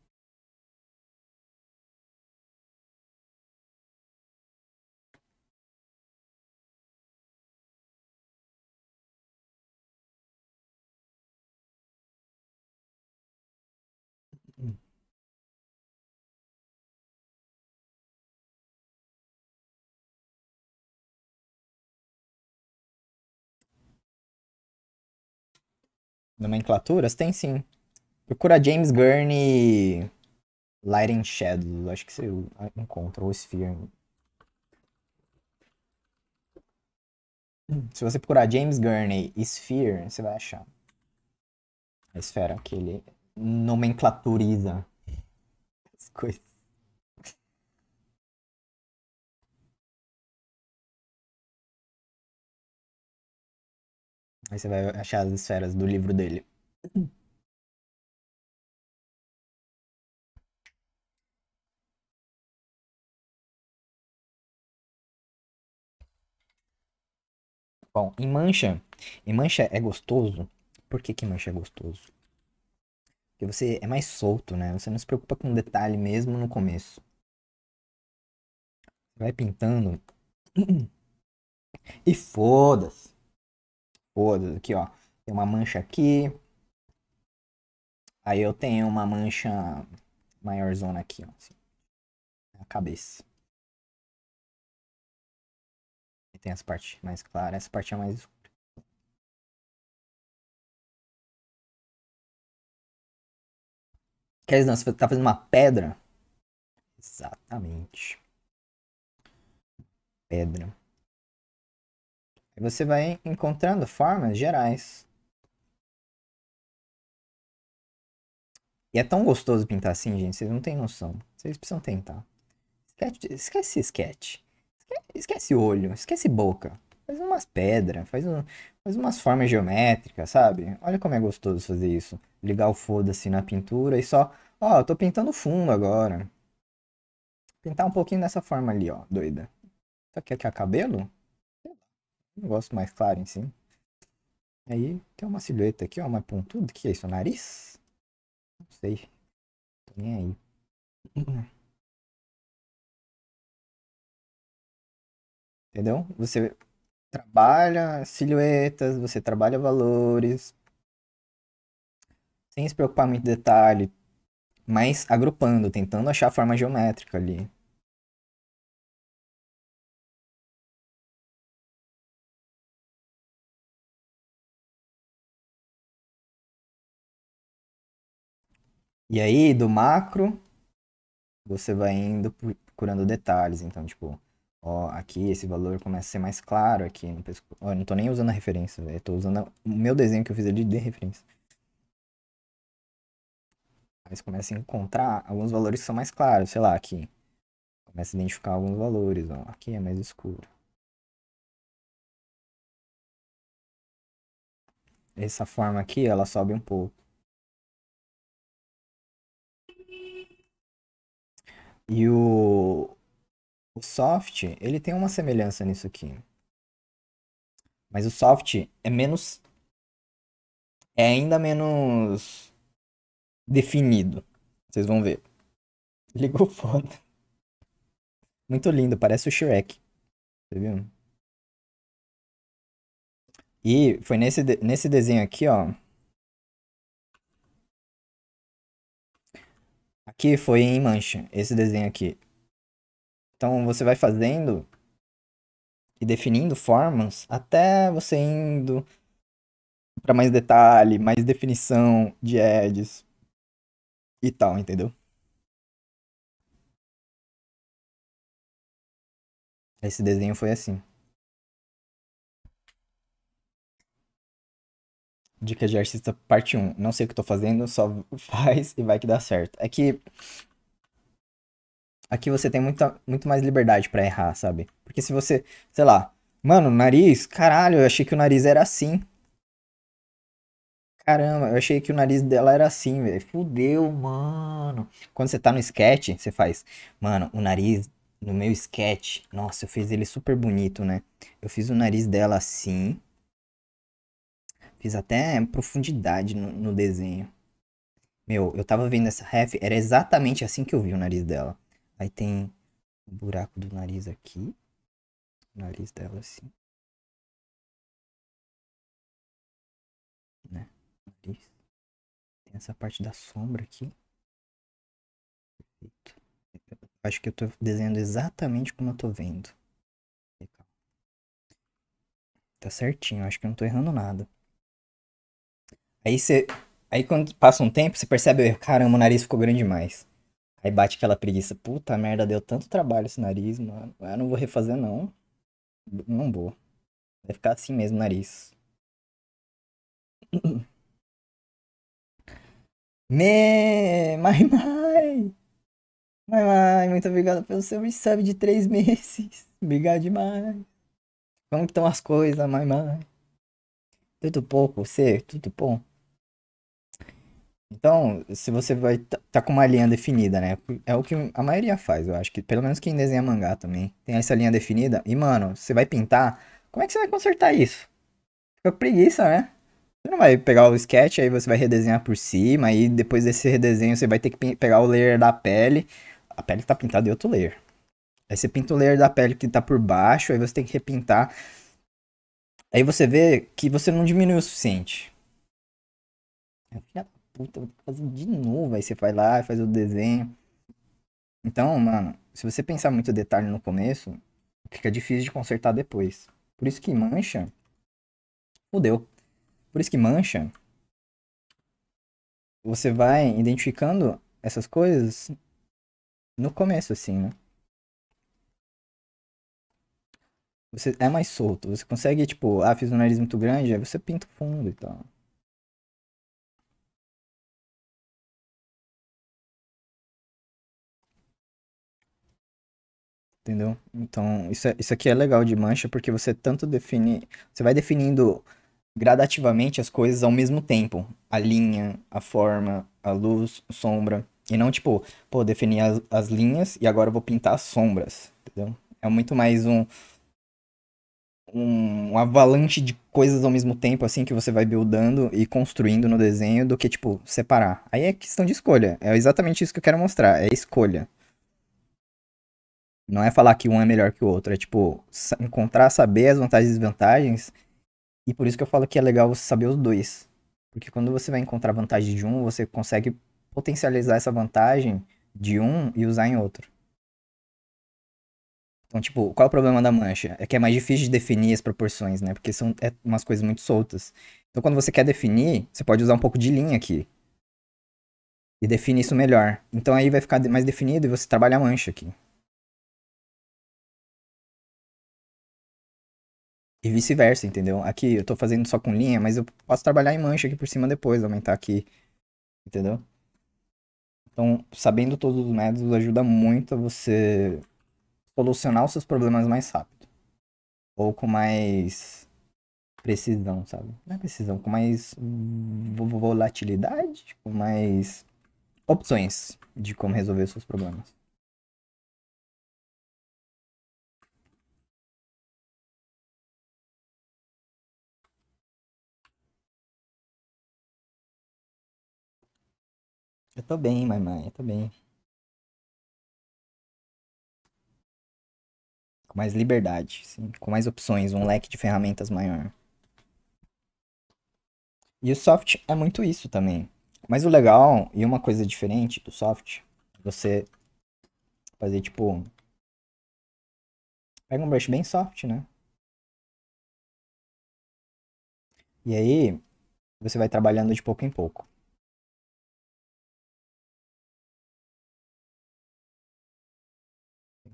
Nomenclaturas? Tem sim. Procura James Gurney Light and Shadows. Acho que você encontra. Ou Sphere. Se você procurar James Gurney Sphere, você vai achar. A esfera que ele nomenclaturiza as coisas. Aí você vai achar as esferas do livro dele. Bom, em mancha, em mancha é gostoso. Por que que mancha é gostoso? Porque você é mais solto, né? Você não se preocupa com detalhe mesmo no começo. Vai pintando. E foda-se todas. Aqui, ó. Tem uma mancha aqui. Aí eu tenho uma mancha maior zona aqui, ó. Assim, a cabeça. E tem essa parte mais clara. Essa parte é mais escura. Quer dizer, não, você tá fazendo uma pedra? Exatamente. Pedra. E você vai encontrando formas gerais. E é tão gostoso pintar assim, gente, vocês não têm noção. Vocês precisam tentar. Esquece, esquece sketch. Esquece olho, esquece boca. Faz umas pedras, faz, um, faz umas formas geométricas, sabe? Olha como é gostoso fazer isso. Ligar o foda-se na pintura e só... Ó, oh, eu tô pintando fundo agora. Pintar um pouquinho dessa forma ali, ó, doida. Só que aqui é cabelo? Um negócio mais claro em cima. Aí tem uma silhueta aqui, ó, mais pontudo. O que é isso? O nariz? Não sei. Tô nem aí. Entendeu? Você trabalha silhuetas, você trabalha valores, sem se preocupar muito em detalhe, mas agrupando, tentando achar a forma geométrica ali. E aí, do macro, você vai indo procurando detalhes. Então, tipo, ó, aqui esse valor começa a ser mais claro aqui no pescoço. Ó, eu não tô nem usando a referência, velho. Tô usando o meu desenho que eu fiz ali de referência. Aí você começa a encontrar alguns valores que são mais claros, sei lá, aqui. Começa a identificar alguns valores, ó. Aqui é mais escuro. Essa forma aqui, ela sobe um pouco. E o, o soft, ele tem uma semelhança nisso aqui. Mas o soft é menos. É ainda menos definido. Vocês vão ver. Ligou foda. Muito lindo, parece o Shrek. Você viu? E foi nesse, nesse desenho aqui, ó. Aqui foi em mancha, esse desenho aqui. Então você vai fazendo e definindo formas até você indo para mais detalhe, mais definição de edges e tal, entendeu? Esse desenho foi assim. Dicas de artista parte 1. Não sei o que tô fazendo, só faz e vai que dá certo. É que aqui você tem muita, muito mais liberdade para errar, sabe? Porque se você, sei lá, mano, nariz, caralho, eu achei que o nariz era assim. Caramba, eu achei que o nariz dela era assim, velho. Fudeu, mano. Quando você tá no sketch, você faz, mano, o nariz no meu sketch, nossa, eu fiz ele super bonito, né? Eu fiz o nariz dela assim. Fiz até profundidade no, no desenho. Meu, eu tava vendo essa ref, era exatamente assim que eu vi o nariz dela. Aí tem o um buraco do nariz aqui. O nariz dela assim. Né? Nariz. Tem essa parte da sombra aqui. Perfeito. acho que eu tô desenhando exatamente como eu tô vendo. Tá certinho, acho que eu não tô errando nada. Aí você. Aí quando passa um tempo, você percebe, caramba, o nariz ficou grande demais. Aí bate aquela preguiça, puta merda, deu tanto trabalho esse nariz, mano. Eu ah, não vou refazer não. Não vou. Vai ficar assim mesmo o nariz. Me, mai, mai. Mai, mai, muito obrigado pelo seu resub de três meses. Obrigado demais. Como estão as coisas, mai, mai? Tudo pouco, você? Tudo bom? Então, se você vai tá, tá com uma linha definida, né? É o que a maioria faz, eu acho que pelo menos quem desenha mangá também tem essa linha definida. E mano, você vai pintar, como é que você vai consertar isso? Fica preguiça, né? Você não vai pegar o sketch, aí você vai redesenhar por cima, aí depois desse redesenho você vai ter que pegar o layer da pele. A pele tá pintada em outro layer. Aí você pinta o layer da pele que tá por baixo, aí você tem que repintar. Aí você vê que você não diminuiu o suficiente. É filha da puta, vou fazer de novo. Aí você vai lá, faz o desenho. Então, mano, se você pensar muito detalhe no começo, fica difícil de consertar depois. Por isso que mancha. Fudeu. Por isso que mancha. Você vai identificando essas coisas no começo, assim, né? Você é mais solto. Você consegue, tipo, ah, fiz um nariz muito grande, aí você pinta o fundo e tal. entendeu? Então, isso, é, isso aqui é legal de mancha, porque você tanto define. Você vai definindo gradativamente as coisas ao mesmo tempo. A linha, a forma, a luz, a sombra. E não tipo, pô, definir as, as linhas e agora eu vou pintar as sombras, entendeu? É muito mais um. Um avalanche de coisas ao mesmo tempo, assim, que você vai buildando e construindo no desenho, do que, tipo, separar. Aí é questão de escolha. É exatamente isso que eu quero mostrar. É escolha. Não é falar que um é melhor que o outro, é tipo, encontrar, saber as vantagens e desvantagens. E por isso que eu falo que é legal você saber os dois. Porque quando você vai encontrar vantagem de um, você consegue potencializar essa vantagem de um e usar em outro. Então, tipo, qual é o problema da mancha? É que é mais difícil de definir as proporções, né? Porque são é umas coisas muito soltas. Então, quando você quer definir, você pode usar um pouco de linha aqui. E define isso melhor. Então, aí vai ficar mais definido e você trabalha a mancha aqui. E vice-versa, entendeu? Aqui eu tô fazendo só com linha, mas eu posso trabalhar em mancha aqui por cima depois, aumentar aqui, entendeu? Então, sabendo todos os métodos ajuda muito a você solucionar os seus problemas mais rápido. Ou com mais precisão, sabe? Não é precisão, com mais volatilidade, com mais opções de como resolver os seus problemas. Eu tô bem, mamãe, eu tô bem. Com mais liberdade, sim. com mais opções, um leque de ferramentas maior. E o soft é muito isso também. Mas o legal, e uma coisa diferente do soft, você fazer tipo. Pega um brush bem soft, né? E aí, você vai trabalhando de pouco em pouco.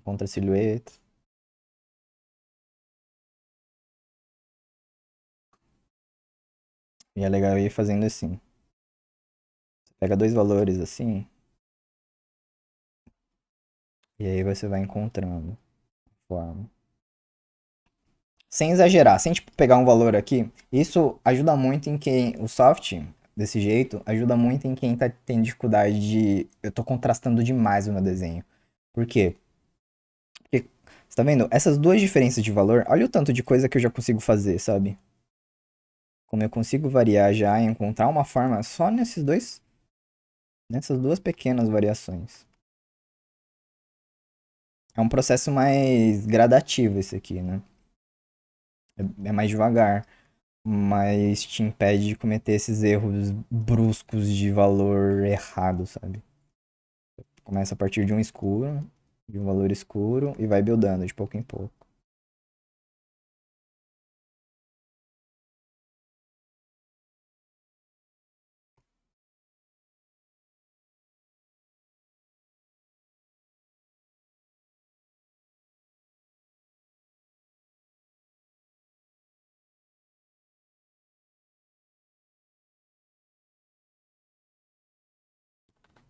contra a silhueta. E é legal ir fazendo assim. Você pega dois valores assim. E aí você vai encontrando forma. Sem exagerar, sem tipo, pegar um valor aqui. Isso ajuda muito em quem. O soft, desse jeito, ajuda muito em quem tá, tendo dificuldade de. Eu tô contrastando demais o meu desenho. Por quê? Você tá vendo? Essas duas diferenças de valor, olha o tanto de coisa que eu já consigo fazer, sabe? Como eu consigo variar já e encontrar uma forma só nesses dois... Nessas duas pequenas variações. É um processo mais gradativo esse aqui, né? É, é mais devagar, mas te impede de cometer esses erros bruscos de valor errado, sabe? Começa a partir de um escuro, de um valor escuro e vai buildando de pouco em pouco.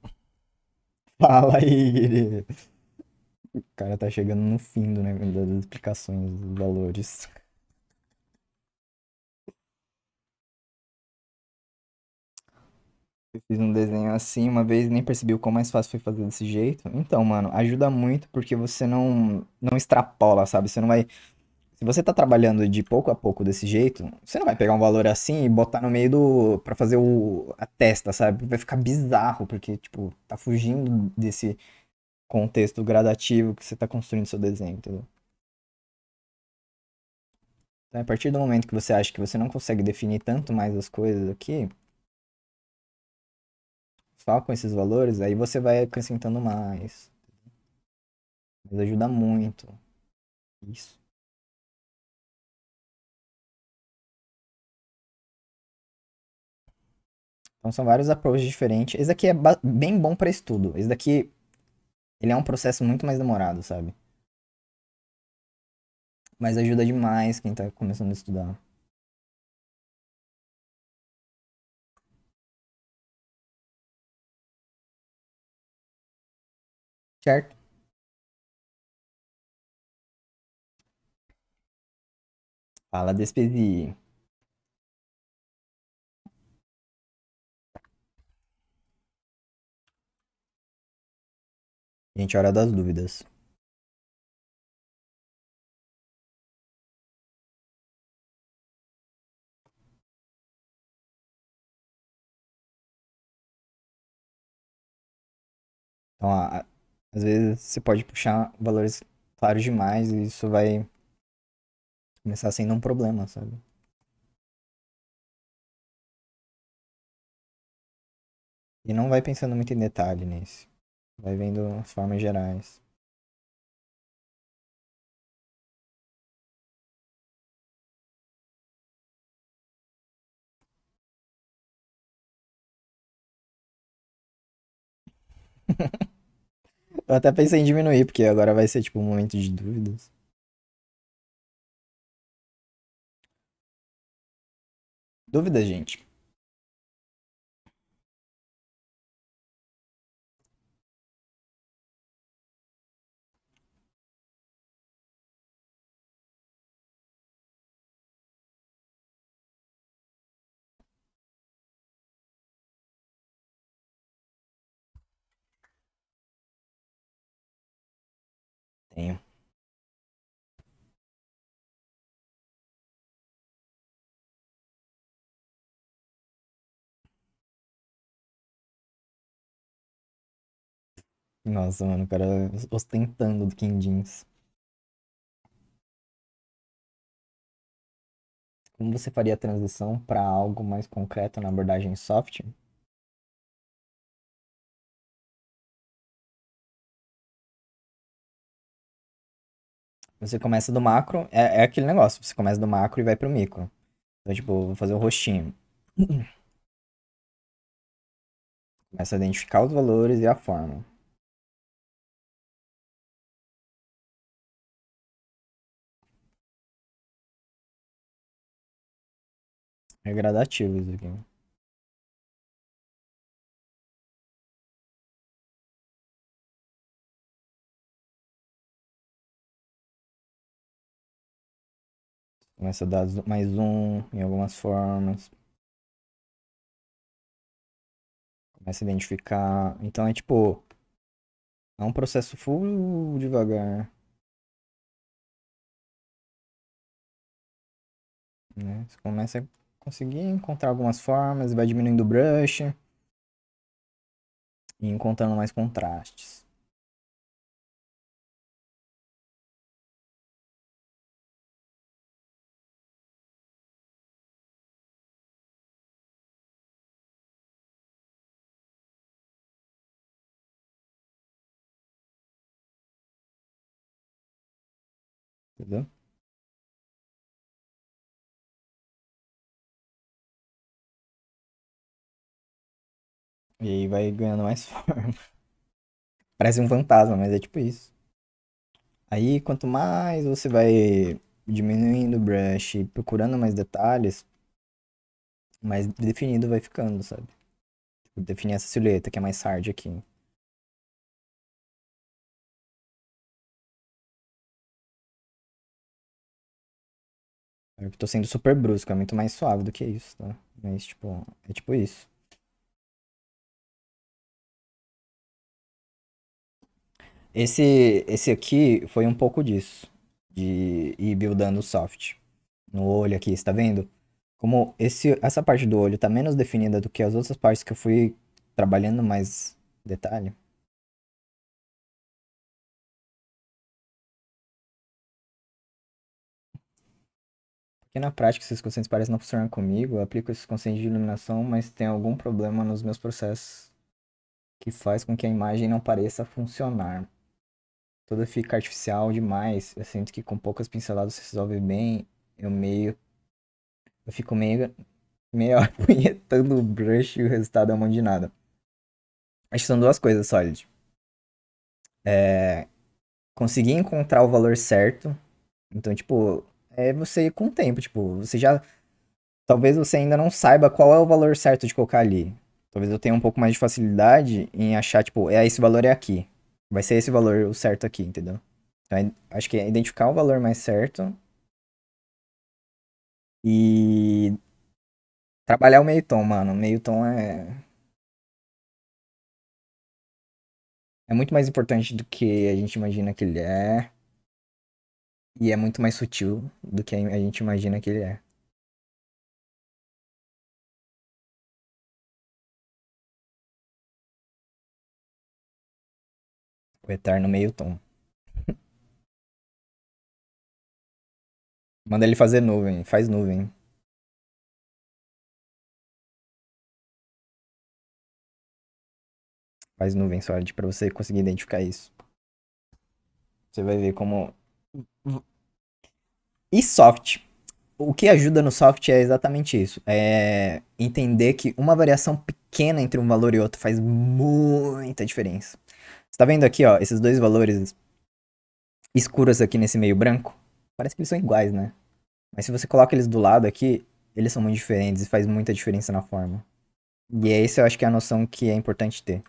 Fala aí, querido. O cara tá chegando no fim do, né, das explicações dos valores. Eu fiz um desenho assim uma vez nem percebi o quão mais fácil foi fazer desse jeito. Então, mano, ajuda muito porque você não, não extrapola, sabe? Você não vai. Se você tá trabalhando de pouco a pouco desse jeito, você não vai pegar um valor assim e botar no meio do. pra fazer o, a testa, sabe? Vai ficar bizarro, porque, tipo, tá fugindo desse contexto gradativo que você está construindo seu desenho, entendeu? Então, a partir do momento que você acha que você não consegue definir tanto mais as coisas aqui, só com esses valores, aí você vai acrescentando mais. Mas ajuda muito. Isso. Então são vários approaches diferentes. Esse daqui é bem bom para estudo. Esse daqui ele é um processo muito mais demorado, sabe? Mas ajuda demais quem tá começando a estudar. Certo? Fala, Despesi. Gente, hora das dúvidas. Então, às vezes você pode puxar valores claros demais e isso vai começar sendo um problema, sabe? E não vai pensando muito em detalhe nisso. Vai vendo as formas gerais. Eu até pensei em diminuir, porque agora vai ser tipo um momento de dúvidas. Dúvidas, gente. tenho. Nossa, mano, o cara ostentando do King Jeans. Como você faria a transição para algo mais concreto na abordagem soft? Você começa do macro, é, é aquele negócio, você começa do macro e vai pro micro. Então, tipo, vou fazer o rostinho. Começa a identificar os valores e a forma. É gradativo isso aqui. Começa a dar mais um em algumas formas. Começa a identificar. Então é tipo. É um processo full devagar. Né? né? Você começa a conseguir encontrar algumas formas, vai diminuindo o brush e encontrando mais contrastes. Entendeu? E aí vai ganhando mais forma. Parece um fantasma, mas é tipo isso. Aí quanto mais você vai diminuindo o brush procurando mais detalhes, mais definido vai ficando, sabe? Tipo, definir essa silhueta que é mais hard aqui. Eu tô sendo super brusco, é muito mais suave do que isso, tá? Mas, tipo, é tipo isso. Esse, esse aqui foi um pouco disso, de ir buildando o soft. No olho aqui, está vendo? Como esse, essa parte do olho tá menos definida do que as outras partes que eu fui trabalhando mais detalhe. que na prática esses quocientes parecem não funcionar comigo. Eu aplico esses quocientes de iluminação, mas tem algum problema nos meus processos que faz com que a imagem não pareça funcionar. Toda fica artificial demais. Eu sinto que com poucas pinceladas se resolve bem. Eu meio. Eu fico meio. meio apunhetando o brush e o resultado é um monte de nada. Acho que são duas coisas, Solid. É. Conseguir encontrar o valor certo. Então, tipo, é você ir com o tempo. Tipo, você já. Talvez você ainda não saiba qual é o valor certo de colocar ali. Talvez eu tenha um pouco mais de facilidade em achar, tipo, é esse valor é aqui. Vai ser esse valor o certo aqui, entendeu? Então, acho que é identificar o valor mais certo. E. Trabalhar o meio tom, mano. O meio tom é. É muito mais importante do que a gente imagina que ele é. E é muito mais sutil do que a gente imagina que ele é. O eterno meio tom. Manda ele fazer nuvem, faz nuvem. Faz nuvem, sorte, para você conseguir identificar isso. Você vai ver como e soft. O que ajuda no soft é exatamente isso. É entender que uma variação pequena entre um valor e outro faz muita diferença. Você tá vendo aqui, ó, esses dois valores escuros aqui nesse meio branco? Parece que eles são iguais, né? Mas se você coloca eles do lado aqui, eles são muito diferentes e faz muita diferença na forma. E é isso eu acho que é a noção que é importante ter.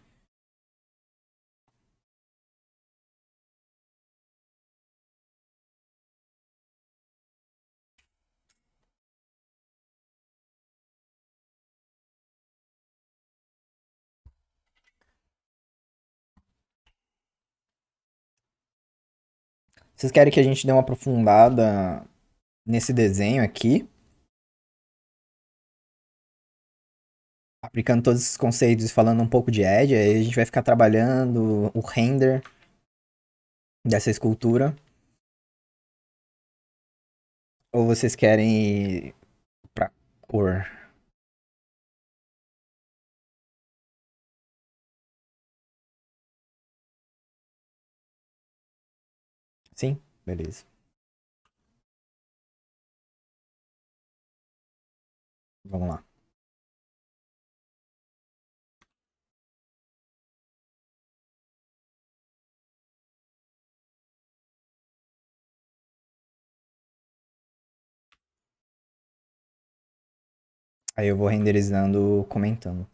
Vocês querem que a gente dê uma aprofundada nesse desenho aqui? Aplicando todos esses conceitos e falando um pouco de Edge, aí a gente vai ficar trabalhando o render dessa escultura. Ou vocês querem ir pra cor? Sim, beleza. Vamos lá. Aí eu vou renderizando, comentando.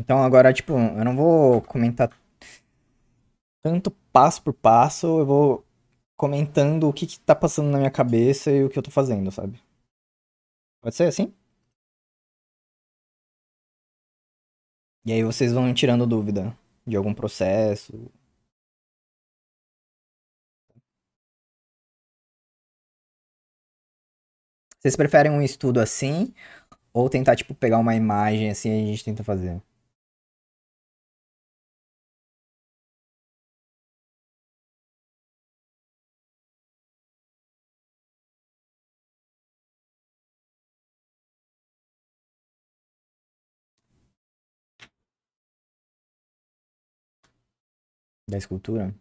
Então agora, tipo, eu não vou comentar tanto passo por passo, eu vou comentando o que, que tá passando na minha cabeça e o que eu tô fazendo, sabe? Pode ser assim? E aí vocês vão tirando dúvida de algum processo. Vocês preferem um estudo assim ou tentar tipo pegar uma imagem assim e a gente tenta fazer? da escultura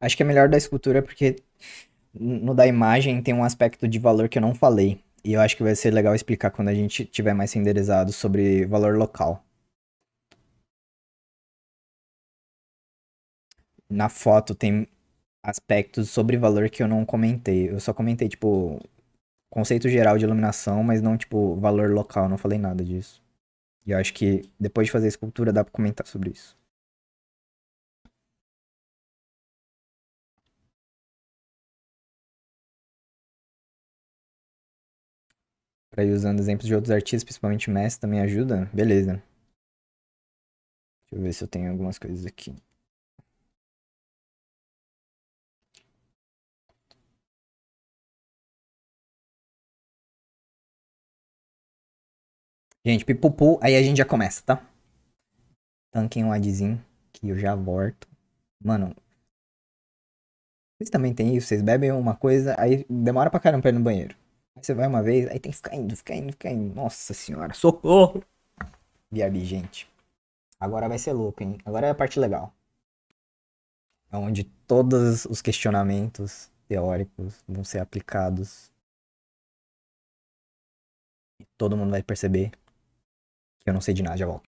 Acho que é melhor da escultura porque no da imagem tem um aspecto de valor que eu não falei. E eu acho que vai ser legal explicar quando a gente tiver mais renderizado sobre valor local. Na foto tem aspectos sobre valor que eu não comentei. Eu só comentei, tipo, conceito geral de iluminação, mas não, tipo, valor local, não falei nada disso. E eu acho que depois de fazer a escultura dá pra comentar sobre isso. Pra ir usando exemplos de outros artistas, principalmente mestre, também ajuda? Beleza. Deixa eu ver se eu tenho algumas coisas aqui. Gente, pipupu, aí a gente já começa, tá? Tanquem um adzinho, que eu já volto. Mano, vocês também têm isso? Vocês bebem uma coisa, aí demora pra caramba pra ir no banheiro. Aí você vai uma vez, aí tem que ficar indo, ficar indo, ficar indo. Nossa senhora, socorro! Viabi, gente. Agora vai ser louco, hein? Agora é a parte legal. É onde todos os questionamentos teóricos vão ser aplicados. E todo mundo vai perceber eu não sei de nada, já volto.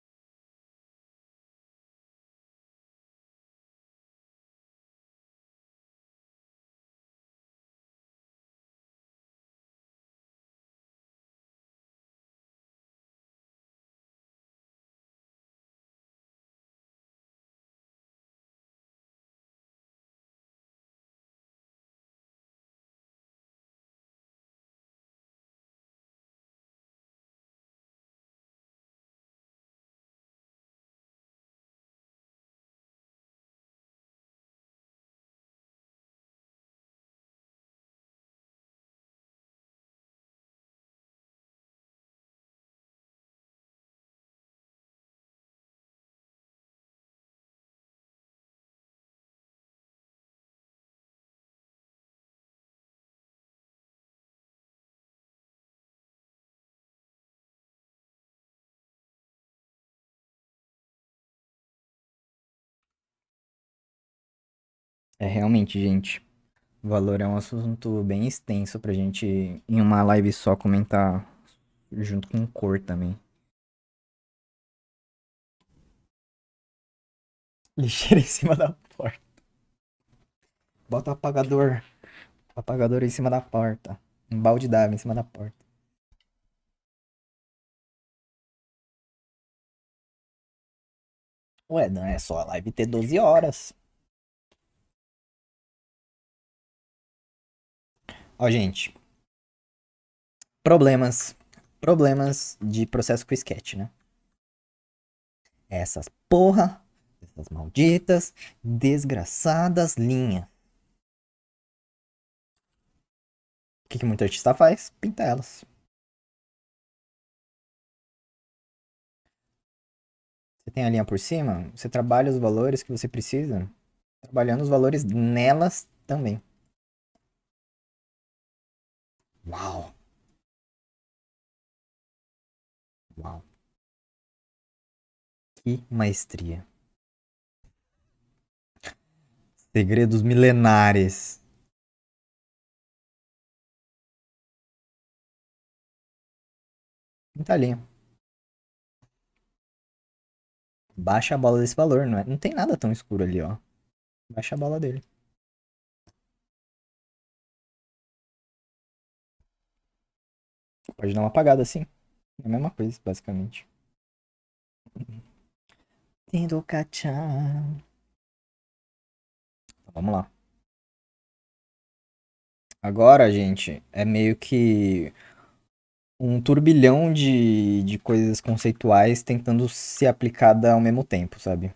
É realmente, gente. Valor é um assunto bem extenso pra gente, em uma live só, comentar junto com cor também. Lixeira em cima da porta. Bota o apagador. apagador em cima da porta. Um balde d'água em cima da porta. Ué, não é só a live ter 12 horas. Ó, gente. Problemas. Problemas de processo com sketch, né? Essas porra, essas malditas, desgraçadas linhas. O que, que muito artista faz? Pinta elas. Você tem a linha por cima, você trabalha os valores que você precisa, trabalhando os valores nelas também. Uau! Uau! Que maestria! Segredos milenares. ali. Baixa a bola desse valor, não é? Não tem nada tão escuro ali, ó. Baixa a bola dele. pode dar uma apagada assim. É a mesma coisa, basicamente. Tendo Então, vamos lá. Agora, gente, é meio que um turbilhão de, de coisas conceituais tentando ser aplicada ao mesmo tempo, sabe?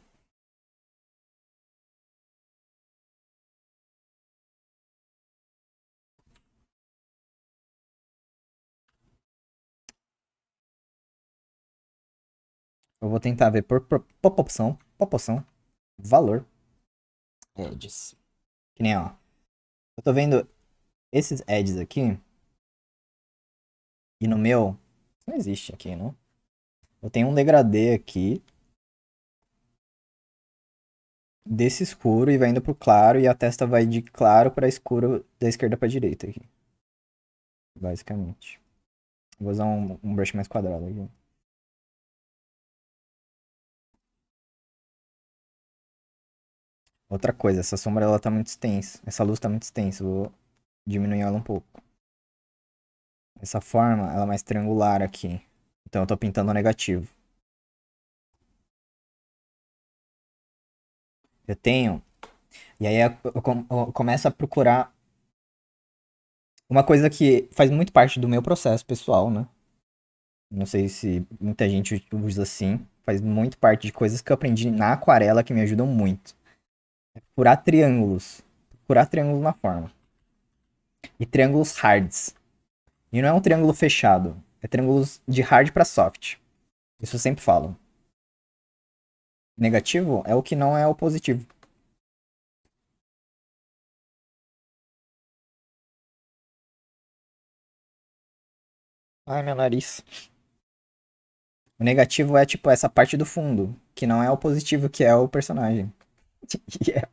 Eu vou tentar ver por, por opção, proporção, valor. Edges. Que nem, ó. Eu tô vendo esses edges aqui. E no meu. Não existe aqui, não. Eu tenho um degradê aqui. Desse escuro e vai indo pro claro. E a testa vai de claro pra escuro da esquerda pra direita aqui. Basicamente. Vou usar um, um brush mais quadrado aqui. Outra coisa, essa sombra ela tá muito extensa. Essa luz tá muito extensa. Vou diminuir ela um pouco. Essa forma, ela é mais triangular aqui. Então eu tô pintando o negativo. Eu tenho... E aí eu, com eu começo a procurar... Uma coisa que faz muito parte do meu processo pessoal, né? Não sei se muita gente usa assim. Faz muito parte de coisas que eu aprendi na aquarela que me ajudam muito curar procurar triângulos. Procurar triângulos na forma. E triângulos hards. E não é um triângulo fechado. É triângulos de hard para soft. Isso eu sempre falo. Negativo é o que não é o positivo. Ai, meu nariz. O negativo é tipo essa parte do fundo, que não é o positivo que é o personagem yep.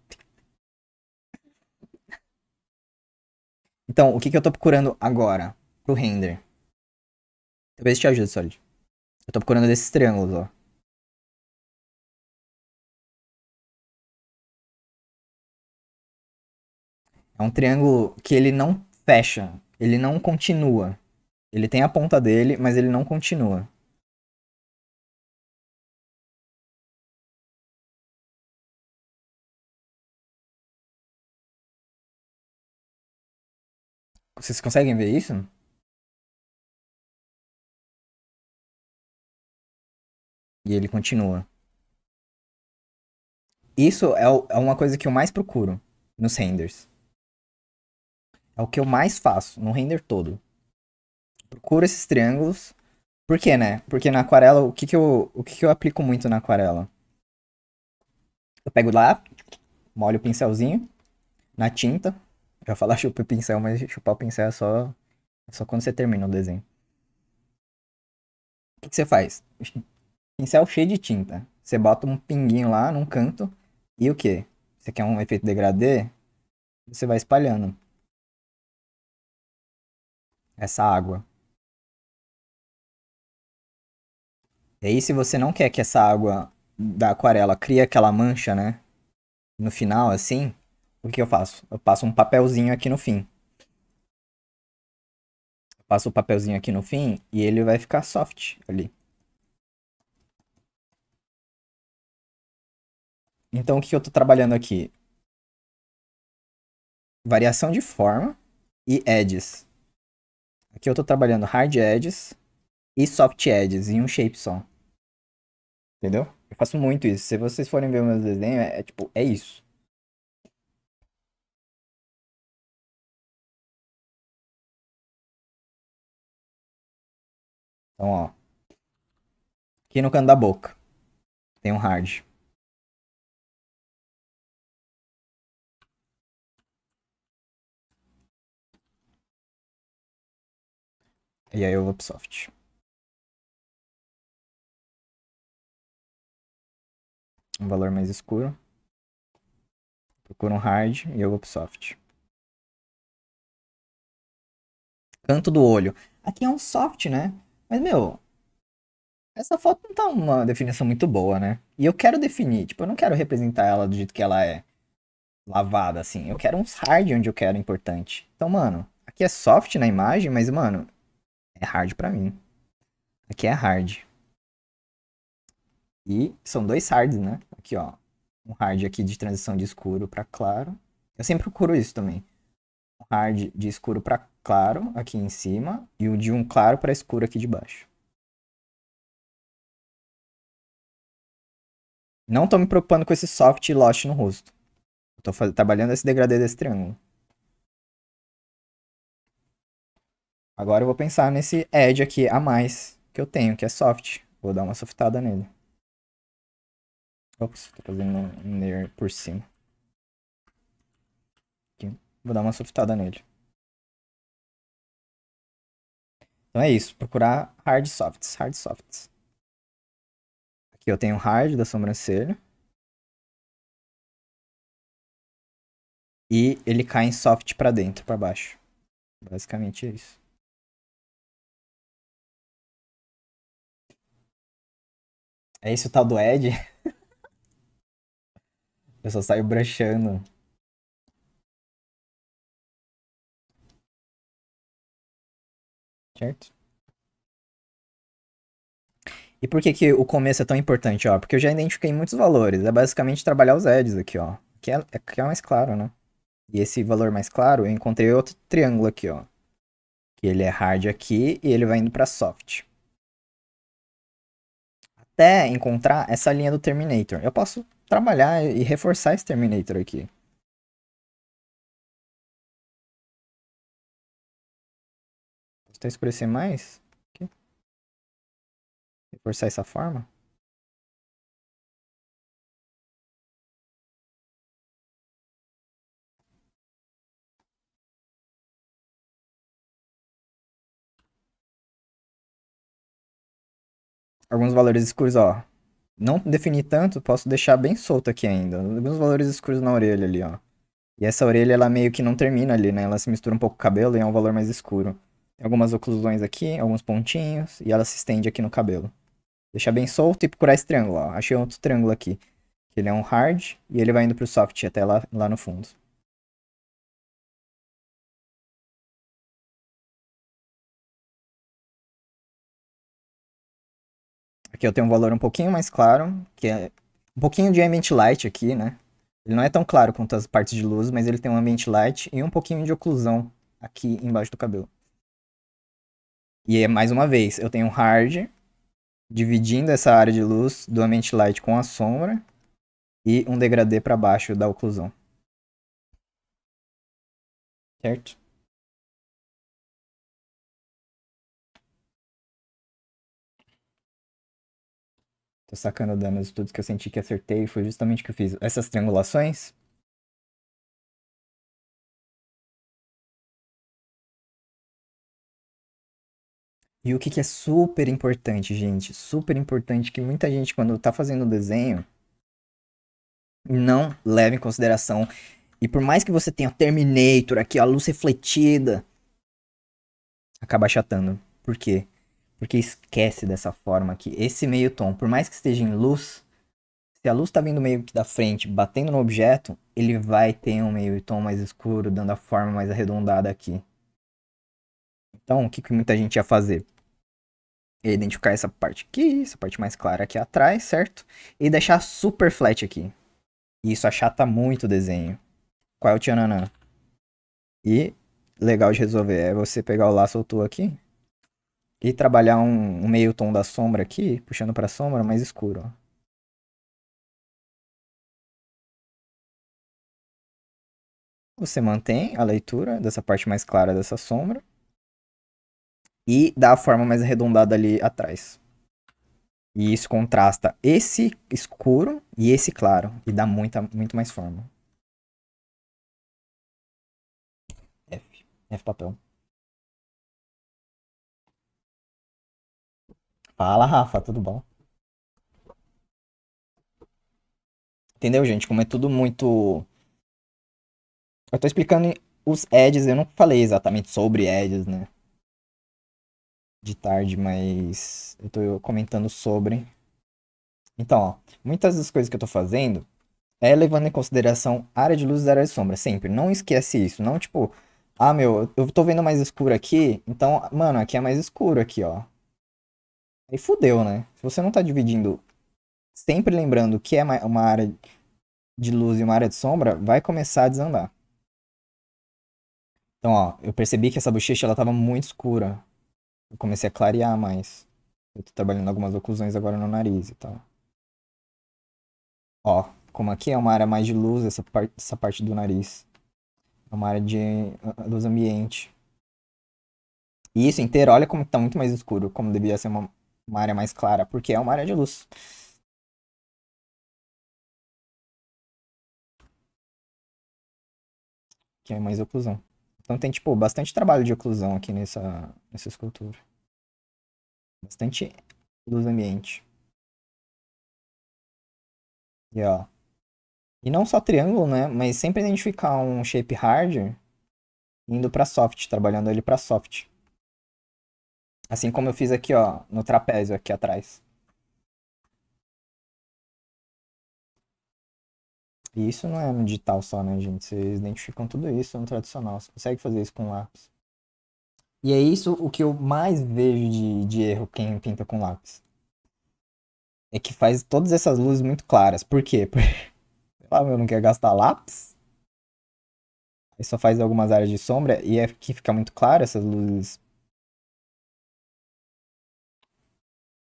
Então, o que, que eu tô procurando agora pro render? Talvez te ajude, Solid. Eu tô procurando desses triângulos, ó. É um triângulo que ele não fecha, ele não continua. Ele tem a ponta dele, mas ele não continua. Vocês conseguem ver isso? E ele continua. Isso é, o, é uma coisa que eu mais procuro nos renders. É o que eu mais faço no render todo. Procuro esses triângulos. Por quê, né? Porque na aquarela, o que, que, eu, o que, que eu aplico muito na aquarela? Eu pego lá, molho o pincelzinho na tinta, já falar chupa o pincel, mas chupar o pincel é só, é só quando você termina o desenho. O que, que você faz? Pincel cheio de tinta. Você bota um pinguinho lá num canto e o que? Você quer um efeito degradê? Você vai espalhando essa água. E aí, se você não quer que essa água da aquarela crie aquela mancha, né? No final, assim, o que eu faço? Eu passo um papelzinho aqui no fim. Eu passo o papelzinho aqui no fim e ele vai ficar soft ali. Então, o que eu estou trabalhando aqui? Variação de forma e edges. Aqui eu estou trabalhando hard edges e soft edges em um shape só. Entendeu? Eu faço muito isso. Se vocês forem ver meus desenhos, é, é tipo, é isso. Então, ó. Aqui no canto da boca. Tem um hard. E aí eu vou pro soft. Um valor mais escuro. Procuro um hard e eu vou pro soft. Canto do olho. Aqui é um soft, né? Mas, meu, essa foto não tá uma definição muito boa, né? E eu quero definir, tipo, eu não quero representar ela do jeito que ela é. Lavada, assim. Eu quero uns hard onde eu quero importante. Então, mano, aqui é soft na imagem, mas, mano, é hard pra mim. Aqui é hard. E são dois hards, né? Aqui, ó. Um hard aqui de transição de escuro para claro. Eu sempre procuro isso também hard de escuro para claro aqui em cima e o de um claro para escuro aqui de baixo. Não estou me preocupando com esse soft lost no rosto. Estou trabalhando esse degradê desse triângulo. Agora eu vou pensar nesse edge aqui a mais que eu tenho, que é soft. Vou dar uma softada nele. Ops, tô fazendo um layer por cima. Vou dar uma softada nele. Então é isso, procurar hard softs, hard softs. Aqui eu tenho hard da sobrancelha. E ele cai em soft para dentro, para baixo. Basicamente é isso. É esse o tal do Ed? eu só saio brushando. certo? E por que, que o começo é tão importante, ó? Porque eu já identifiquei muitos valores. É basicamente trabalhar os edges aqui, ó. Que é, é que é mais claro, né? E esse valor mais claro, eu encontrei outro triângulo aqui, ó. Que ele é hard aqui e ele vai indo para soft. Até encontrar essa linha do Terminator. Eu posso trabalhar e reforçar esse Terminator aqui. Tentar escurecer mais? Aqui. Reforçar essa forma? alguns valores escuros, ó. Não definir tanto, posso deixar bem solto aqui ainda. Alguns valores escuros na orelha ali, ó. E essa orelha, ela meio que não termina ali, né? Ela se mistura um pouco com o cabelo e é um valor mais escuro algumas oclusões aqui, alguns pontinhos, e ela se estende aqui no cabelo. Deixar bem solto e procurar esse triângulo, ó. Achei outro triângulo aqui. Ele é um hard, e ele vai indo pro soft até lá, lá no fundo. Aqui eu tenho um valor um pouquinho mais claro, que é um pouquinho de ambient light aqui, né? Ele não é tão claro quanto as partes de luz, mas ele tem um ambient light e um pouquinho de oclusão aqui embaixo do cabelo. E é mais uma vez, eu tenho hard dividindo essa área de luz do ambiente light com a sombra e um degradê para baixo da oclusão. Certo? Tô sacando dando de estudos que eu senti que acertei, foi justamente o que eu fiz. Essas triangulações E o que, que é super importante, gente? Super importante que muita gente, quando tá fazendo o desenho, não leva em consideração. E por mais que você tenha Terminator aqui, ó, a luz refletida, acaba chatando. Por quê? Porque esquece dessa forma aqui. Esse meio tom, por mais que esteja em luz, se a luz está vindo meio que da frente, batendo no objeto, ele vai ter um meio tom mais escuro, dando a forma mais arredondada aqui. Então, o que, que muita gente ia fazer? identificar essa parte aqui, essa parte mais clara aqui atrás, certo? E deixar super flat aqui. Isso achata muito o desenho. Qual é o tchananã? E legal de resolver é você pegar o laço ou aqui e trabalhar um, um, meio tom da sombra aqui, puxando para sombra mais escuro, ó. Você mantém a leitura dessa parte mais clara dessa sombra e dá a forma mais arredondada ali atrás. E isso contrasta esse escuro e esse claro. E dá muita, muito mais forma. F. F papel. Fala, Rafa. Tudo bom? Entendeu, gente? Como é tudo muito... Eu tô explicando os ads. Eu não falei exatamente sobre ads, né? de tarde, mas eu tô comentando sobre. Então, ó, muitas das coisas que eu tô fazendo é levando em consideração área de luz e área de sombra, sempre. Não esquece isso, não tipo, ah, meu, eu tô vendo mais escuro aqui, então, mano, aqui é mais escuro aqui, ó. Aí fudeu, né? Se você não tá dividindo, sempre lembrando que é uma área de luz e uma área de sombra, vai começar a desandar. Então, ó, eu percebi que essa bochecha, ela tava muito escura eu comecei a clarear mais. Eu tô trabalhando algumas oclusões agora no nariz e tal. Ó, como aqui é uma área mais de luz, essa, par essa parte do nariz. É uma área de ah, luz ambiente. E isso inteiro, olha como tá muito mais escuro, como deveria ser uma, uma área mais clara, porque é uma área de luz. Que é mais oclusão. Então tem, tipo, bastante trabalho de oclusão aqui nessa, nessa escultura. Bastante luz ambiente. E ó. E não só triângulo, né? Mas sempre identificar um shape hard indo para soft, trabalhando ele para soft. Assim como eu fiz aqui, ó, no trapézio aqui atrás. E isso não é no digital só, né, gente? Vocês identificam tudo isso no tradicional. Você consegue fazer isso com lápis. E é isso o que eu mais vejo de, de erro quem pinta com lápis. É que faz todas essas luzes muito claras. Por quê? Porque, sei lá, meu, não quer gastar lápis? Aí só faz algumas áreas de sombra e é que fica muito claro essas luzes.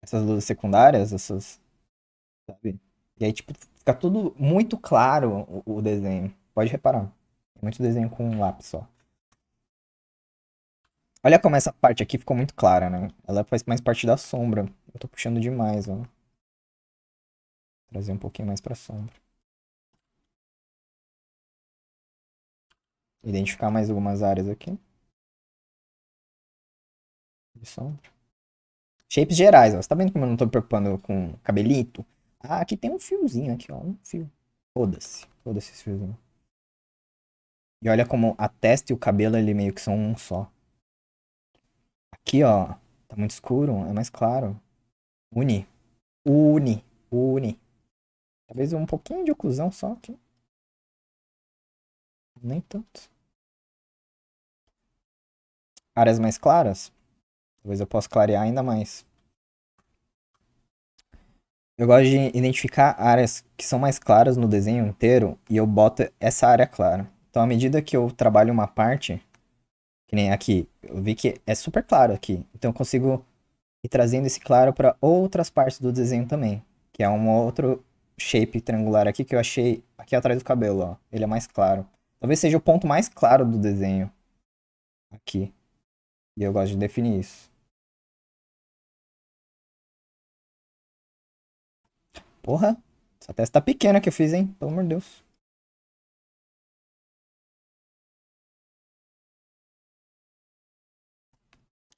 Essas luzes secundárias, essas. Sabe? E aí, tipo, fica tudo muito claro o, o desenho. Pode reparar. Muito desenho com um lápis só. Olha como essa parte aqui ficou muito clara, né? Ela faz mais parte da sombra. Eu tô puxando demais, ó. trazer um pouquinho mais pra sombra. Identificar mais algumas áreas aqui. De sombra. Shapes gerais, ó. Você tá vendo como eu não tô preocupando com cabelito? Ah, aqui tem um fiozinho aqui, ó. Um fio. Foda-se. Foda-se esse fiozinho. E olha como a testa e o cabelo, ele meio que são um só. Aqui, ó. Tá muito escuro. É mais claro. Uni, Une. Une. Talvez um pouquinho de oclusão só aqui. Nem tanto. Áreas mais claras. Talvez eu possa clarear ainda mais. Eu gosto de identificar áreas que são mais claras no desenho inteiro e eu boto essa área clara. Então, à medida que eu trabalho uma parte, que nem aqui, eu vi que é super claro aqui. Então, eu consigo ir trazendo esse claro para outras partes do desenho também, que é um outro shape triangular aqui que eu achei aqui atrás do cabelo, ó. Ele é mais claro. Talvez seja o ponto mais claro do desenho aqui. E eu gosto de definir isso. Porra, essa testa tá pequena que eu fiz, hein? Pelo amor de Deus.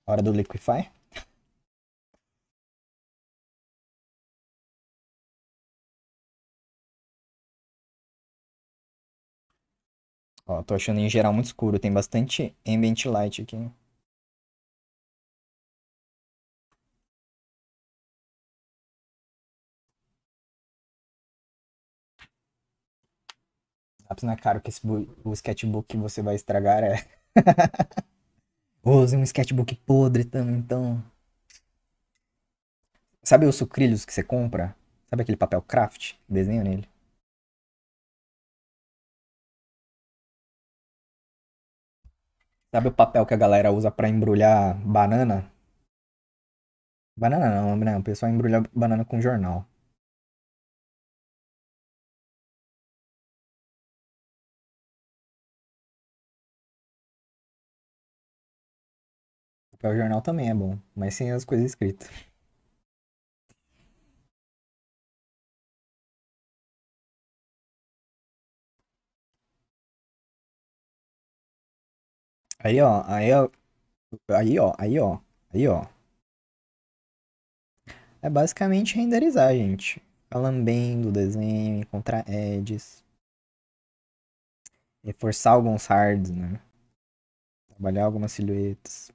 Hora do Liquify. Ó, tô achando em geral muito escuro. Tem bastante ambient light aqui. lápis tá não é caro, que esse o sketchbook que você vai estragar é. Use um sketchbook podre também, então. Sabe os sucrilhos que você compra? Sabe aquele papel craft? Desenha nele. Sabe o papel que a galera usa para embrulhar banana? Banana não, não né? O pessoal embrulha banana com jornal. Papel jornal também é bom, mas sem as coisas escritas. Aí, ó, aí, ó, aí, ó, aí, ó, aí, ó. É basicamente renderizar, gente. Lambendo o desenho, encontrar edges. Reforçar alguns hards, né? Trabalhar algumas silhuetas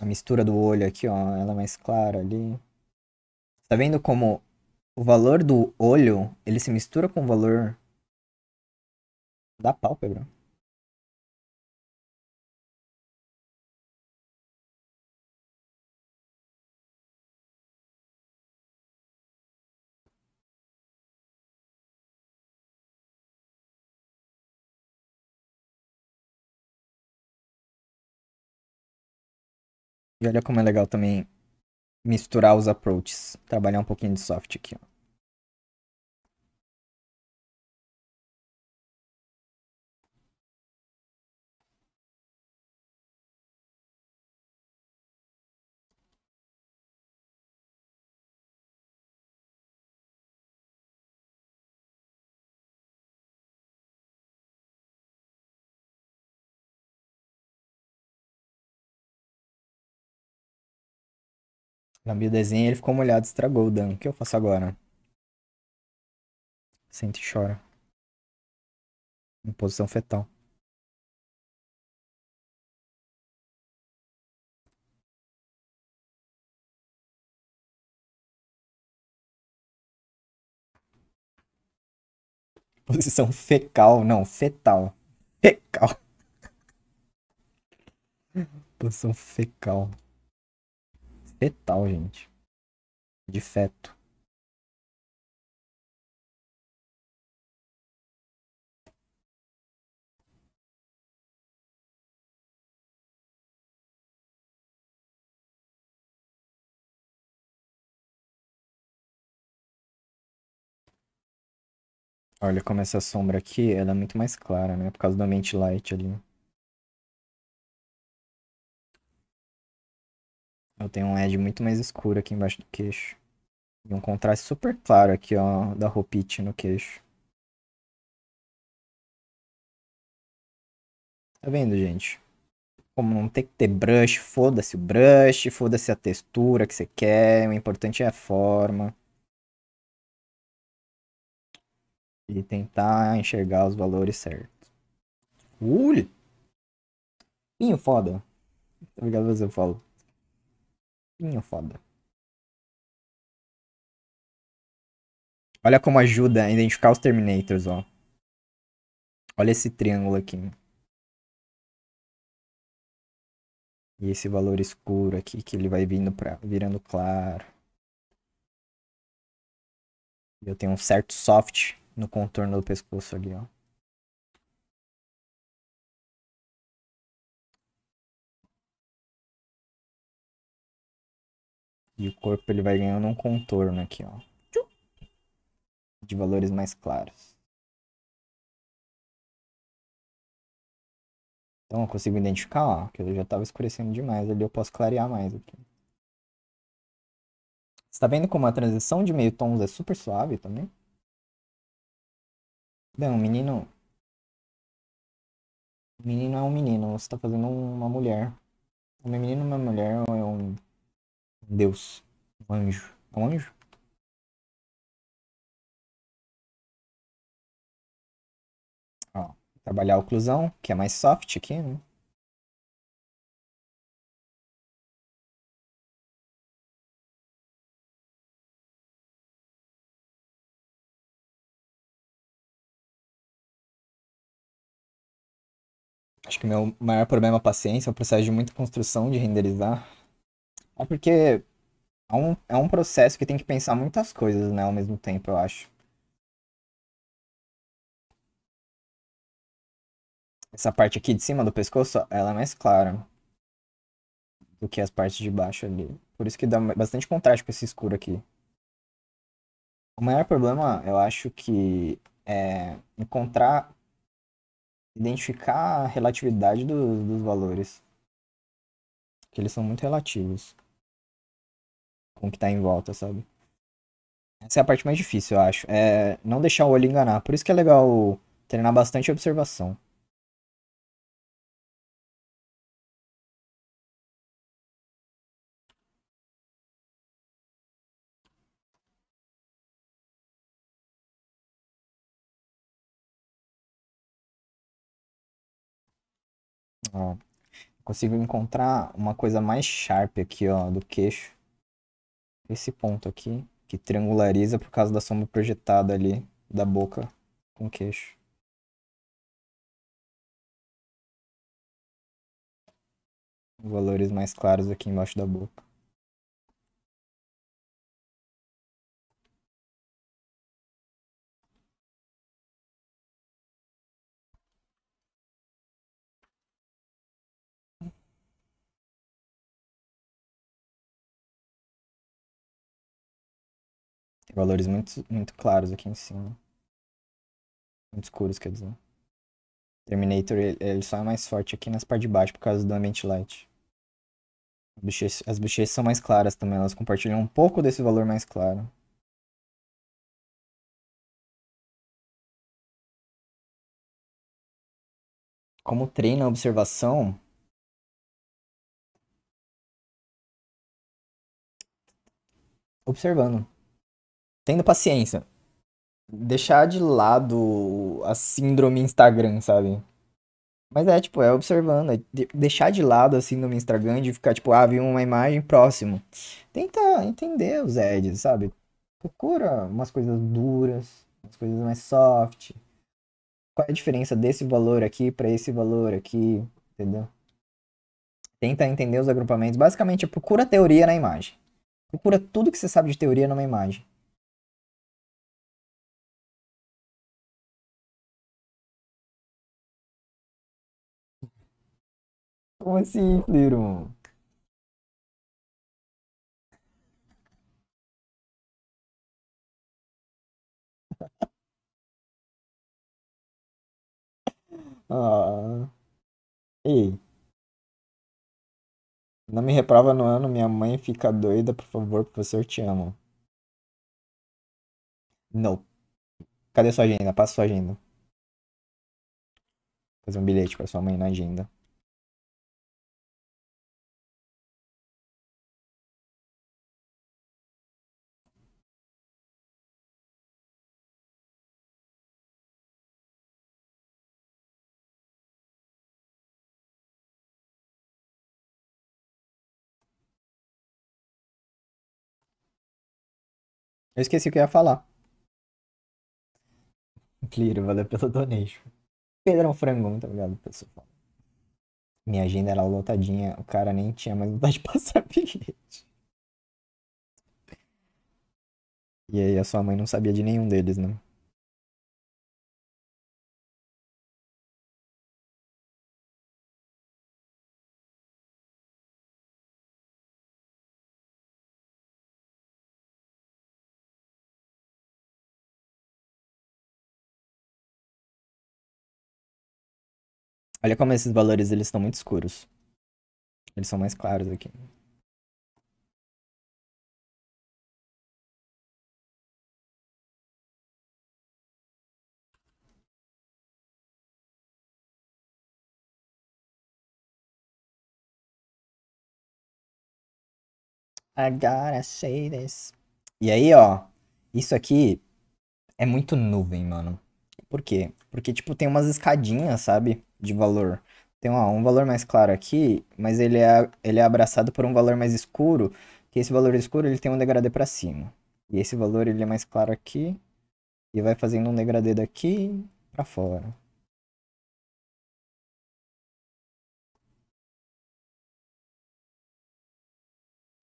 a mistura do olho aqui, ó, ela é mais clara ali. Tá vendo como o valor do olho, ele se mistura com o valor da pálpebra? E olha como é legal também misturar os approaches. Trabalhar um pouquinho de soft aqui, ó. Na desenho ele ficou molhado, estragou o dano. O que eu faço agora? Sente e chora. Em posição fetal. Posição fecal, não, fetal. Fecal. Posição fecal fetal, gente. De feto. Olha como essa sombra aqui, ela é muito mais clara, né? Por causa do ambiente light ali. Eu tenho um LED muito mais escuro aqui embaixo do queixo. E um contraste super claro aqui, ó, da roupite no queixo. Tá vendo, gente? Como não tem que ter brush, foda-se o brush, foda-se a textura que você quer, o importante é a forma. E tentar enxergar os valores certos. Ui! Pinho foda. Obrigado, você falou Pinho é foda. Olha como ajuda a identificar os Terminators, ó. Olha esse triângulo aqui. E esse valor escuro aqui que ele vai vindo pra, virando claro. Eu tenho um certo soft no contorno do pescoço ali, ó. E o corpo ele vai ganhando um contorno aqui, ó. De valores mais claros. Então eu consigo identificar, ó, que eu já estava escurecendo demais ali, eu posso clarear mais aqui. Você está vendo como a transição de meio tons é super suave também? Não, menino. Menino é um menino, você está fazendo uma mulher. um menino é uma mulher ou é um Deus, um anjo. Um anjo? Ó, trabalhar a oclusão, que é mais soft aqui, né? Acho que meu maior problema é a paciência, é o processo de muita construção de renderizar. É porque é um, é um processo que tem que pensar muitas coisas, né, ao mesmo tempo, eu acho. Essa parte aqui de cima do pescoço, ela é mais clara do que as partes de baixo ali. Por isso que dá bastante contraste com esse escuro aqui. O maior problema, eu acho que é encontrar, identificar a relatividade do, dos valores. que eles são muito relativos com o que tá em volta, sabe? Essa é a parte mais difícil, eu acho. É não deixar o olho enganar. Por isso que é legal treinar bastante observação. Ó, consigo encontrar uma coisa mais sharp aqui, ó, do queixo esse ponto aqui, que triangulariza por causa da sombra projetada ali da boca com o queixo. Valores mais claros aqui embaixo da boca. Valores muito, muito claros aqui em cima. Muito escuros, quer dizer. Terminator, ele, só é mais forte aqui nas partes de baixo por causa do Ambient Light. As bochechas são mais claras também, elas compartilham um pouco desse valor mais claro. Como treina a observação, observando tendo paciência. Deixar de lado a síndrome Instagram, sabe? Mas é, tipo, é observando, é deixar de lado a síndrome Instagram de ficar, tipo, ah, vi uma imagem próximo. Tenta entender os ads, sabe? Procura umas coisas duras, umas coisas mais soft. Qual é a diferença desse valor aqui para esse valor aqui, entendeu? Tenta entender os agrupamentos. Basicamente, procura teoria na imagem. Procura tudo que você sabe de teoria numa imagem. Como assim, Fleiro? Ah. Ei. Não me reprova no ano, minha mãe fica doida, por favor, professor, te amo. Não. Cadê sua agenda? Passa sua agenda. Fazer um bilhete pra sua mãe na agenda. Eu esqueci o que eu ia falar. Cliro, valeu pelo donation. Pedrão é Frango, muito tá obrigado, pessoal. Minha agenda era lotadinha, o cara nem tinha mais vontade de passar bilhete. E aí a sua mãe não sabia de nenhum deles, né? Olha como esses valores eles estão muito escuros. Eles são mais claros aqui. I gotta say this. E aí, ó, isso aqui é muito nuvem, mano. Por quê? Porque, tipo, tem umas escadinhas, sabe? De valor. Tem ó, um valor mais claro aqui, mas ele é, ele é abraçado por um valor mais escuro, que esse valor escuro ele tem um degradê para cima. E esse valor ele é mais claro aqui, e vai fazendo um degradê daqui para fora.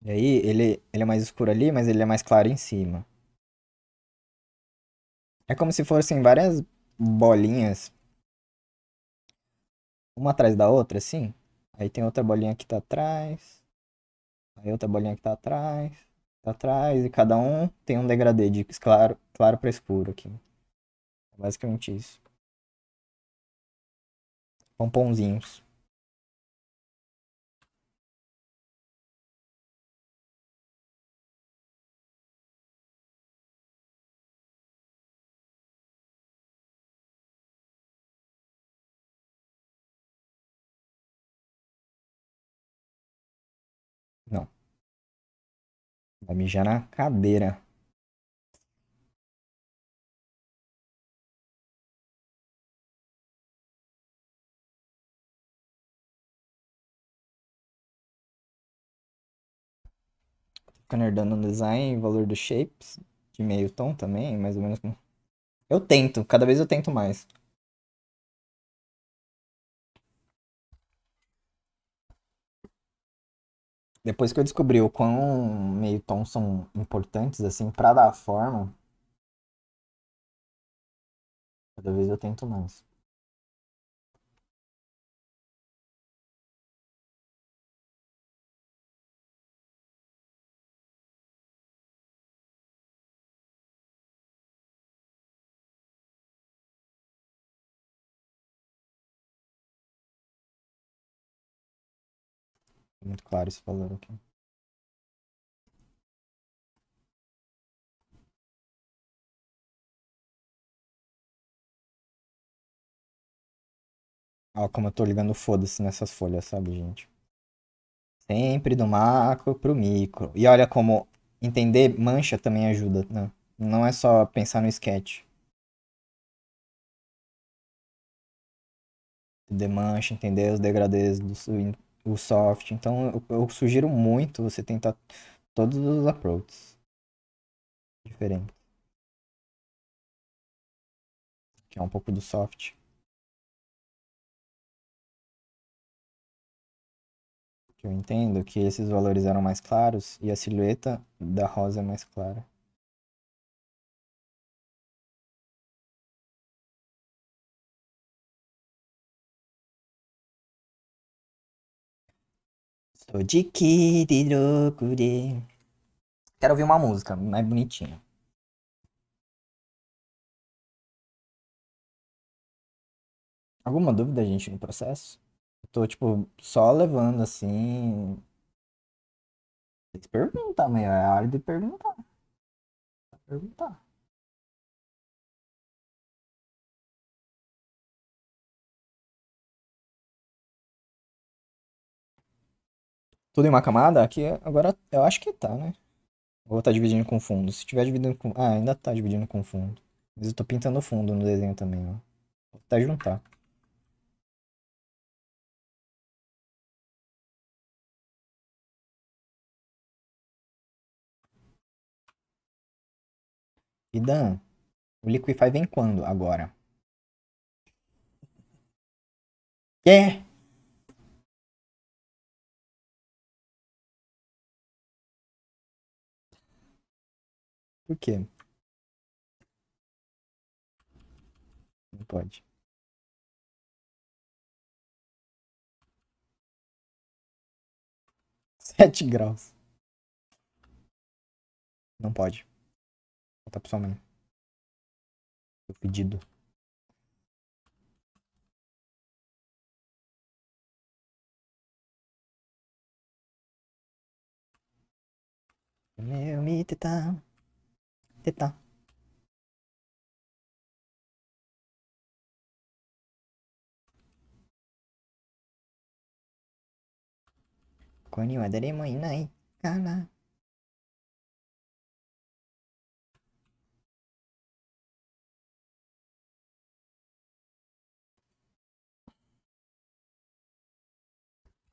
E aí, ele, ele é mais escuro ali, mas ele é mais claro em cima. É como se fossem várias bolinhas uma atrás da outra, assim. Aí tem outra bolinha que tá atrás. Aí outra bolinha que tá atrás. Tá atrás. E cada um tem um degradê de claro, claro pra escuro aqui. Basicamente isso. Pomponzinhos. Vai mijar na cadeira. ficando herdando no design, valor dos shapes, de meio tom também, mais ou menos. Eu tento, cada vez eu tento mais. depois que eu descobri o quão meio tons são importantes, assim, pra dar forma, cada vez eu tento mais. Muito claro esse falando aqui. Ó, como eu tô ligando foda-se nessas folhas, sabe, gente? Sempre do macro pro micro. E olha como entender mancha também ajuda, né? Não é só pensar no sketch. Entender mancha, entender os degradês do, o soft. Então eu, eu sugiro muito você tentar todos os approaches diferentes. Que é um pouco do soft. eu entendo que esses valores eram mais claros e a silhueta da rosa é mais clara. Tojikirokure. Quero ouvir uma música mais bonitinha. Alguma dúvida, gente, no processo? tô, tipo, só levando assim. Vocês perguntam, mas é hora de perguntar. Perguntar. tudo em uma camada, aqui é, agora eu acho que tá, né? Ou tá dividindo com fundo. Se tiver dividindo com... Ah, ainda tá dividindo com fundo. Mas eu tô pintando o fundo no desenho também, ó. Vou até juntar. E Dan, o Liquify vem quando agora? Quê? Por quê? Não pode. Sete graus. Não pode. Volta pra sua pedido. Meu mito tá. Tá. Eita. ここには誰もいないから。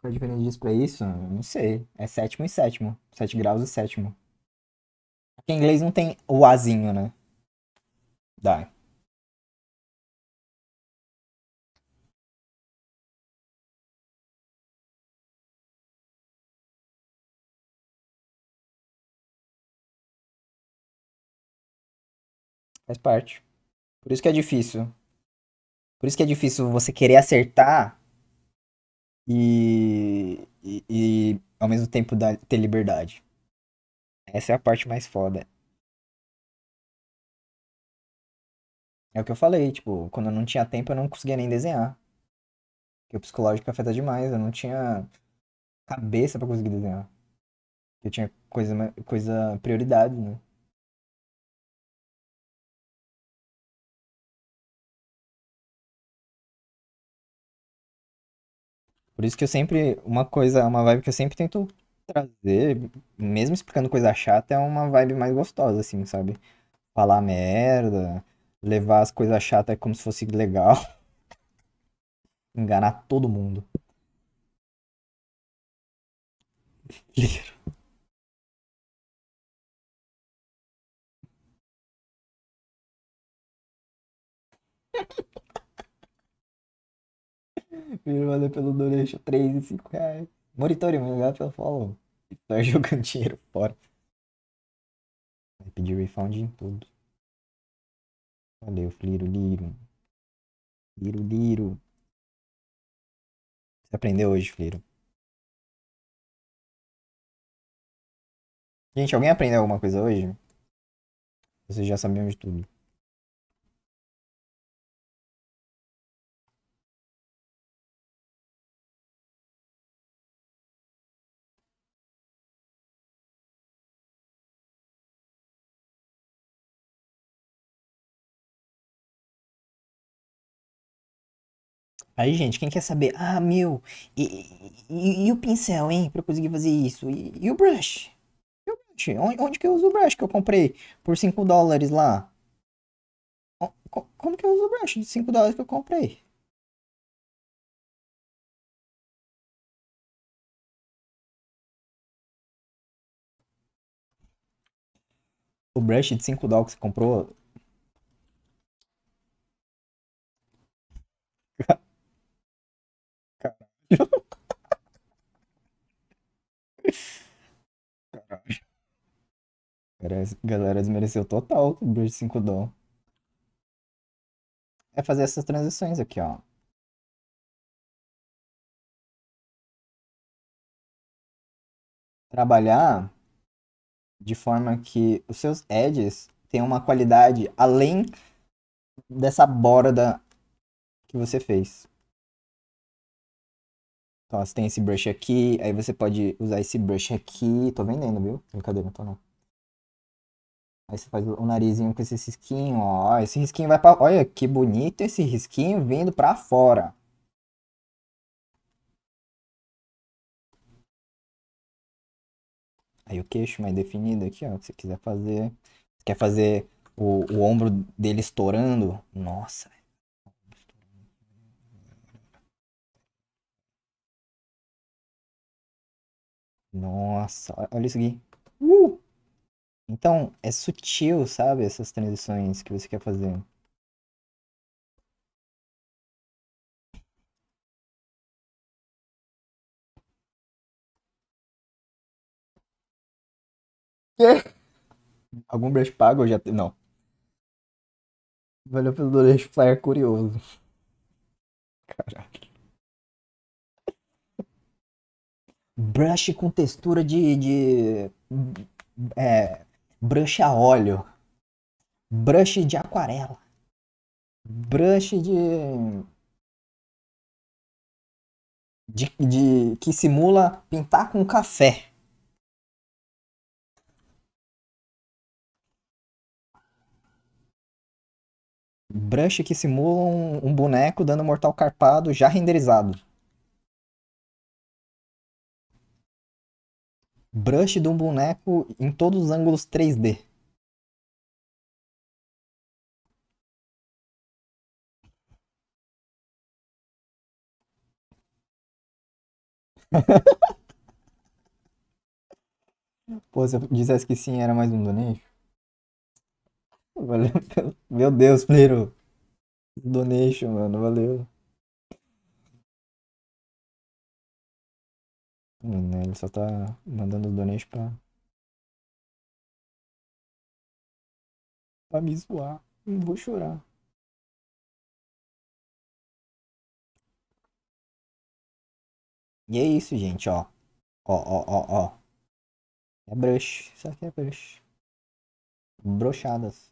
Qual a diferença disso pra isso? não sei. É sétimo e sétimo. Sete graus e sétimo. Porque em inglês não tem o azinho, né? Dá. Faz parte. Por isso que é difícil. Por isso que é difícil você querer acertar e, e, e ao mesmo tempo dar, ter liberdade. Essa é a parte mais foda. É o que eu falei, tipo, quando eu não tinha tempo eu não conseguia nem desenhar. Porque o psicológico afeta demais, eu não tinha cabeça para conseguir desenhar. Eu tinha coisa, coisa prioridade, né? Por isso que eu sempre, uma coisa, uma vibe que eu sempre tento trazer, mesmo explicando coisa chata, é uma vibe mais gostosa, assim, sabe? Falar merda, levar as coisas chatas é como se fosse legal. Enganar todo mundo. Valeu pelo donation, 3 e 5 reais. Moritório, meu obrigado pelo follow. Tá jogando dinheiro fora. Vai pedir refund em tudo. Valeu, Fliro Liro. Liro Liro. Você aprendeu hoje, Fliro. Gente, alguém aprendeu alguma coisa hoje? Vocês já sabiam de tudo. Aí, gente, quem quer saber, ah, meu, e, e, e o pincel, hein, pra eu conseguir fazer isso? E, e o brush? E o brush? Onde, onde, que eu uso o brush que eu comprei por 5 dólares lá? Como que eu uso o brush de 5 dólares que eu comprei? O brush de 5 dólares que você comprou Caralho. Galera desmereceu total o Bridge 5 Dom. É fazer essas transições aqui, ó. Trabalhar de forma que os seus edges tenham uma qualidade além dessa borda que você fez. Ó, você tem esse brush aqui, aí você pode usar esse brush aqui. Tô vendendo, viu? Brincadeira, não tô não. Aí você faz o narizinho com esse risquinho, ó. Esse risquinho vai pra... Olha que bonito esse risquinho vindo pra fora. Aí o queixo mais definido aqui, ó. Se você quiser fazer... Quer fazer o, o ombro dele estourando? Nossa, Nossa, olha isso aqui. Uh! Então, é sutil, sabe? Essas transições que você quer fazer. Quê? Algum brush pago eu já tenho. Não. Valeu pelo brush flyer curioso. Caraca. brush com textura de. de é, brush a óleo. Brush de aquarela. Brush de. De, de, que simula pintar com café. Brush que simula um, um boneco dando mortal carpado já renderizado. brush de um boneco em todos os ângulos 3D. Pô, se eu dissesse que sim, era mais um donation. Valeu Meu Deus, Pliro. Donation, mano, valeu. Hum, né, ele só tá mandando donates pra... Pra me zoar. Não vou chorar. E é isso, gente, ó. Ó, ó, ó, ó. É brush. Isso aqui é brush. Brochadas.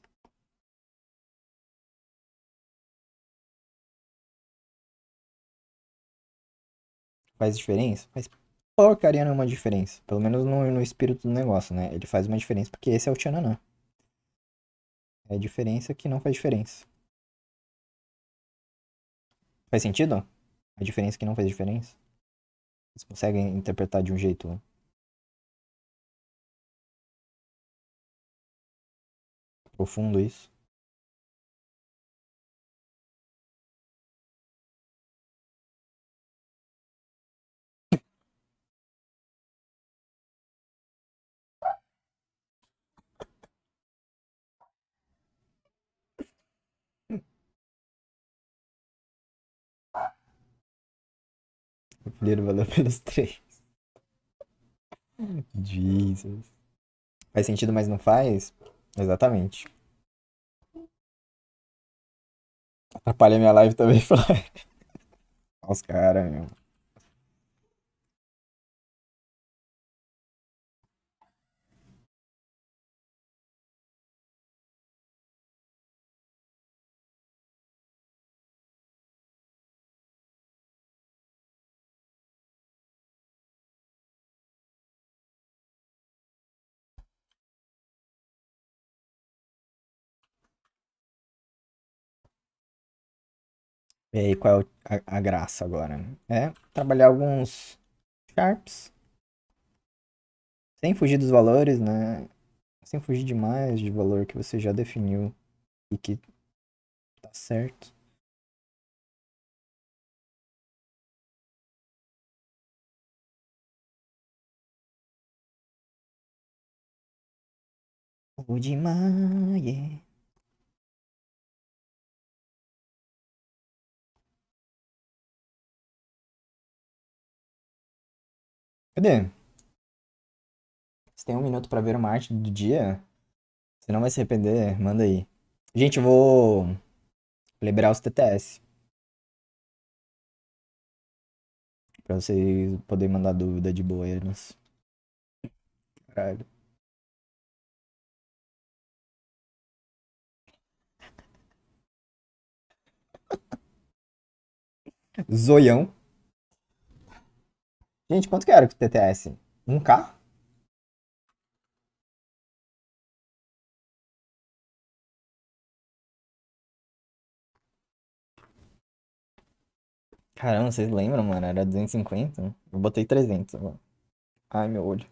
Faz diferença? Faz porcaria nenhuma diferença. Pelo menos no, no espírito do negócio, né? Ele faz uma diferença porque esse é o Tiananã. É a diferença que não faz diferença. Faz sentido? A diferença que não faz diferença? Vocês conseguem interpretar de um jeito. Profundo isso. O primeiro valeu é pelos três. Jesus. Faz sentido, mas não faz? Exatamente. Atrapalha minha live também, Fly. Olha os caras, meu. E aí, qual é a, a graça agora? É trabalhar alguns sharps. Sem fugir dos valores, né? Sem fugir demais de valor que você já definiu e que tá certo. Oh, demais, yeah. Cadê? Você tem um minuto pra ver uma arte do dia? Você não vai se arrepender, manda aí. Gente, eu vou liberar os TTS. Pra vocês poderem mandar dúvida de boas. Caralho. Zoião. Gente, quanto que era o TTS? 1K? Caramba, vocês lembram, mano? Era 250? Eu botei 300 agora. Ai, meu olho.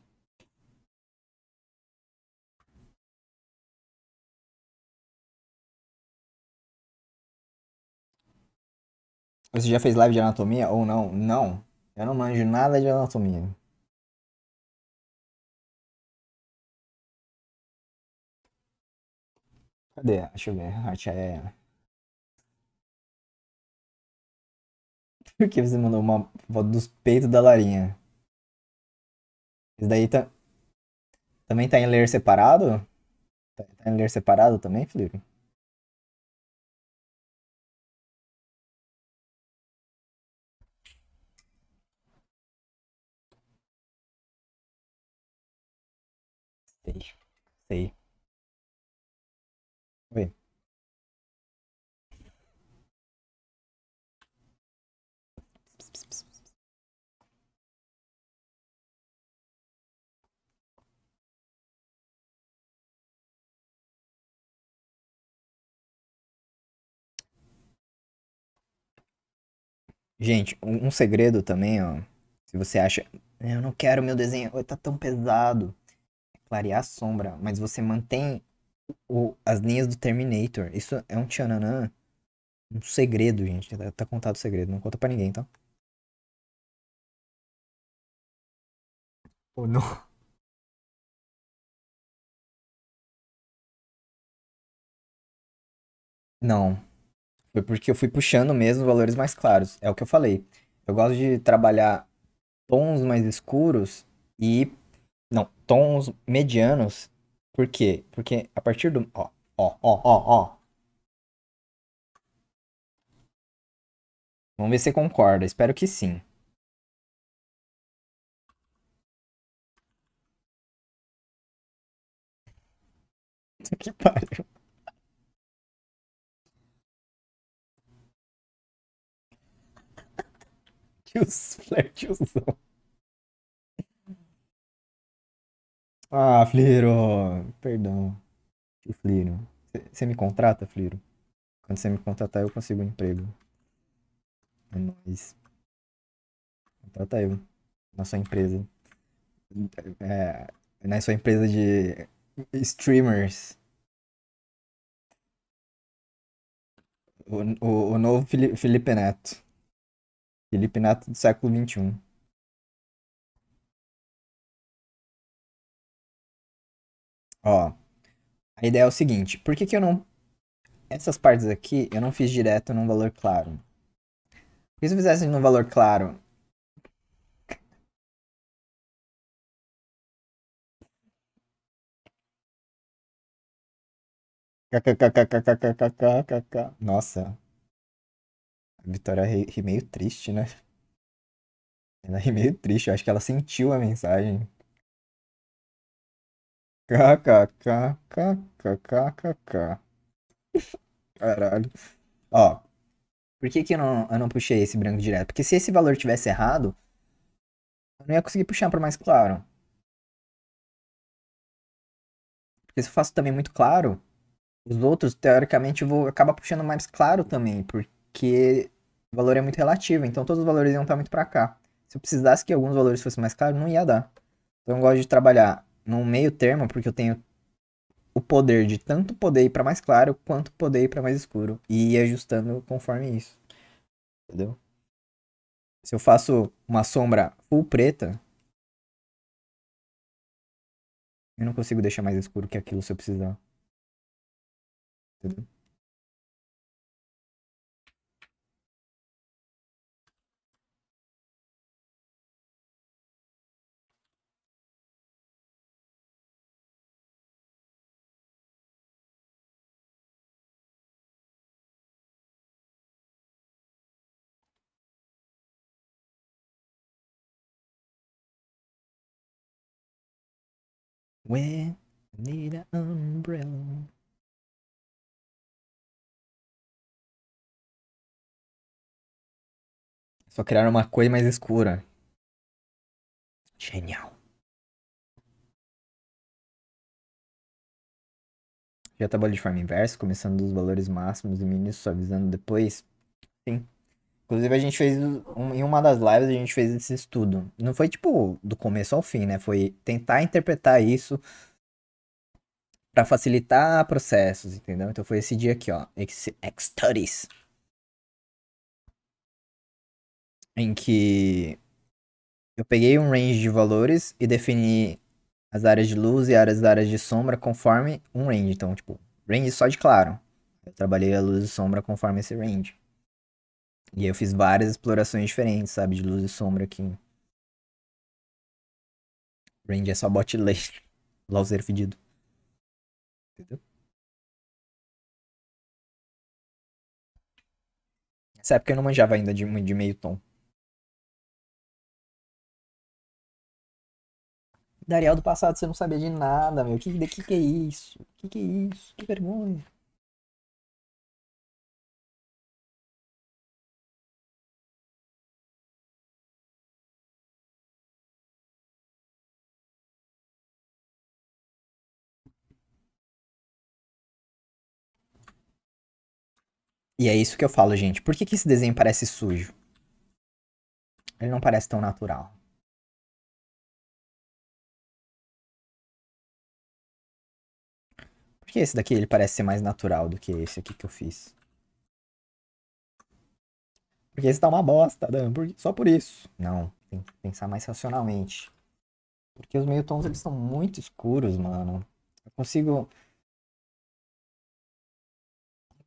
Você já fez live de anatomia ou não? Não. Eu não manjo nada de anatomia. Cadê? Deixa eu ver. Arte é. Por que você mandou uma foto dos peitos da Larinha? Isso daí tá... também tá em ler separado? Tá em ler separado também, Felipe? aí. Gente, um, um segredo também, ó. Se você acha, é, eu não quero meu desenho, tá tão pesado clarear a sombra, mas você mantém o, as linhas do Terminator. Isso é um tchananã, um segredo, gente. Tá, tá contado o segredo, não conta para ninguém, tá? Ou oh, não? Não. Foi porque eu fui puxando mesmo valores mais claros. É o que eu falei. Eu gosto de trabalhar tons mais escuros e tons medianos. Por quê? Porque a partir do. Ó, ó, ó, ó, ó. Vamos ver se concorda. Espero que sim. que pariu. Que os flertezão. Ah, Fliro, perdão. Tio Fliro. Você me contrata, Fliro? Quando você me contratar, eu consigo um emprego. É nóis. Contrata eu. Na sua empresa. É, na sua empresa de streamers. O, o, o novo Felipe Neto. Felipe Neto do século XXI. Ó, a ideia é o seguinte, por que que eu não... Essas partes aqui eu não fiz direto num valor claro. Porque se eu fizesse num valor claro... Nossa. A Vitória ri, ri meio triste, né? Ela ri meio triste. Eu acho que ela sentiu a mensagem. KKKKKKKK. Caralho. Ó, por que, que eu, não, eu não puxei esse branco direto? Porque se esse valor tivesse errado, eu não ia conseguir puxar para mais claro. Porque se eu faço também muito claro, os outros, teoricamente, eu vou acabar puxando mais claro também, porque o valor é muito relativo, então todos os valores iam estar muito para cá. Se eu precisasse que alguns valores fossem mais claros, não ia dar. Então eu gosto de trabalhar num meio termo, porque eu tenho o poder de tanto poder ir para mais claro quanto poder ir para mais escuro e ir ajustando conforme isso. Entendeu? Se eu faço uma sombra full preta, eu não consigo deixar mais escuro que aquilo se eu precisar. Entendeu? When I need an umbrella. Só criar uma coisa mais escura. Genial. Já a tabela de forma inversa, começando dos valores máximos e mínimos, suavizando depois? Sim. Inclusive, a gente fez. Um, em uma das lives, a gente fez esse estudo. Não foi tipo do começo ao fim, né? Foi tentar interpretar isso para facilitar processos, entendeu? Então foi esse dia aqui, ó. X-Studies. Em que eu peguei um range de valores e defini as áreas de luz e as áreas de sombra conforme um range. Então, tipo, range só de claro. Eu trabalhei a luz e sombra conforme esse range. E aí eu fiz várias explorações diferentes, sabe? De luz e sombra aqui. Range é só bot lane. fedido. Entendeu? Nessa época eu não manjava ainda de, de meio tom. Dariel do passado, você não sabia de nada, meu. O que, que, que é isso? O que, que é isso? Que vergonha. E é isso que eu falo, gente. Por que, que esse desenho parece sujo? Ele não parece tão natural. Por que esse daqui ele parece ser mais natural do que esse aqui que eu fiz? Porque esse tá uma bosta, Dan. Só por isso. Não, tem que pensar mais racionalmente. Porque os meio tons eles estão muito escuros, mano. Eu consigo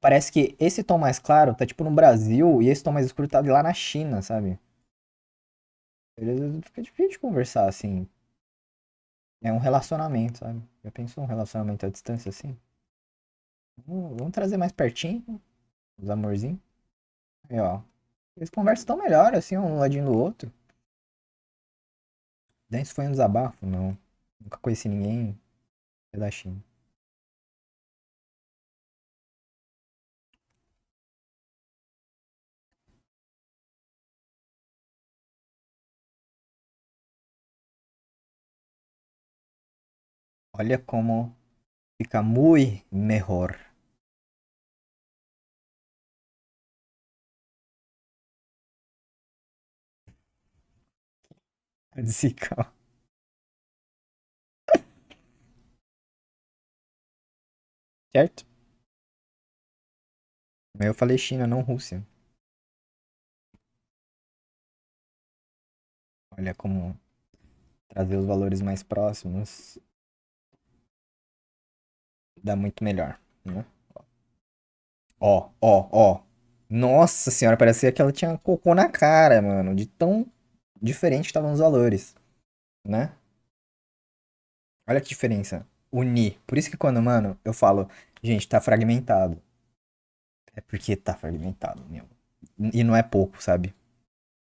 parece que esse tom mais claro tá tipo no Brasil e esse tom mais escuro tá lá na China, sabe? Fica difícil de conversar assim. É um relacionamento, sabe? Já pensou um relacionamento à distância assim? Vamos trazer mais pertinho os amorzinhos. Aí, ó. Eles conversam tão melhor, assim, um ladinho do outro. Dance foi um desabafo, não. Nunca conheci ninguém da China. Olha como fica muito melhor. Radical. Certo? Mas eu falei China, não Rússia. Olha como trazer os valores mais próximos dá muito melhor, né? Ó, ó, ó. Nossa senhora, parecia que ela tinha cocô na cara, mano. De tão diferente estavam os valores, né? Olha que diferença. Unir. Por isso que quando, mano, eu falo, gente, tá fragmentado. É porque tá fragmentado mesmo. E não é pouco, sabe?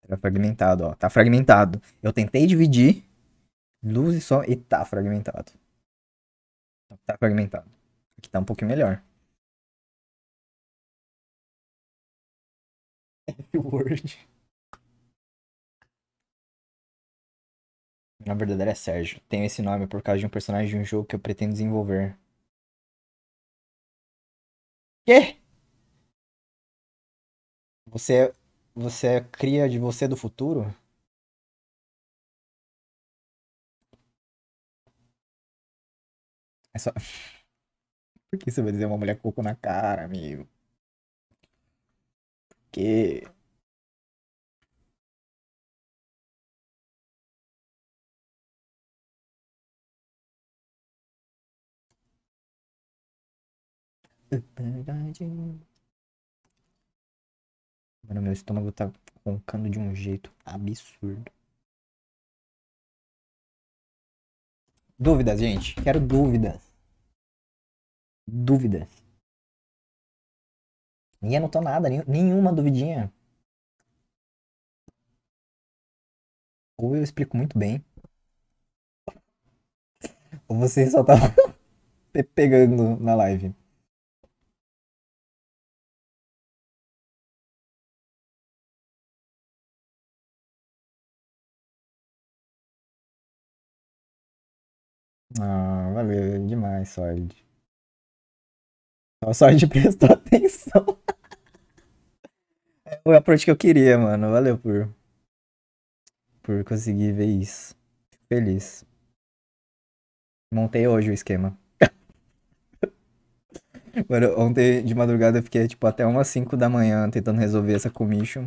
Tá fragmentado, ó. Tá fragmentado. Eu tentei dividir luz e som e tá fragmentado. Tá fragmentado. Aqui tá um pouquinho melhor. F-word. Na verdade é Sérgio. Tenho esse nome por causa de um personagem de um jogo que eu pretendo desenvolver. Quê? Você, é, você é cria de você do futuro? É só... Por que você vai dizer uma mulher com coco na cara, amigo? Porque. É Mano, meu estômago tá roncando de um jeito absurdo. Dúvidas, gente? Quero dúvidas dúvidas. Ninguém anotou nada, nenhuma duvidinha. Ou eu explico muito bem. Ou vocês só tá estavam pegando na live. Ah, valeu demais, Solid. A sorte prestou atenção. Foi é a parte que eu queria, mano. Valeu por. Por conseguir ver isso. Fico feliz. Montei hoje o esquema. mano, ontem de madrugada eu fiquei tipo até umas 5 da manhã tentando resolver essa commission.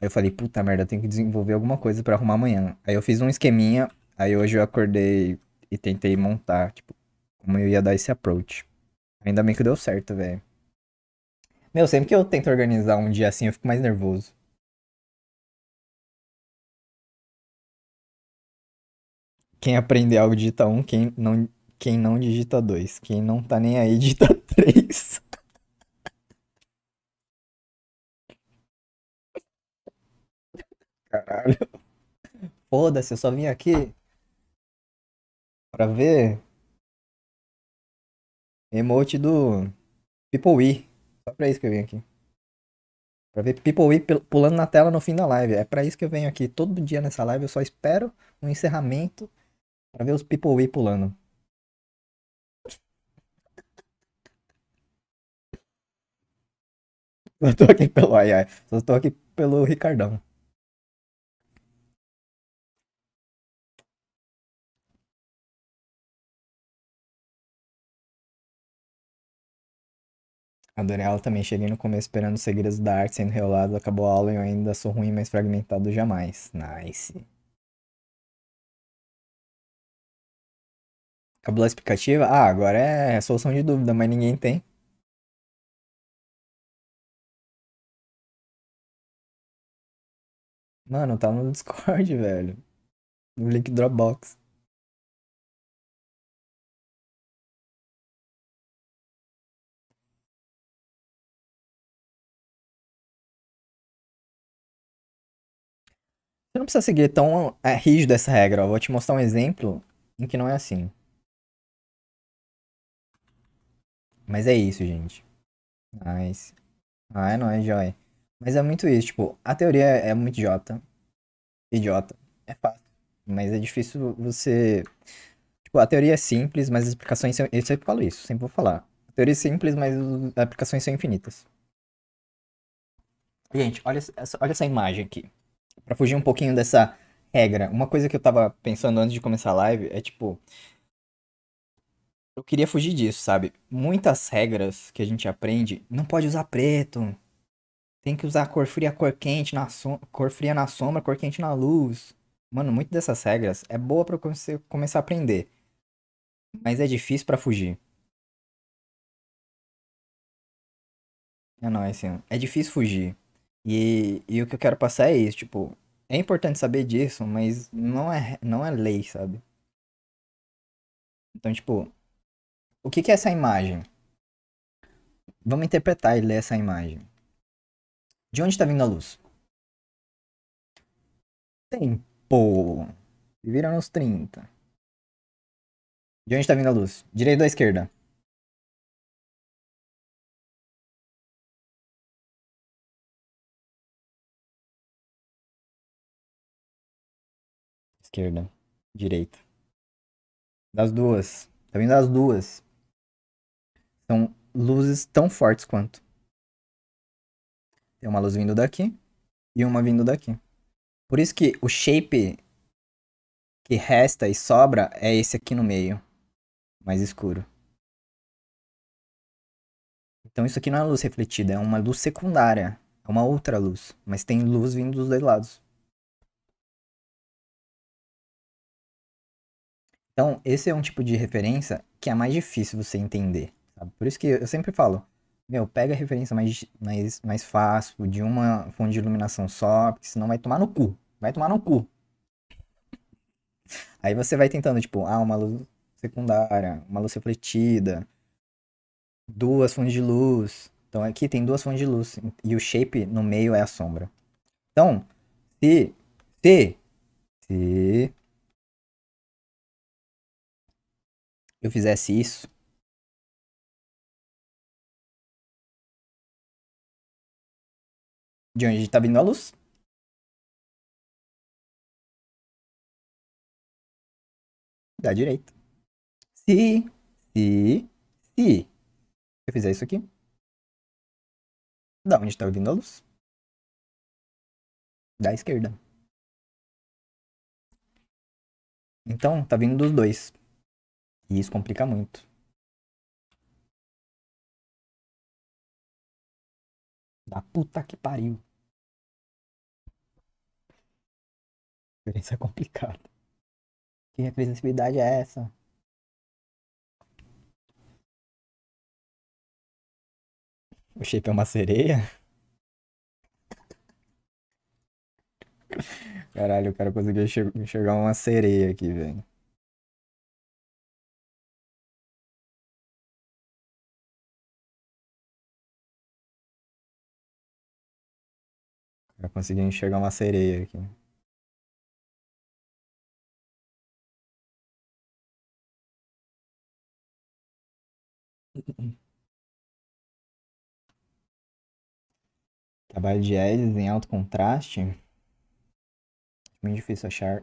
Aí eu falei, puta merda, eu tenho que desenvolver alguma coisa para arrumar amanhã. Aí eu fiz um esqueminha, aí hoje eu acordei e tentei montar, tipo, como eu ia dar esse approach. Ainda bem que deu certo, velho. Meu, sempre que eu tento organizar um dia assim, eu fico mais nervoso. Quem aprender algo digita um, quem não, quem não digita dois. Quem não tá nem aí, digita três. Caralho. Foda-se, eu só vim aqui pra ver Emote do People We. Só pra isso que eu vim aqui. Pra ver People We pulando na tela no fim da live. É pra isso que eu venho aqui. Todo dia nessa live eu só espero um encerramento pra ver os People We pulando. Não tô aqui pelo ai ai, só tô aqui pelo Ricardão. A Daniela também cheguei no começo esperando os segredos da arte sendo reolado, acabou a aula e eu ainda sou ruim, mas fragmentado jamais. Nice. Acabou a explicativa? Ah, agora é solução de dúvida, mas ninguém tem. Mano, tá no Discord, velho. No link Dropbox. não precisa seguir tão é, rígido essa regra. Eu vou te mostrar um exemplo em que não é assim. Mas é isso, gente. Nice. Ah, é nóis, joy. Mas é muito isso, tipo, a teoria é muito idiota. Idiota. É fácil. Mas é difícil você. Tipo, a teoria é simples, mas as explicações são. Eu sempre falo isso, sempre vou falar. A teoria é simples, mas as aplicações são infinitas. Gente, olha, olha essa imagem aqui para fugir um pouquinho dessa regra, uma coisa que eu tava pensando antes de começar a live é tipo. Eu queria fugir disso, sabe? Muitas regras que a gente aprende, não pode usar preto. Tem que usar cor fria, cor quente, na cor fria na sombra, cor quente na luz. Mano, muitas dessas regras é boa para você começar a aprender. Mas é difícil para fugir. É nóis, assim, é difícil fugir. E, e o que eu quero passar é isso, tipo, é importante saber disso, mas não é, não é lei, sabe? Então, tipo, o que, que é essa imagem? Vamos interpretar e ler essa imagem. De onde está vindo a luz? Tempo. Se vira nos 30. De onde está vindo a luz? Direita ou esquerda? Esquerda. Direita. Das duas. Tá vindo das duas. São luzes tão fortes quanto. Tem uma luz vindo daqui e uma vindo daqui. Por isso que o shape que resta e sobra é esse aqui no meio. Mais escuro. Então isso aqui não é luz refletida, é uma luz secundária. É uma outra luz. Mas tem luz vindo dos dois lados. Então, esse é um tipo de referência que é mais difícil você entender. Sabe? Por isso que eu sempre falo, meu, pega a referência mais, mais, mais fácil, de uma fonte de iluminação só, porque senão vai tomar no cu. Vai tomar no cu. Aí você vai tentando, tipo, ah, uma luz secundária, uma luz refletida, duas fontes de luz. Então aqui tem duas fontes de luz e o shape no meio é a sombra. Então, se, se, se eu fizesse isso? De onde está vindo a luz? Da direita. Se, se, se eu fizer isso aqui, da onde está vindo a luz? Da esquerda. Então, tá vindo dos dois. E isso complica muito. Da puta que pariu. A diferença é complicada. Que representatividade é essa? O shape é uma sereia? Caralho, o cara conseguiu enxergar uma sereia aqui, velho. Já consegui enxergar uma sereia aqui. Trabalho de hélices em alto contraste. Muito difícil achar.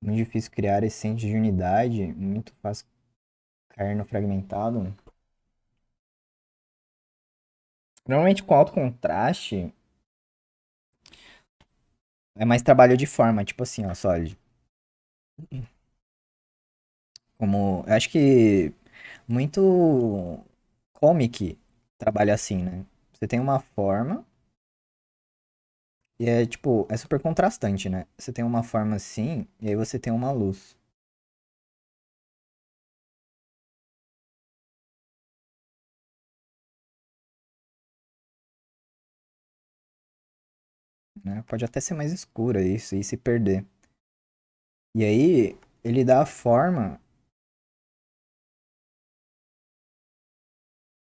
Muito difícil criar essência de unidade. Muito fácil cair no fragmentado. Normalmente com alto contraste, é mais trabalho de forma, tipo assim, ó, Solid. Como. Eu acho que muito comic trabalha assim, né? Você tem uma forma. E é tipo, é super contrastante, né? Você tem uma forma assim, e aí você tem uma luz. né? Pode até ser mais escura isso e se perder. E aí ele dá a forma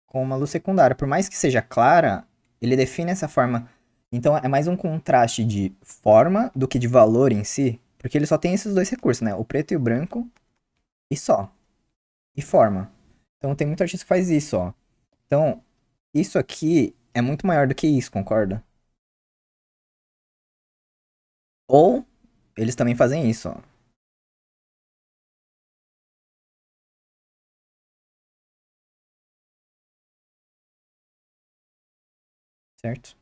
com uma luz secundária. Por mais que seja clara, ele define essa forma. Então é mais um contraste de forma do que de valor em si, porque ele só tem esses dois recursos, né? O preto e o branco e só. E forma. Então tem muita gente que faz isso, ó. Então, isso aqui é muito maior do que isso, concorda? Ou eles também fazem isso, ó. Certo?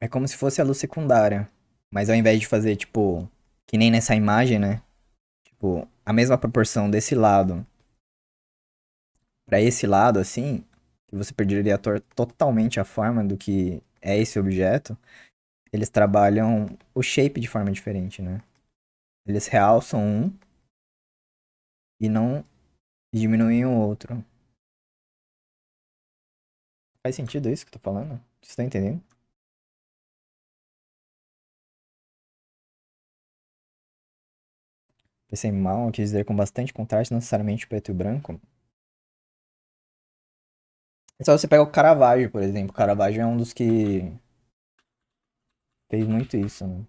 É como se fosse a luz secundária. Mas ao invés de fazer, tipo, que nem nessa imagem, né? Tipo, a mesma proporção desse lado para esse lado, assim, você perderia totalmente a forma do que é esse objeto, eles trabalham o shape de forma diferente, né? Eles realçam um e não diminuem o outro. Faz sentido isso que eu tô falando? Você tá entendendo? Esse mal quis dizer com bastante contraste, não necessariamente preto e branco. É só você pega o Caravaggio, por exemplo. O Caravaggio é um dos que fez muito isso. Né?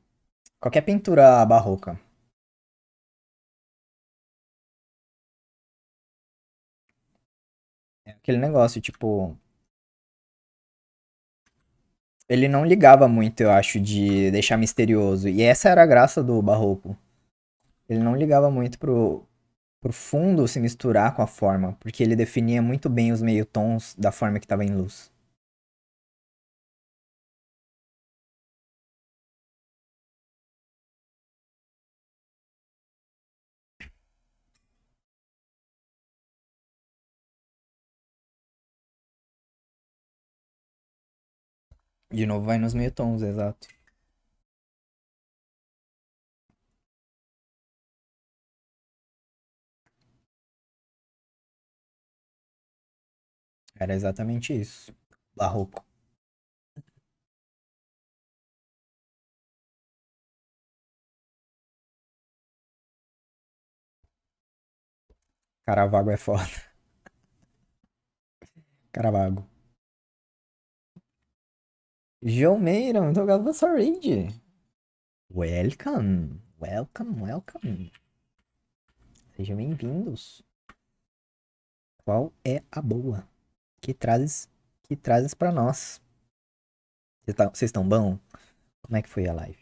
Qualquer pintura barroca. É aquele negócio, tipo, ele não ligava muito, eu acho, de deixar misterioso. E essa era a graça do barroco ele não ligava muito pro, pro fundo se misturar com a forma, porque ele definia muito bem os meio-tons da forma que estava em luz. De novo vai nos meio-tons, exato. Era exatamente isso. Barroco. Caravago é foda. Caravago. João Meira, muito obrigado pela sua raid. Welcome, welcome, welcome. Sejam bem-vindos. Qual é a boa? que trazes que trazes para nós. Vocês tá, estão bom? Como é que foi a live?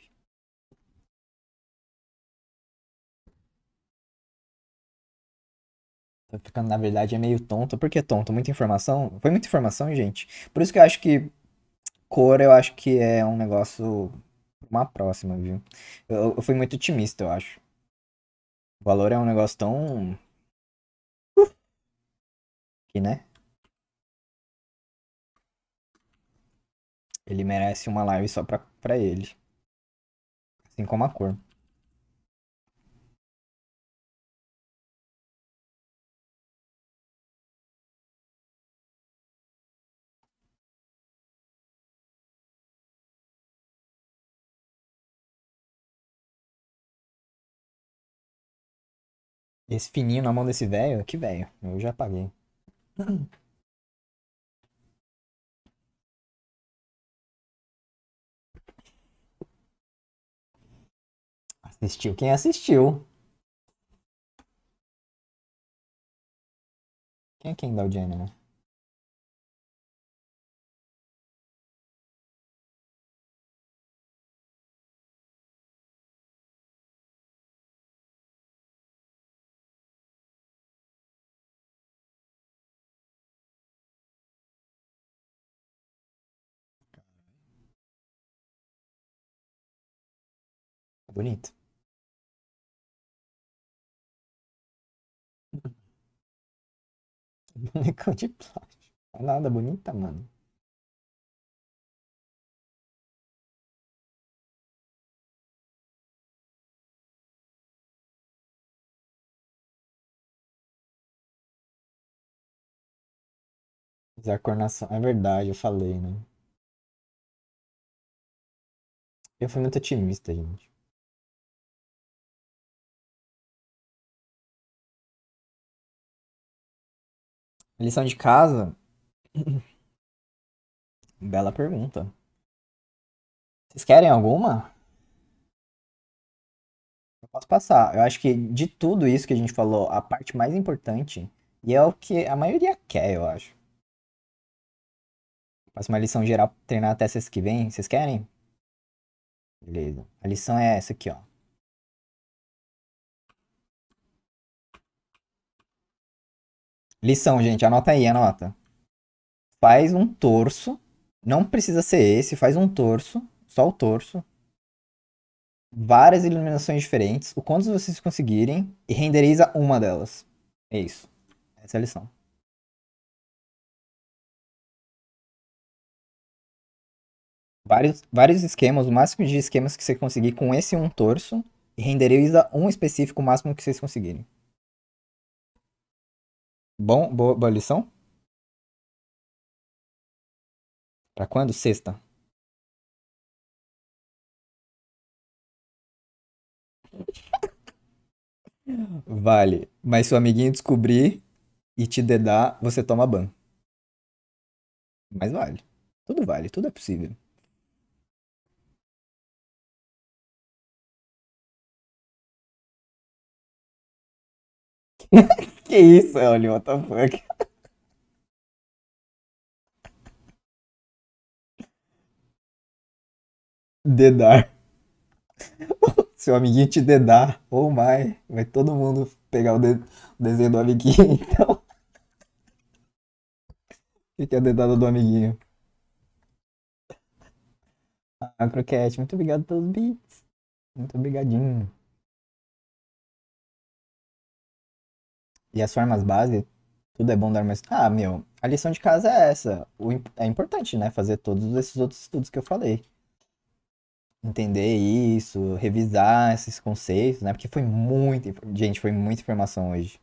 Tô ficando, na verdade, é meio tonto. Por que tonto? Muita informação? Foi muita informação, gente. Por isso que eu acho que cor, eu acho que é um negócio uma próxima, viu? Eu, eu fui muito otimista, eu acho. O valor é um negócio tão. Uh, que, né? Ele merece uma live só pra, pra ele. Assim como a cor. Esse fininho na mão desse velho, que velho, eu já paguei. Assistiu quem assistiu. Quem é quem Kendall Jenner? Né? Tá bonito. Boneco de plástico. Nada bonita, mano. A cornação. É verdade, eu falei, né? Eu fui muito otimista, gente. A lição de casa? Bela pergunta. Vocês querem alguma? Eu posso passar. Eu acho que de tudo isso que a gente falou, a parte mais importante, e é o que a maioria quer, eu acho. Faço uma lição geral treinar até sexta que vem. Vocês querem? Beleza. A lição é essa aqui, ó. Lição, gente, anota aí, anota. Faz um torso, não precisa ser esse, faz um torso, só o torso. Várias iluminações diferentes, o quanto vocês conseguirem, e renderiza uma delas. É isso. Essa é a lição. vários, vários esquemas, o máximo de esquemas que você conseguir com esse um torso e renderiza um específico o máximo que vocês conseguirem. Bom, boa, boa lição? Pra quando? Sexta. Vale. Mas se o amiguinho descobrir e te dedar, você toma ban. Mas vale. Tudo vale, tudo é possível. Que isso, Ellie? What the fuck? Dedar. Seu amiguinho te dedar. Oh my. Vai todo mundo pegar o, de o desenho do amiguinho, então. O que é a dedada do amiguinho? Ah, Croquete, muito obrigado pelos beats. Muito obrigadinho. e as formas básicas, tudo é bom dar mais. Ah, meu, a lição de casa é essa. O, é importante, né? Fazer todos esses outros estudos que eu falei. Entender isso, revisar esses conceitos, né? Porque foi muito. Gente, foi muita informação hoje.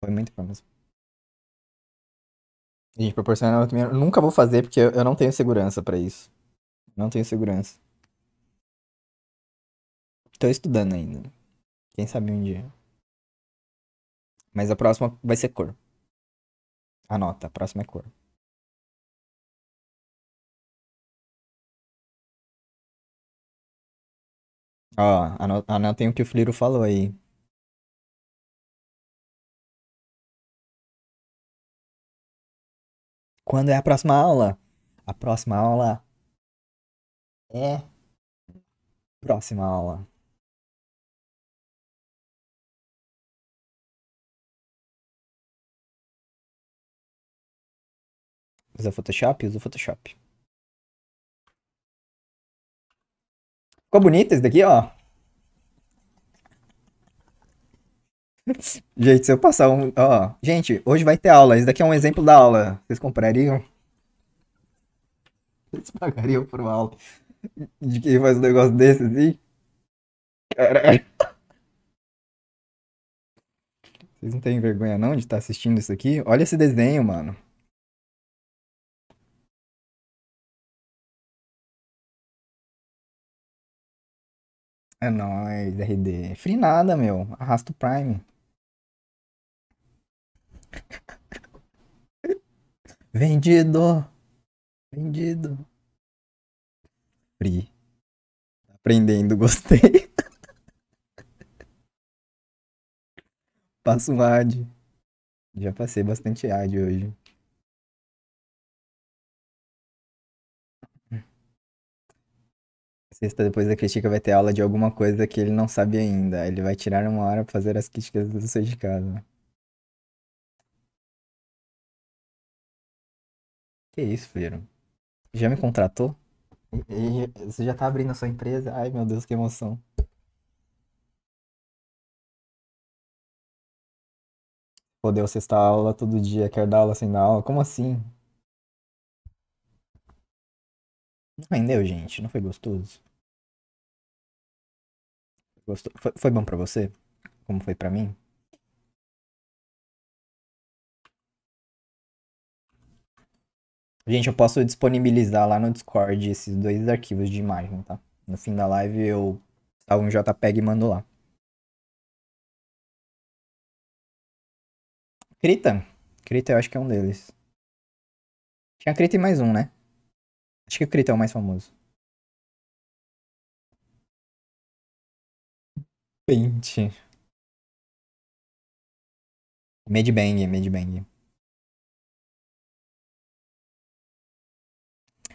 Foi muita informação. Gente, proporcional eu nunca vou fazer porque eu não tenho segurança para isso. Não tenho segurança. Tô estudando ainda. Quem sabe um dia. Mas a próxima vai ser cor. Anota, a próxima é cor. Ó, anotem o que o Fliro falou aí. Quando é a próxima aula? A próxima aula é. Próxima aula. usar Photoshop, usa o Photoshop. Ficou bonito esse daqui, ó. Gente, se eu passar um. Ó, gente, hoje vai ter aula. Esse daqui é um exemplo da aula. Vocês comprariam? Vocês pagariam por uma aula de quem faz um negócio desse assim? Caralho. Vocês não têm vergonha não de estar tá assistindo isso aqui? Olha esse desenho, mano. É nóis, RD. Free nada, meu. Arrasta o Prime. Vendido. Vendido. Free. Tá aprendendo, gostei. Passo um ad. Já passei bastante ad hoje. Sexta, depois da crítica, vai ter aula de alguma coisa que ele não sabe ainda. Ele vai tirar uma hora pra fazer as críticas do seu de casa. Que isso, Firo? Já me contratou? E- e- você já tá abrindo a sua empresa? Ai, meu Deus, que emoção. Poder deu sexta aula todo dia, quer dar aula sem dar aula? Como assim? Não rendeu, gente? Não foi gostoso? Gostou? Foi, foi bom para você? Como foi para mim? Gente, eu posso disponibilizar lá no Discord esses dois arquivos de imagem, tá? No fim da live eu salvo um JPEG e mando lá. Krita? Krita eu acho que é um deles. Tinha Krita e mais um, né? Acho que o Krita é o mais famoso. Pente. Medbang, Medbang.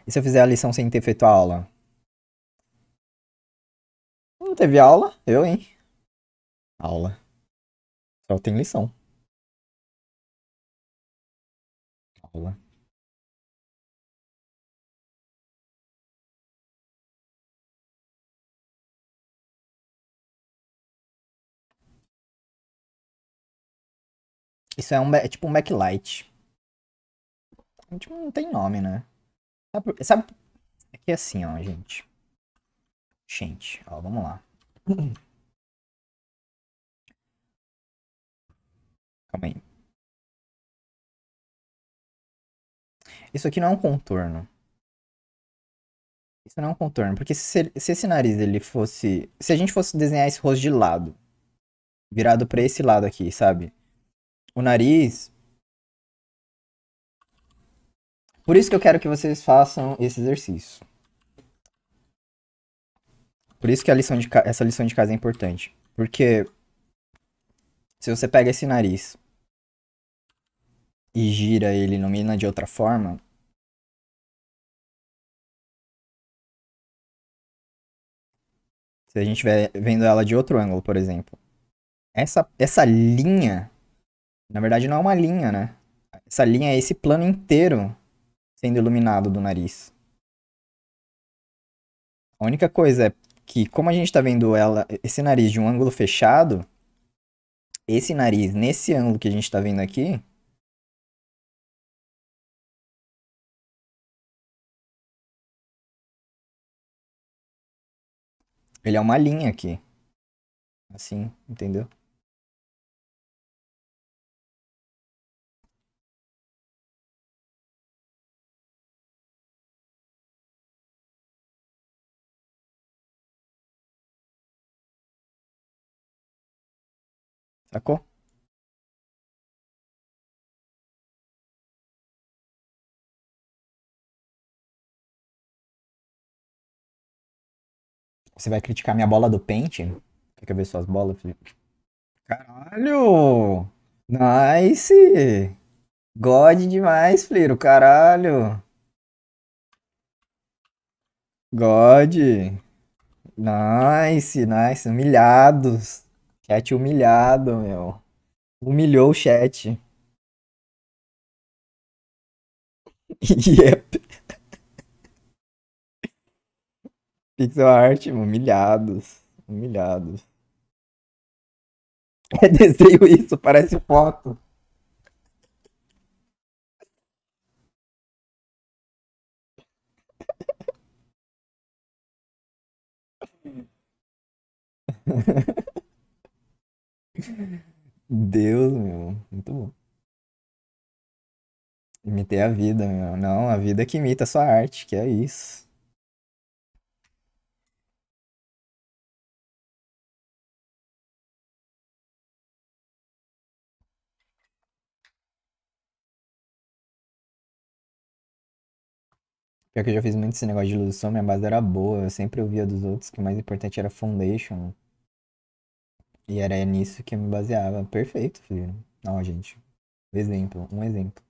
E se eu fizer a lição sem ter feito a aula? Não teve aula? Eu, hein? Aula. Só tem lição. Aula. Isso é, um, é tipo um backlight. gente não tem nome, né? Sabe, sabe? É que é assim, ó, gente. Gente, ó, vamos lá. Calma aí. Isso aqui não é um contorno. Isso não é um contorno, porque se, se, esse nariz ele fosse, se a gente fosse desenhar esse rosto de lado, virado para esse lado aqui, sabe? o nariz. Por isso que eu quero que vocês façam esse exercício. Por isso que lição de, essa lição de casa é importante. Porque se você pega esse nariz e gira ele, ilumina de outra forma, se a gente estiver vendo ela de outro ângulo, por exemplo, essa, essa linha na verdade, não é uma linha, né? Essa linha é esse plano inteiro sendo iluminado do nariz. A única coisa é que, como a gente está vendo ela, esse nariz de um ângulo fechado, esse nariz nesse ângulo que a gente está vendo aqui, ele é uma linha aqui. Assim, entendeu? Sacou? Você vai criticar minha bola do pente? Quer que eu ver suas bolas, Felipe? Caralho! Nice! God demais, Fleiro, caralho! God! Nice, nice, humilhados! Chat humilhado, meu. Humilhou o chat. yep. Pixel art, humilhados. Humilhados. É desenho isso, parece foto. Deus, meu. Muito bom. Imitei a vida, meu. Não, a vida é que imita a sua arte, que é isso. Pior que eu já fiz muito esse negócio de ilusão, minha base era boa, eu sempre ouvia dos outros que o mais importante era foundation. E era nisso que eu me baseava. Perfeito, filho. Não, gente. Exemplo, um exemplo.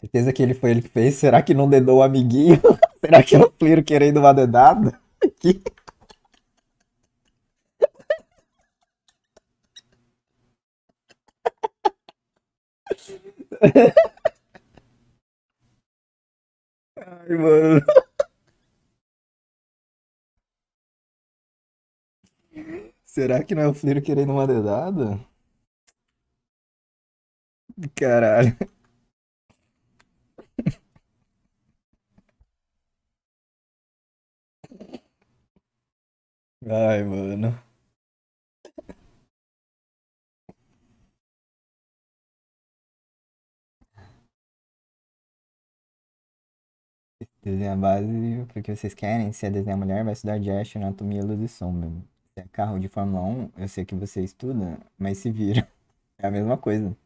Certeza que ele foi ele que fez? Será que não dedou o amiguinho? Será que é o Fliro querendo uma dedada? Aqui. Ai, mano. Será que não é o Fleiro querendo uma dedada? Caralho. Ai, mano. Desenhar base porque vocês querem. Se é desenhar mulher, vai estudar de anatomia, luz e sombra. É carro de Fórmula 1, eu sei que você estuda, mas se vira. É a mesma coisa.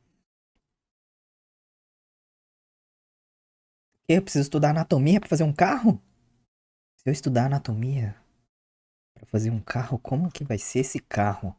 Eu preciso estudar anatomia para fazer um carro? Se eu estudar anatomia para fazer um carro, como que vai ser esse carro?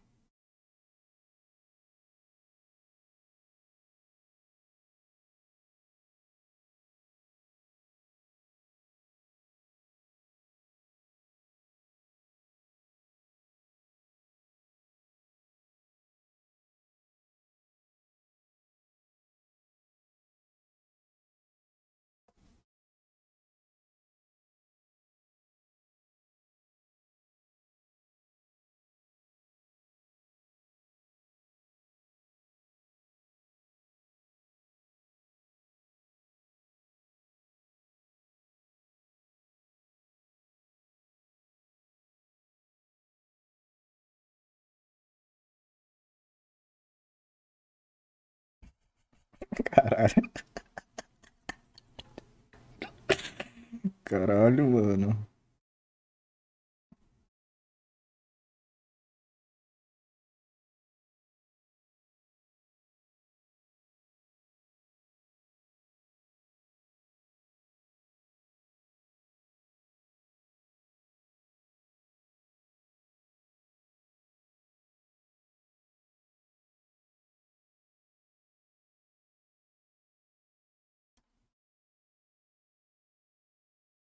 Caralho. Caralho, mano.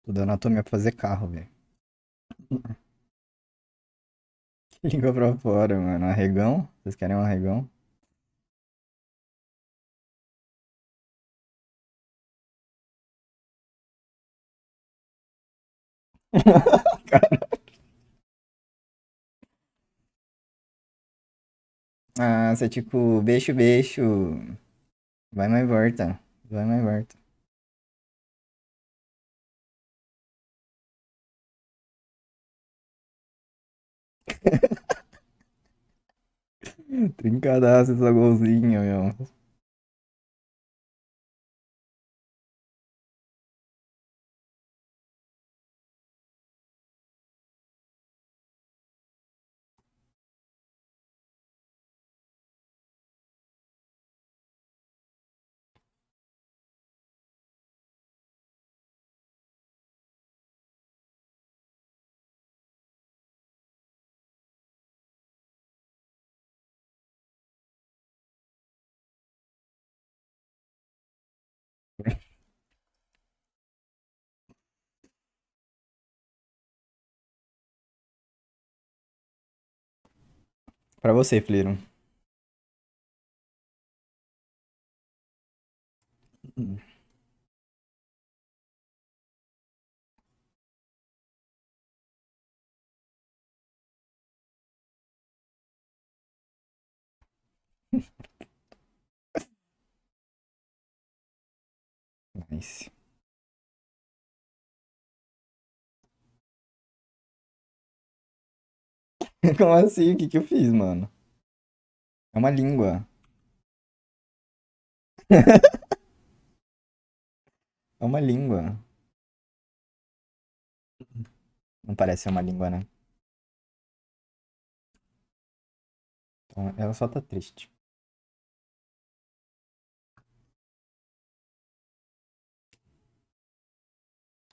Tô dando anatomia pra fazer carro, velho. Língua pra fora, mano. Arregão? Vocês querem um arregão? ah, você é tipo, beijo, beijo. Vai mais volta. Vai mais volta. Trincadaço essa golzinha, meu. Para você, Fleiro. Hum. Nice. Como assim? O que que eu fiz, mano? É uma língua. É uma língua. Não parece ser uma língua, né? Então, ela só tá triste.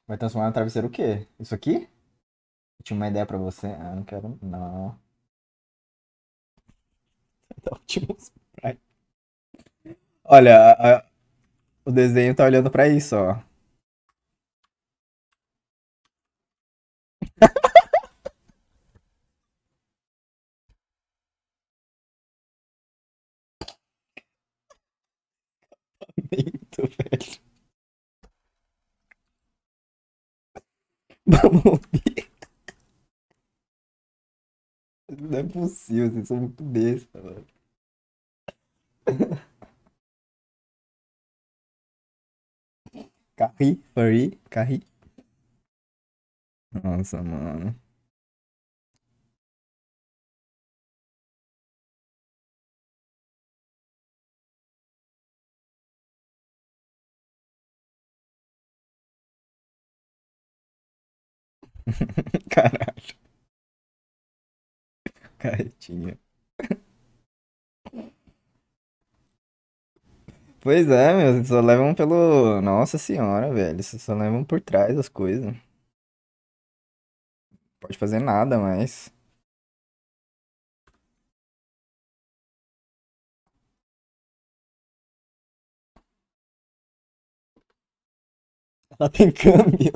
Vai transformar no travesseiro o quê? Isso aqui? tinha uma ideia pra você. Ah, não quero. Não. Optimus tá Prime. Olha, a, a, o desenho tá olhando pra isso, ó. Muito velho. Vamos ver. Não é possível, vocês são muito besta, mano. Carri, furry, carri. Nossa, mano. Caralho carretinha. Pois é, meu, vocês só levam pelo. Nossa senhora, velho. Vocês só levam por trás as coisas. Não pode fazer nada mais. Ela tem câmbio.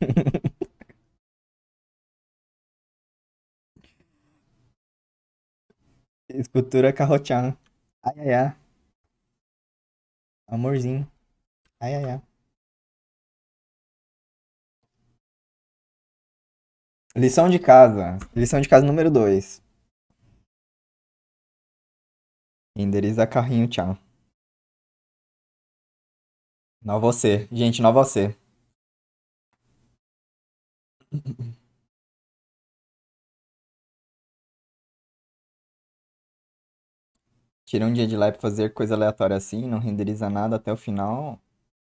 Escultura Carrochan. Ai, ai, ai. Amorzinho. Ai, ai, ai. Lição de casa. Lição de casa número 2. Endereça carrinho, tchau. Não você. Gente, não você. Tirar um dia de lá pra fazer coisa aleatória assim, não renderiza nada até o final,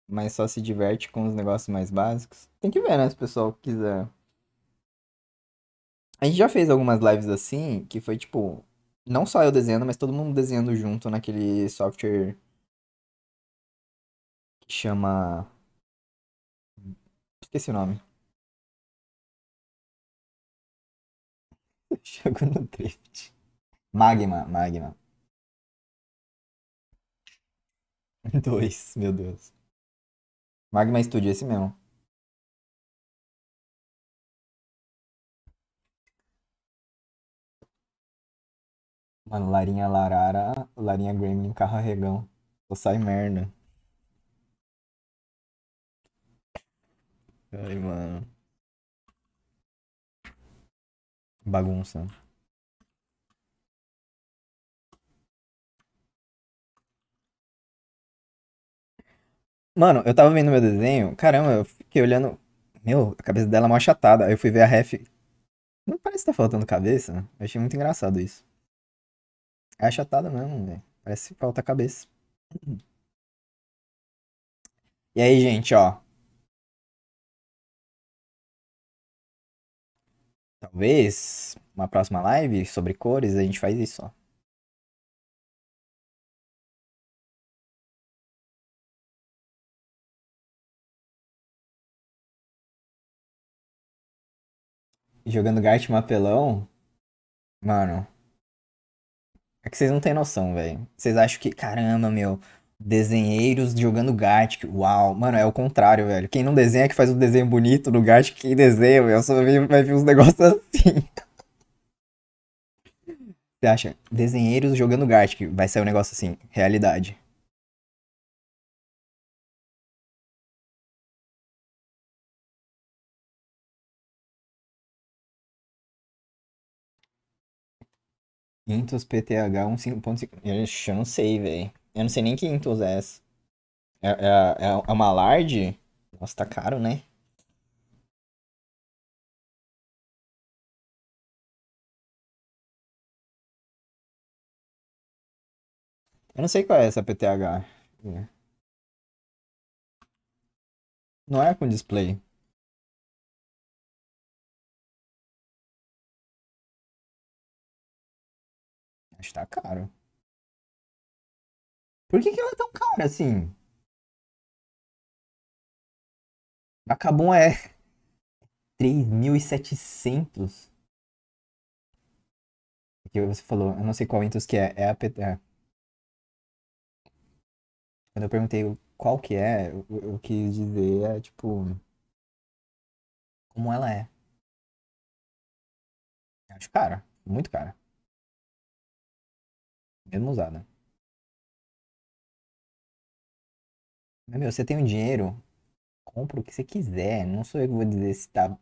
mas só se diverte com os negócios mais básicos. Tem que ver, né, se o pessoal quiser. A gente já fez algumas lives assim, que foi tipo, não só eu desenhando, mas todo mundo desenhando junto naquele software que chama. Esqueci o nome. chegou no drift. Magma, magma. Dois, meu Deus. Magma Studio, esse mesmo. Mano, Larinha Larara, Larinha Gremlin, carro regão. Só sai merda. Ai, mano. bagunça. Mano, eu tava vendo meu desenho, caramba, eu fiquei olhando. Meu, a cabeça dela é mal achatada. Aí eu fui ver a ref. Não parece que tá faltando cabeça. Eu achei muito engraçado isso. É achatada mesmo, velho. Parece que falta cabeça. E aí, gente, ó. Talvez uma próxima live sobre cores a gente faz isso, ó. Jogando Gartman mapelão Mano. É que vocês não têm noção, velho. Vocês acham que, caramba, meu, Desenheiros jogando Gartic. Uau, mano, é o contrário, velho. Quem não desenha é que faz um desenho bonito no Gartic, quem desenha, velho, só vi, vai ver uns negócios assim. Você acha? Desenheiros jogando Gartic. Vai sair um negócio assim, realidade. Intus PTH 1.5. eu não sei, velho. Eu não sei nem quem tu usa essa. É, é, é, é uma large? Nossa, tá caro, né? Eu não sei qual é essa PTH. Não é com display. Acho que tá caro. Por que, que ela é tão cara assim? Acabou é 3.700. Que você falou, eu não sei qual Windows que é, é a PT. É. Quando eu perguntei qual que é, eu, eu quis dizer, é tipo. Como ela é. Acho cara, muito cara. Mesmo usada. Meu, você tem o um dinheiro, compra o que você quiser. Não sou eu que vou dizer se tá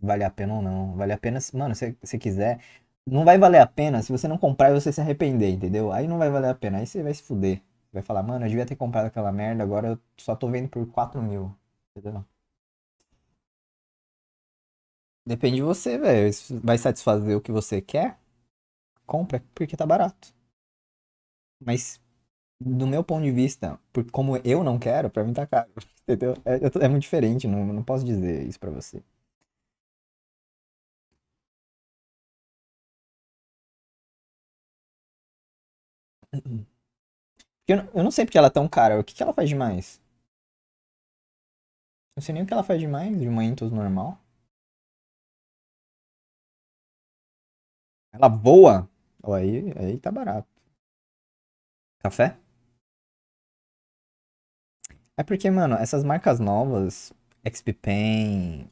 vale a pena ou não. Vale a pena, mano, se você quiser. Não vai valer a pena se você não comprar e você se arrepender, entendeu? Aí não vai valer a pena. Aí você vai se fuder. Vai falar, mano, eu devia ter comprado aquela merda, agora eu só tô vendo por 4 mil. Entendeu? Depende de você, velho. Vai satisfazer o que você quer? Compra, porque tá barato. Mas do meu ponto de vista, por, como eu não quero, pra mim tá caro. Entendeu? É, é muito diferente, não, não posso dizer isso pra você. Eu, eu não sei porque ela é tão cara. O que, que ela faz demais? Não sei nem o que ela faz demais de uma tudo normal. Ela voa? Oh, aí, aí tá barato. Café? É porque, mano, essas marcas novas, XP Pen,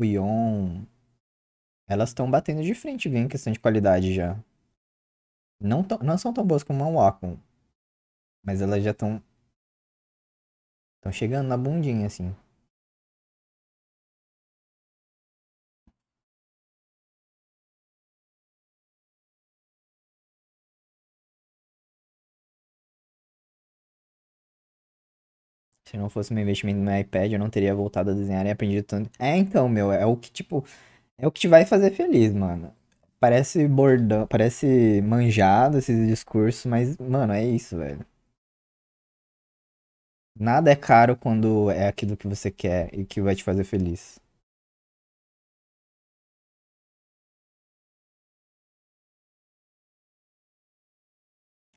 Huion, elas estão batendo de frente, viu, em questão de qualidade já. Não, tão, não são tão boas como a Wacom, mas elas já estão estão chegando na bundinha, assim. Se não fosse meu investimento no iPad, eu não teria voltado a desenhar e aprendido tanto. É, então, meu, é o que, tipo, é o que te vai fazer feliz, mano. Parece bordão, parece manjado esses discursos, mas, mano, é isso, velho. Nada é caro quando é aquilo que você quer e que vai te fazer feliz.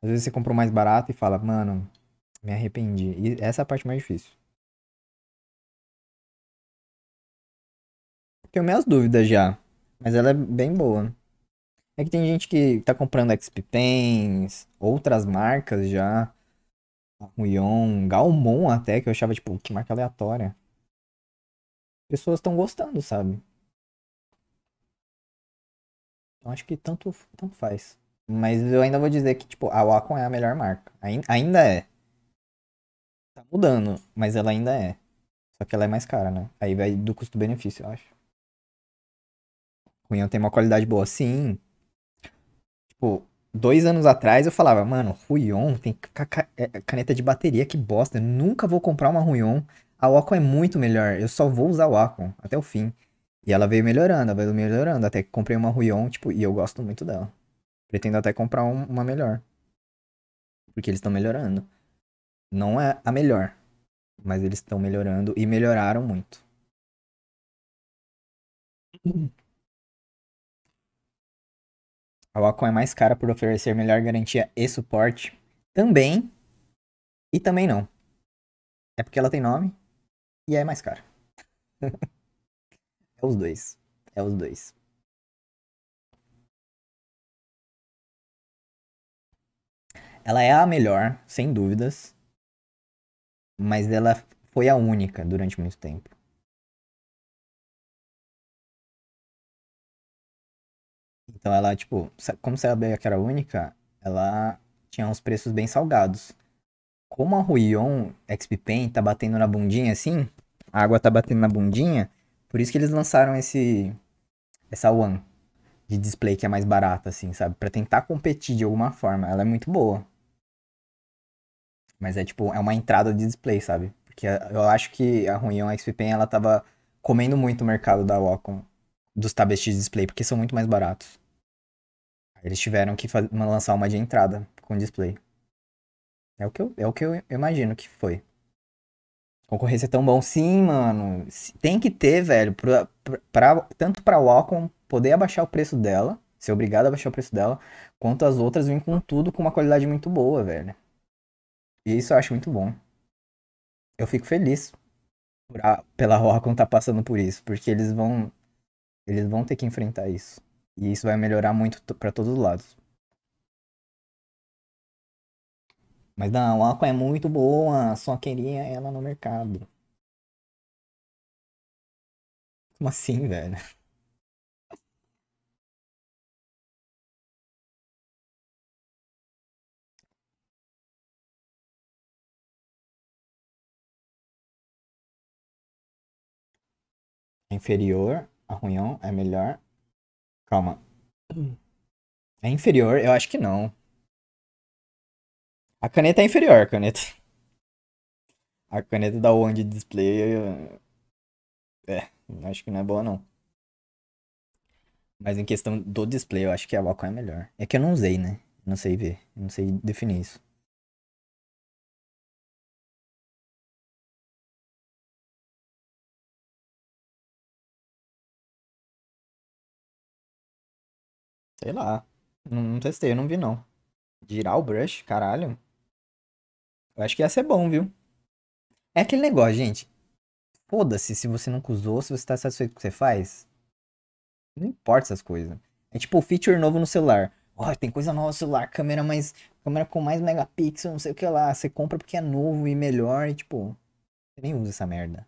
Às vezes você comprou mais barato e fala, mano, me arrependi. E essa é a parte mais difícil. Tenho minhas dúvidas já. Mas ela é bem boa. É que tem gente que tá comprando XP Pens, outras marcas já. Ruion, Galmon até, que eu achava, tipo, que marca aleatória. Pessoas estão gostando, sabe? Então acho que tanto, tanto faz. Mas eu ainda vou dizer que, tipo, a Wacom é a melhor marca. Ainda é mudando, mas ela ainda é. Só que ela é mais cara, né? Aí vai do custo-benefício, eu acho. Ruião tem uma qualidade boa, sim. Tipo, dois anos atrás eu falava, mano, Ruion tem é, caneta de bateria, que bosta. Eu nunca vou comprar uma Ruion. A Wacom é muito melhor. Eu só vou usar a Wacom até o fim. E ela veio melhorando, veio melhorando. Até que comprei uma Ruion, tipo, e eu gosto muito dela. Pretendo até comprar uma melhor. Porque eles estão melhorando. Não é a melhor, mas eles estão melhorando e melhoraram muito. A Wacom é mais cara por oferecer melhor garantia e suporte. Também. E também não. É porque ela tem nome e é mais cara. é os dois. É os dois. Ela é a melhor, sem dúvidas mas ela foi a única durante muito tempo. Então ela, tipo, como sabia que era única, ela tinha uns preços bem salgados. Como a Ruion XP Pen tá batendo na bundinha assim, a água tá batendo na bundinha, por isso que eles lançaram esse essa One de display que é mais barata assim, sabe, para tentar competir de alguma forma. Ela é muito boa. Mas é tipo, é uma entrada de display, sabe? Porque é, eu acho que a Ruion XP Pen, ela tava comendo muito o mercado da Wacom dos tablets de display, porque são muito mais baratos. Eles tiveram que lançar uma de entrada com display. É o que eu, é o que eu imagino que foi. Concorrência é tão bom. Sim, mano. Tem que ter, velho. Pra, pra, tanto pra Wacom poder abaixar o preço dela, ser obrigado a abaixar o preço dela, quanto as outras vêm com tudo com uma qualidade muito boa, velho. E isso eu acho muito bom. Eu fico feliz a, pela Rockon estar tá passando por isso, porque eles vão eles vão ter que enfrentar isso. E isso vai melhorar muito para todos os lados. Mas não, a Rockon é muito boa, só queria ela no mercado. Como assim, velho? inferior inferior, arruião é melhor. Calma. Hum. É inferior? Eu acho que não. A caneta é inferior, a caneta. A caneta da One de display. É, acho que não é boa não. Mas em questão do display, eu acho que a Wacom é melhor. É que eu não usei, né? Não sei ver. Não sei definir isso. Sei lá. Não, não testei, eu não vi não. Girar o brush, caralho. Eu acho que ia ser bom, viu? É aquele negócio, gente. Foda-se se você nunca usou, se você tá satisfeito com o que você faz. Não importa essas coisas. É tipo o feature novo no celular. Ó, oh, tem coisa nova no celular, câmera mais. Câmera com mais megapixel, não sei o que lá. Você compra porque é novo e melhor, e tipo. Você nem usa essa merda.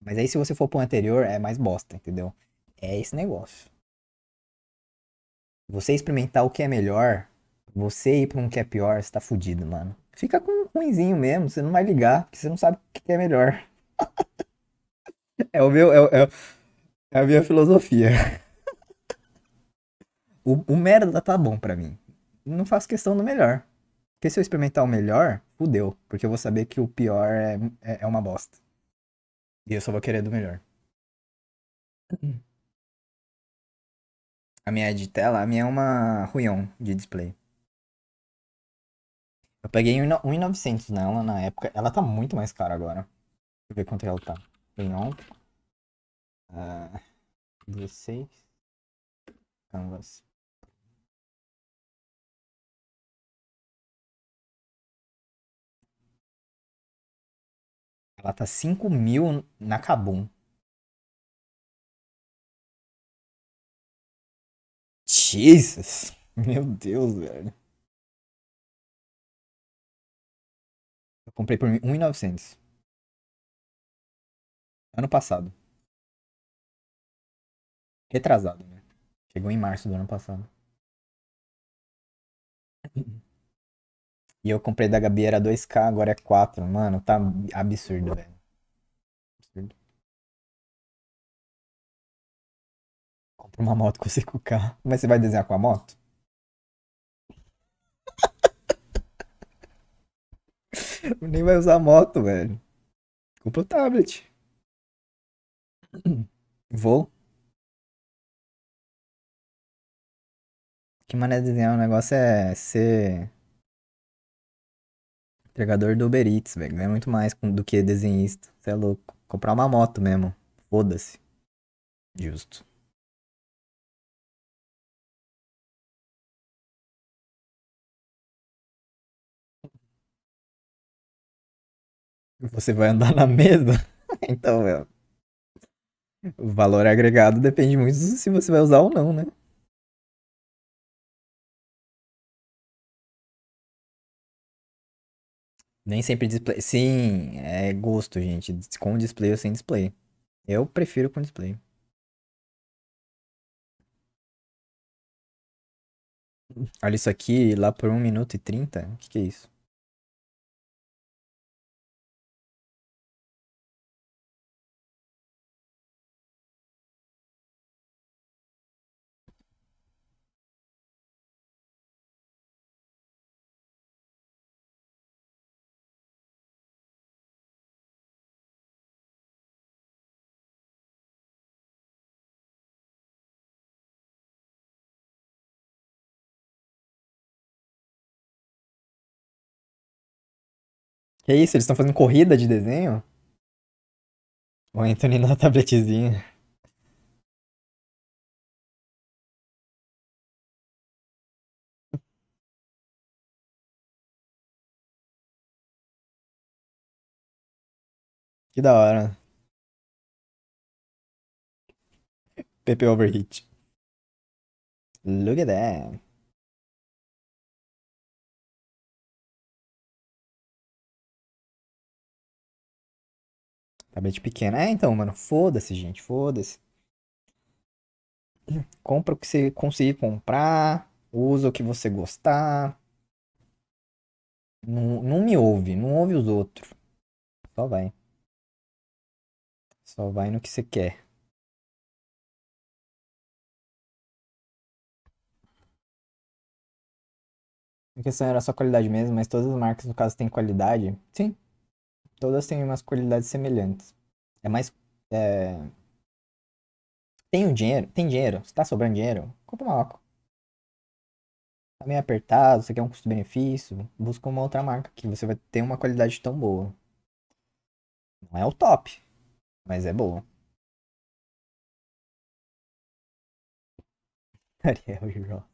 Mas aí se você for pro anterior, é mais bosta, entendeu? É esse negócio você experimentar o que é melhor, você ir pra um que é pior, você tá fudido, mano. Fica com um ruimzinho mesmo, você não vai ligar, porque você não sabe o que é melhor. é o meu. É, é, é a minha filosofia. o, o merda tá bom pra mim. Não faço questão do melhor. Porque se eu experimentar o melhor, fudeu. Porque eu vou saber que o pior é, é, é uma bosta. E eu só vou querer do melhor. A minha é de tela, a minha é uma ruim de display. Eu peguei 1.900 nela na época. Ela tá muito mais cara agora. Deixa eu ver quanto ela tá. Ruion. Uh, 16. Canvas. Ela tá 5 mil na Kabum. Jesus! Meu Deus, velho. Eu comprei por 1.900. Ano passado. Retrasado, né? Chegou em março do ano passado. E eu comprei da Gabi era 2K, agora é 4. Mano, tá absurdo, velho. uma moto com 5K. Mas você vai desenhar com a moto? Nem vai usar a moto, velho. Compra o tablet. Vou. Que maneira de desenhar o negócio é ser entregador do Uber Eats, velho. Ganha muito mais do que desenhista. Você é louco. Comprar uma moto mesmo. Foda-se. Justo. Você vai andar na mesa? então, meu. O valor agregado depende muito se você vai usar ou não, né? Nem sempre display. Sim, é gosto, gente. Com display ou sem display. Eu prefiro com display. Olha isso aqui, lá por 1 minuto e 30. O que, que é isso? Que é isso, eles estão fazendo corrida de desenho? O Anthony na tabletzinha. Que da hora. Pepe overheat. Look at that. Cabete pequena. É, então, mano, foda-se, gente, foda-se. Compra o que você conseguir comprar, usa o que você gostar. Não, não me ouve, não ouve os outros. Só vai. Só vai no que você quer. A questão era só qualidade mesmo, mas todas as marcas, no caso, têm qualidade. Sim, todas têm umas qualidades semelhantes. É mais. É... Tem um dinheiro? Tem dinheiro. Se tá sobrando dinheiro, compra uma Oco. Tá meio apertado, você quer um custo-benefício, busca uma outra marca que você vai ter uma qualidade tão boa. Não é o top, mas é boa. Ariel e Ross.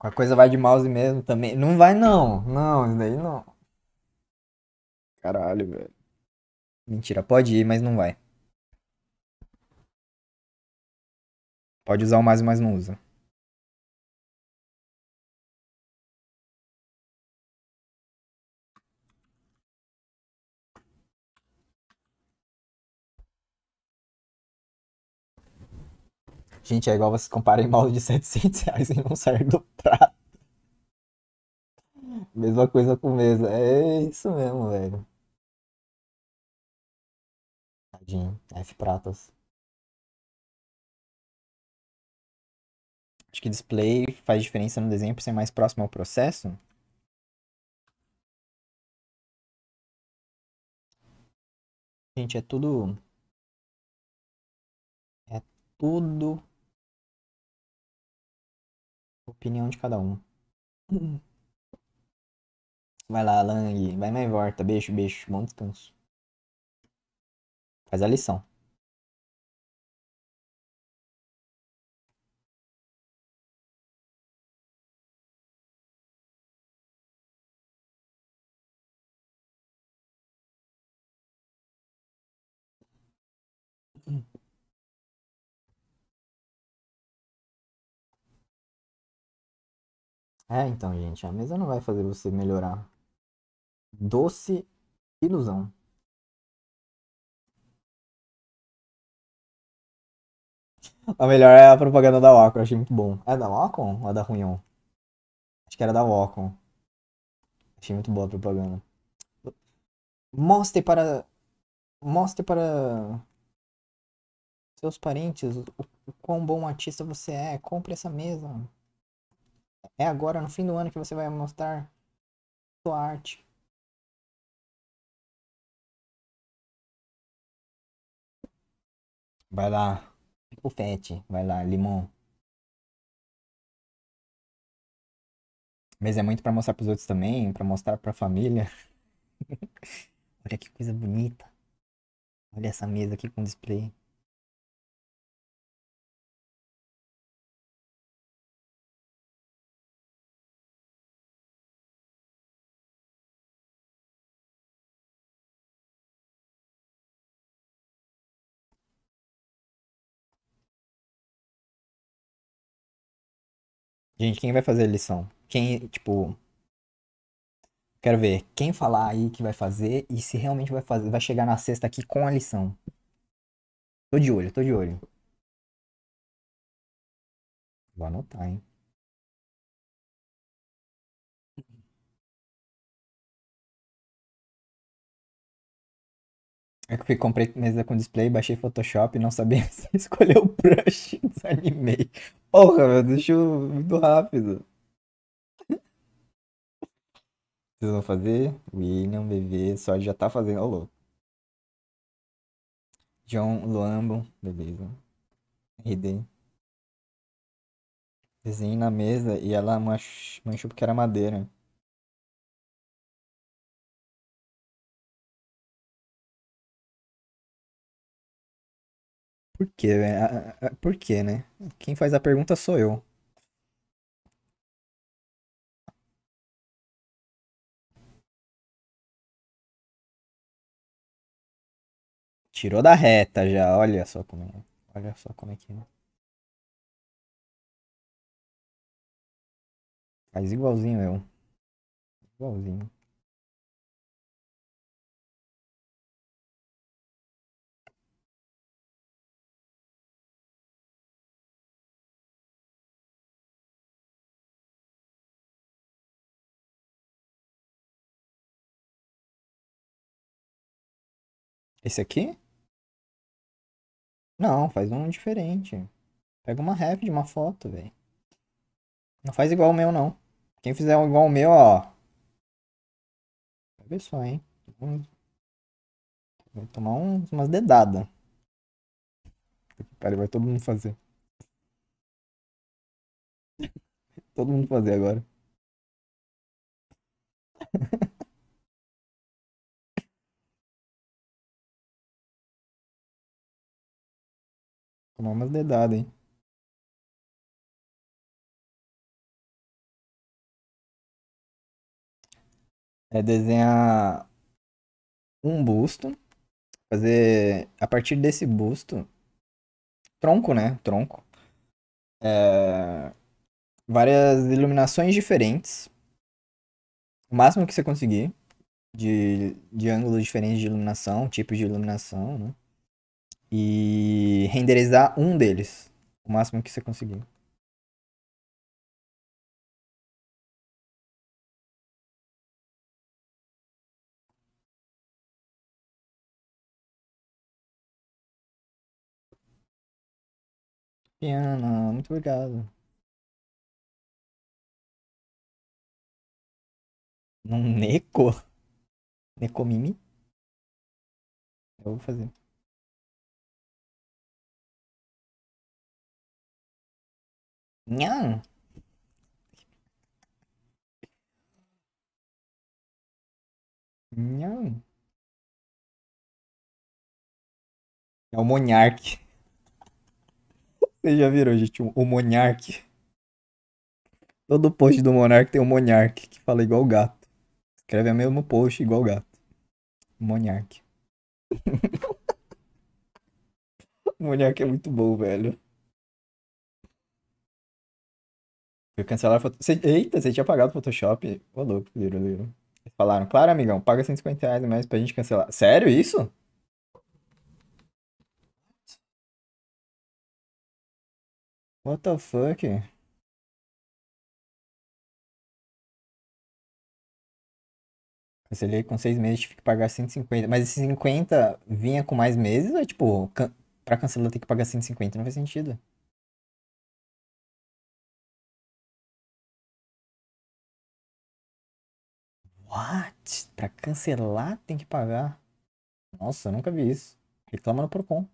Com a coisa vai de mouse mesmo também. Não vai não. Não, isso daí não. Caralho, velho. Mentira, pode ir, mas não vai. Pode usar o mais, mas não usa. Gente, é igual vocês comparem molde de 700 reais e não sair do prato. Mesma coisa com mesa. É isso mesmo, velho. Tadinho. F pratas. Acho que display faz diferença no desenho por ser mais próximo ao processo. Gente, é tudo. É tudo Opinião de cada um. Uhum. Vai lá, Lang. Vai mais volta. Beijo, beijo. Bom descanso. Faz a lição. É, então, gente, a mesa não vai fazer você melhorar. Doce ilusão. A melhor é a propaganda da Wacom, achei muito bom. É da Wacom ou é da Ruion? Acho que era da Wacom. Achei muito boa a propaganda. Mostre para. Mostre para. Seus parentes o quão bom artista você é. Compre essa mesa. É agora, no fim do ano, que você vai mostrar sua arte. Vai lá, o Fete. Vai lá, Limão. Mas é muito para mostrar para os outros também, para mostrar para a família. Olha que coisa bonita. Olha essa mesa aqui com display. Gente, quem vai fazer a lição? Quem, tipo. Quero ver quem falar aí que vai fazer e se realmente vai fazer, vai chegar na sexta aqui com a lição. Tô de olho, tô de olho. Vou anotar, hein? É que comprei mesa com display, baixei Photoshop, e não sabia se escolher o brush, desanimei. Porra, meu, deixa eu muito rápido. Vocês vão fazer? William, bebê, só já tá fazendo. Ô, louco. John Luambo, beleza. RD. Desenhei na mesa e ela manchou porque era madeira. Por quê? Né? Por quê, né? Quem faz a pergunta sou eu. Tirou da reta já, olha só como é. Olha só como é que é. Faz igualzinho eu. Igualzinho. Esse aqui? Não, faz um diferente. Pega uma ref de uma foto, velho. Não faz igual o meu, não. Quem fizer um igual o meu, ó. Vai ver só, hein. Hum. Vai tomar uns, umas dedadas. Peraí, vai todo mundo fazer. todo mundo fazer agora. Tomar umas dedadas, hein? É desenhar um busto, fazer a partir desse busto, tronco, né? Tronco. É, várias iluminações diferentes. O máximo que você conseguir de, de ângulos diferentes de iluminação, tipos de iluminação, né? e renderizar um deles, o máximo que você conseguir. Piana, muito obrigado. Num neco necomimi Eu vou fazer. Nham. Nham. É o Monark. Vocês já viram, gente? O Monark. Todo post do Monark tem um Monark que fala igual gato. Escreve o mesmo post igual gato. Monark. Monark é muito bom, velho. Eu cancelaram foto... Cê... Eita, você tinha pagado o Photoshop? Ô, louco, liro, liro. Falaram, claro, amigão, paga 150 reais mais pra gente cancelar. Sério isso? What the fuck? Cancelei com seis meses, tive que pagar 150. Mas esses 50 vinha com mais meses? Ou, é, tipo, can... pra cancelar tem que pagar 150? Não faz sentido. Pra cancelar, tem que pagar. Nossa, eu nunca vi isso. Reclama no Procon.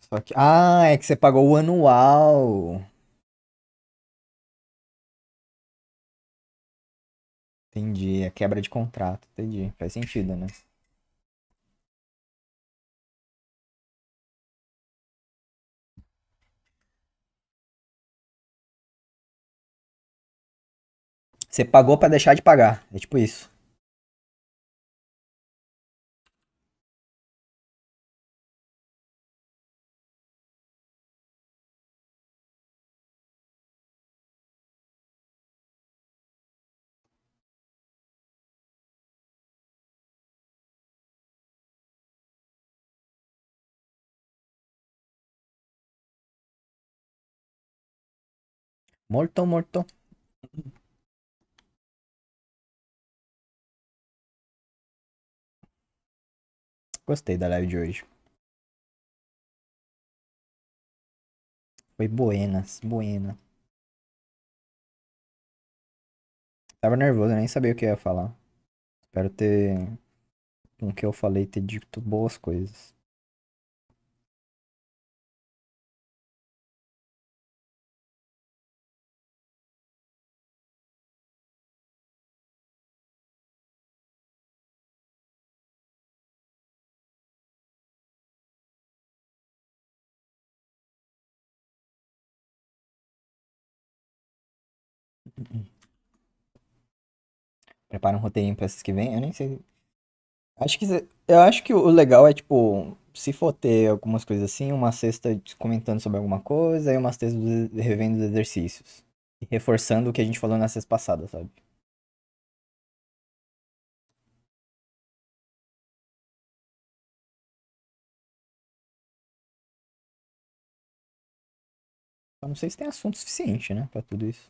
Só que... Ah, é que você pagou o anual. Entendi. É quebra de contrato. Entendi. Faz sentido, né? Você pagou para deixar de pagar. É tipo isso. Morto, morto. Gostei da live de hoje. Foi buenas, buena. Tava nervoso, eu nem sabia o que ia falar. Espero ter. Com o que eu falei, ter dito boas coisas. Prepara um roteirinho pra essas que vem. Eu nem sei. Acho que. Eu acho que o legal é, tipo, se for ter algumas coisas assim, uma cesta comentando sobre alguma coisa e uma cesta revendo os exercícios. E reforçando o que a gente falou na sexta passada, sabe? Eu não sei se tem assunto suficiente, né, pra tudo isso.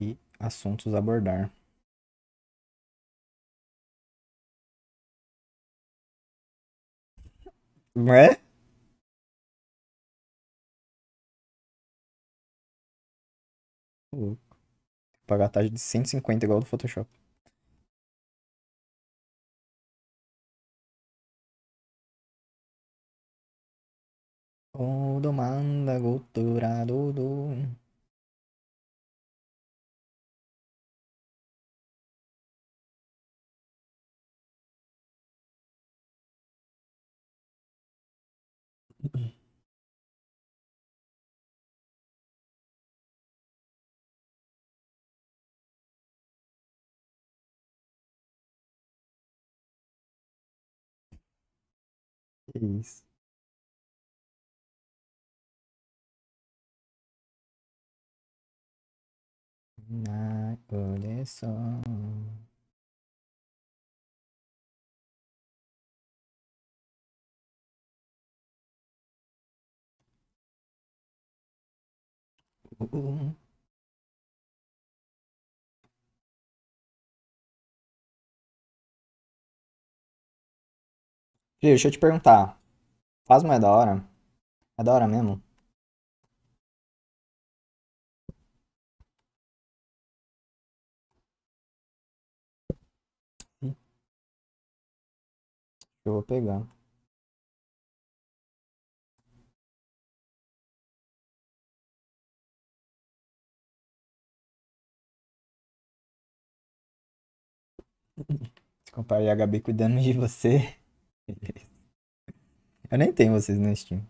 e assuntos abordar. Não é? Louco. Pagar a taxa de 150 igual do Photoshop. Oh, demanda é cultura do. peace not song. Ooh. deixa eu te perguntar. Fasma é da hora? É da hora mesmo? Hum. Eu vou pegar. Se comparar a HB cuidando de você. Eu nem tenho vocês no Steam.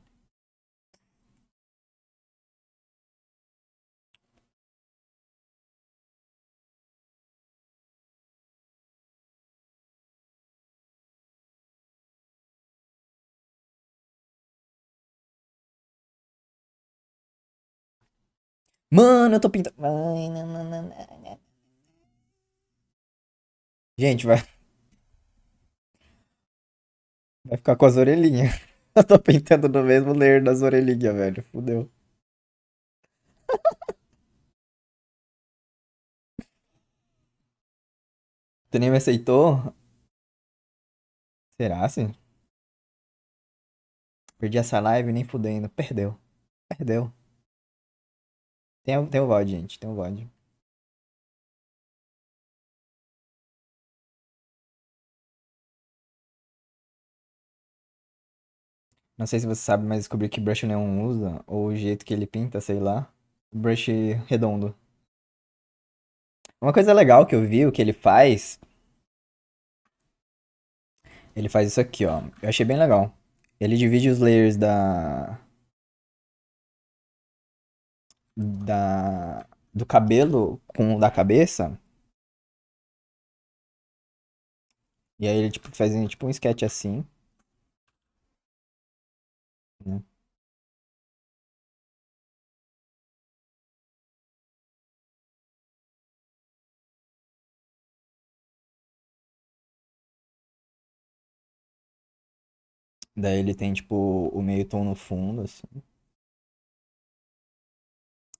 Mano, eu tô pintando. Gente, vai. Vai ficar com as orelhinhas. Eu tô pintando no mesmo layer das orelhinhas, velho. Fudeu. Tu nem me aceitou? Será, sim? Perdi essa live nem fudendo. Perdeu. Perdeu. Tem, tem o VOD, gente. Tem o VOD. Não sei se você sabe, mas descobri que brush nenhum usa, ou o jeito que ele pinta, sei lá. Brush redondo. Uma coisa legal que eu vi, o que ele faz. Ele faz isso aqui, ó. Eu achei bem legal. Ele divide os layers da. Da. Do cabelo com o da cabeça. E aí ele tipo, faz tipo um sketch assim. Daí ele tem, tipo, o meio tom no fundo, assim.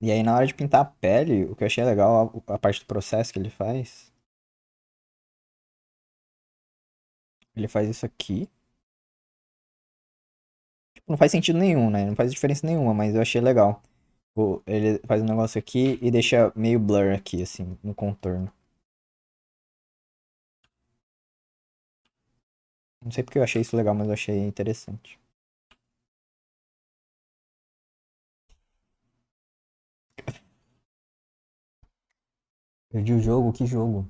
E aí, na hora de pintar a pele, o que eu achei legal, a, a parte do processo que ele faz. Ele faz isso aqui. Tipo, não faz sentido nenhum, né? Não faz diferença nenhuma, mas eu achei legal. ele faz um negócio aqui e deixa meio blur aqui, assim, no contorno. Não sei porque eu achei isso legal, mas eu achei interessante. Perdi o jogo? Que jogo?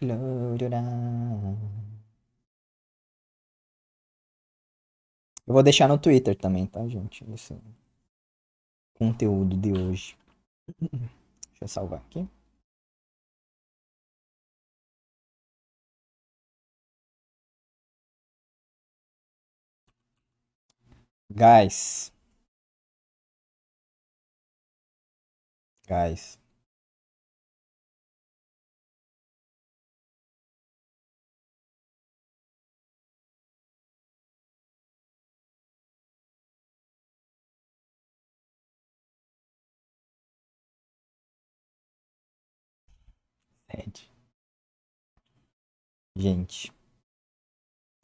Eu vou deixar no Twitter também, tá, gente? Esse conteúdo de hoje. Deixa eu salvar aqui. Gás. Gás. Red. Gente.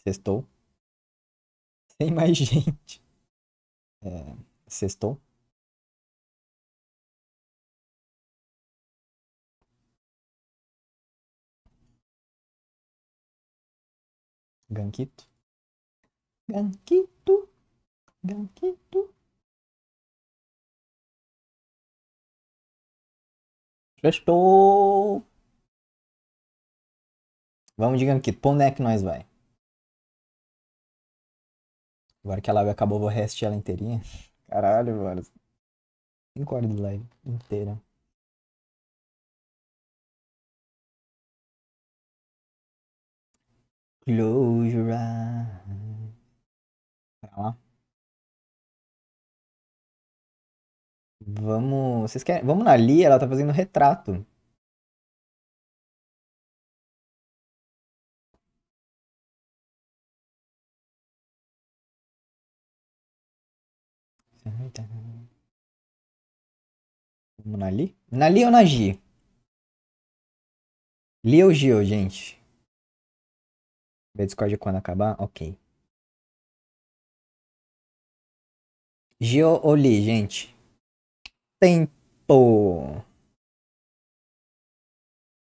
Sextou. Sem mais gente. É, sextou. Ganquito. Ganquito. Ganquito. Sextou. Vamos, digamos que pra onde é que nós vai? Agora que a live acabou, vou restar ela inteirinha. Caralho, mano. Cinco horas de live inteira. Close your eyes. lá. Vamos. Vocês querem. Vamos na Lia, ela tá fazendo retrato. Vamos na Li? Na Li ou na Gi? Li ou Gio, gente? Ver Discord quando acabar? Ok. Gio ou Li, gente? Tempo!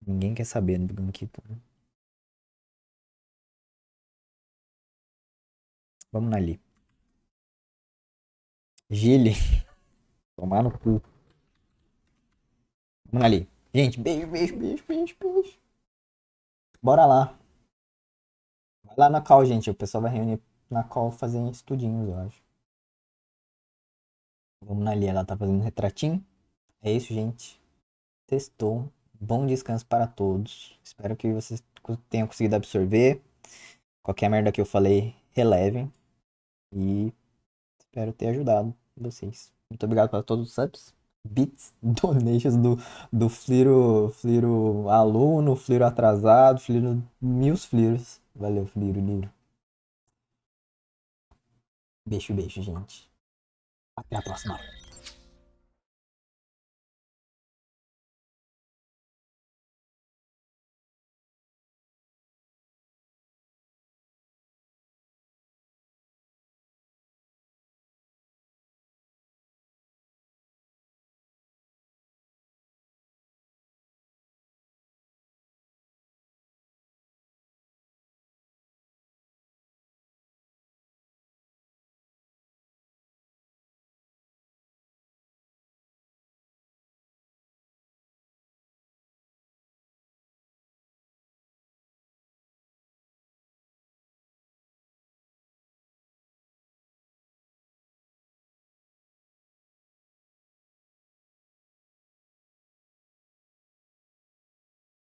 Ninguém quer saber do Gankito. Né? Vamos na Li. Gile. Tomar no cu. Vamos ali. Gente, beijo, beijo, beijo, beijo, beijo. Bora lá. Vai lá na call, gente. O pessoal vai reunir na call fazendo estudinhos, eu acho. Vamos ali. Ela tá fazendo um retratinho. É isso, gente. Testou. Bom descanso para todos. Espero que vocês tenham conseguido absorver. Qualquer merda que eu falei, relevem. E espero ter ajudado vocês. Assim. Muito obrigado para todos os subs, bits, donations do, do Fliro, Fliro aluno, Fliro atrasado, Fliro, mil Fliros. Valeu, Fliro, lindo. Beijo, beijo, gente. Até a próxima.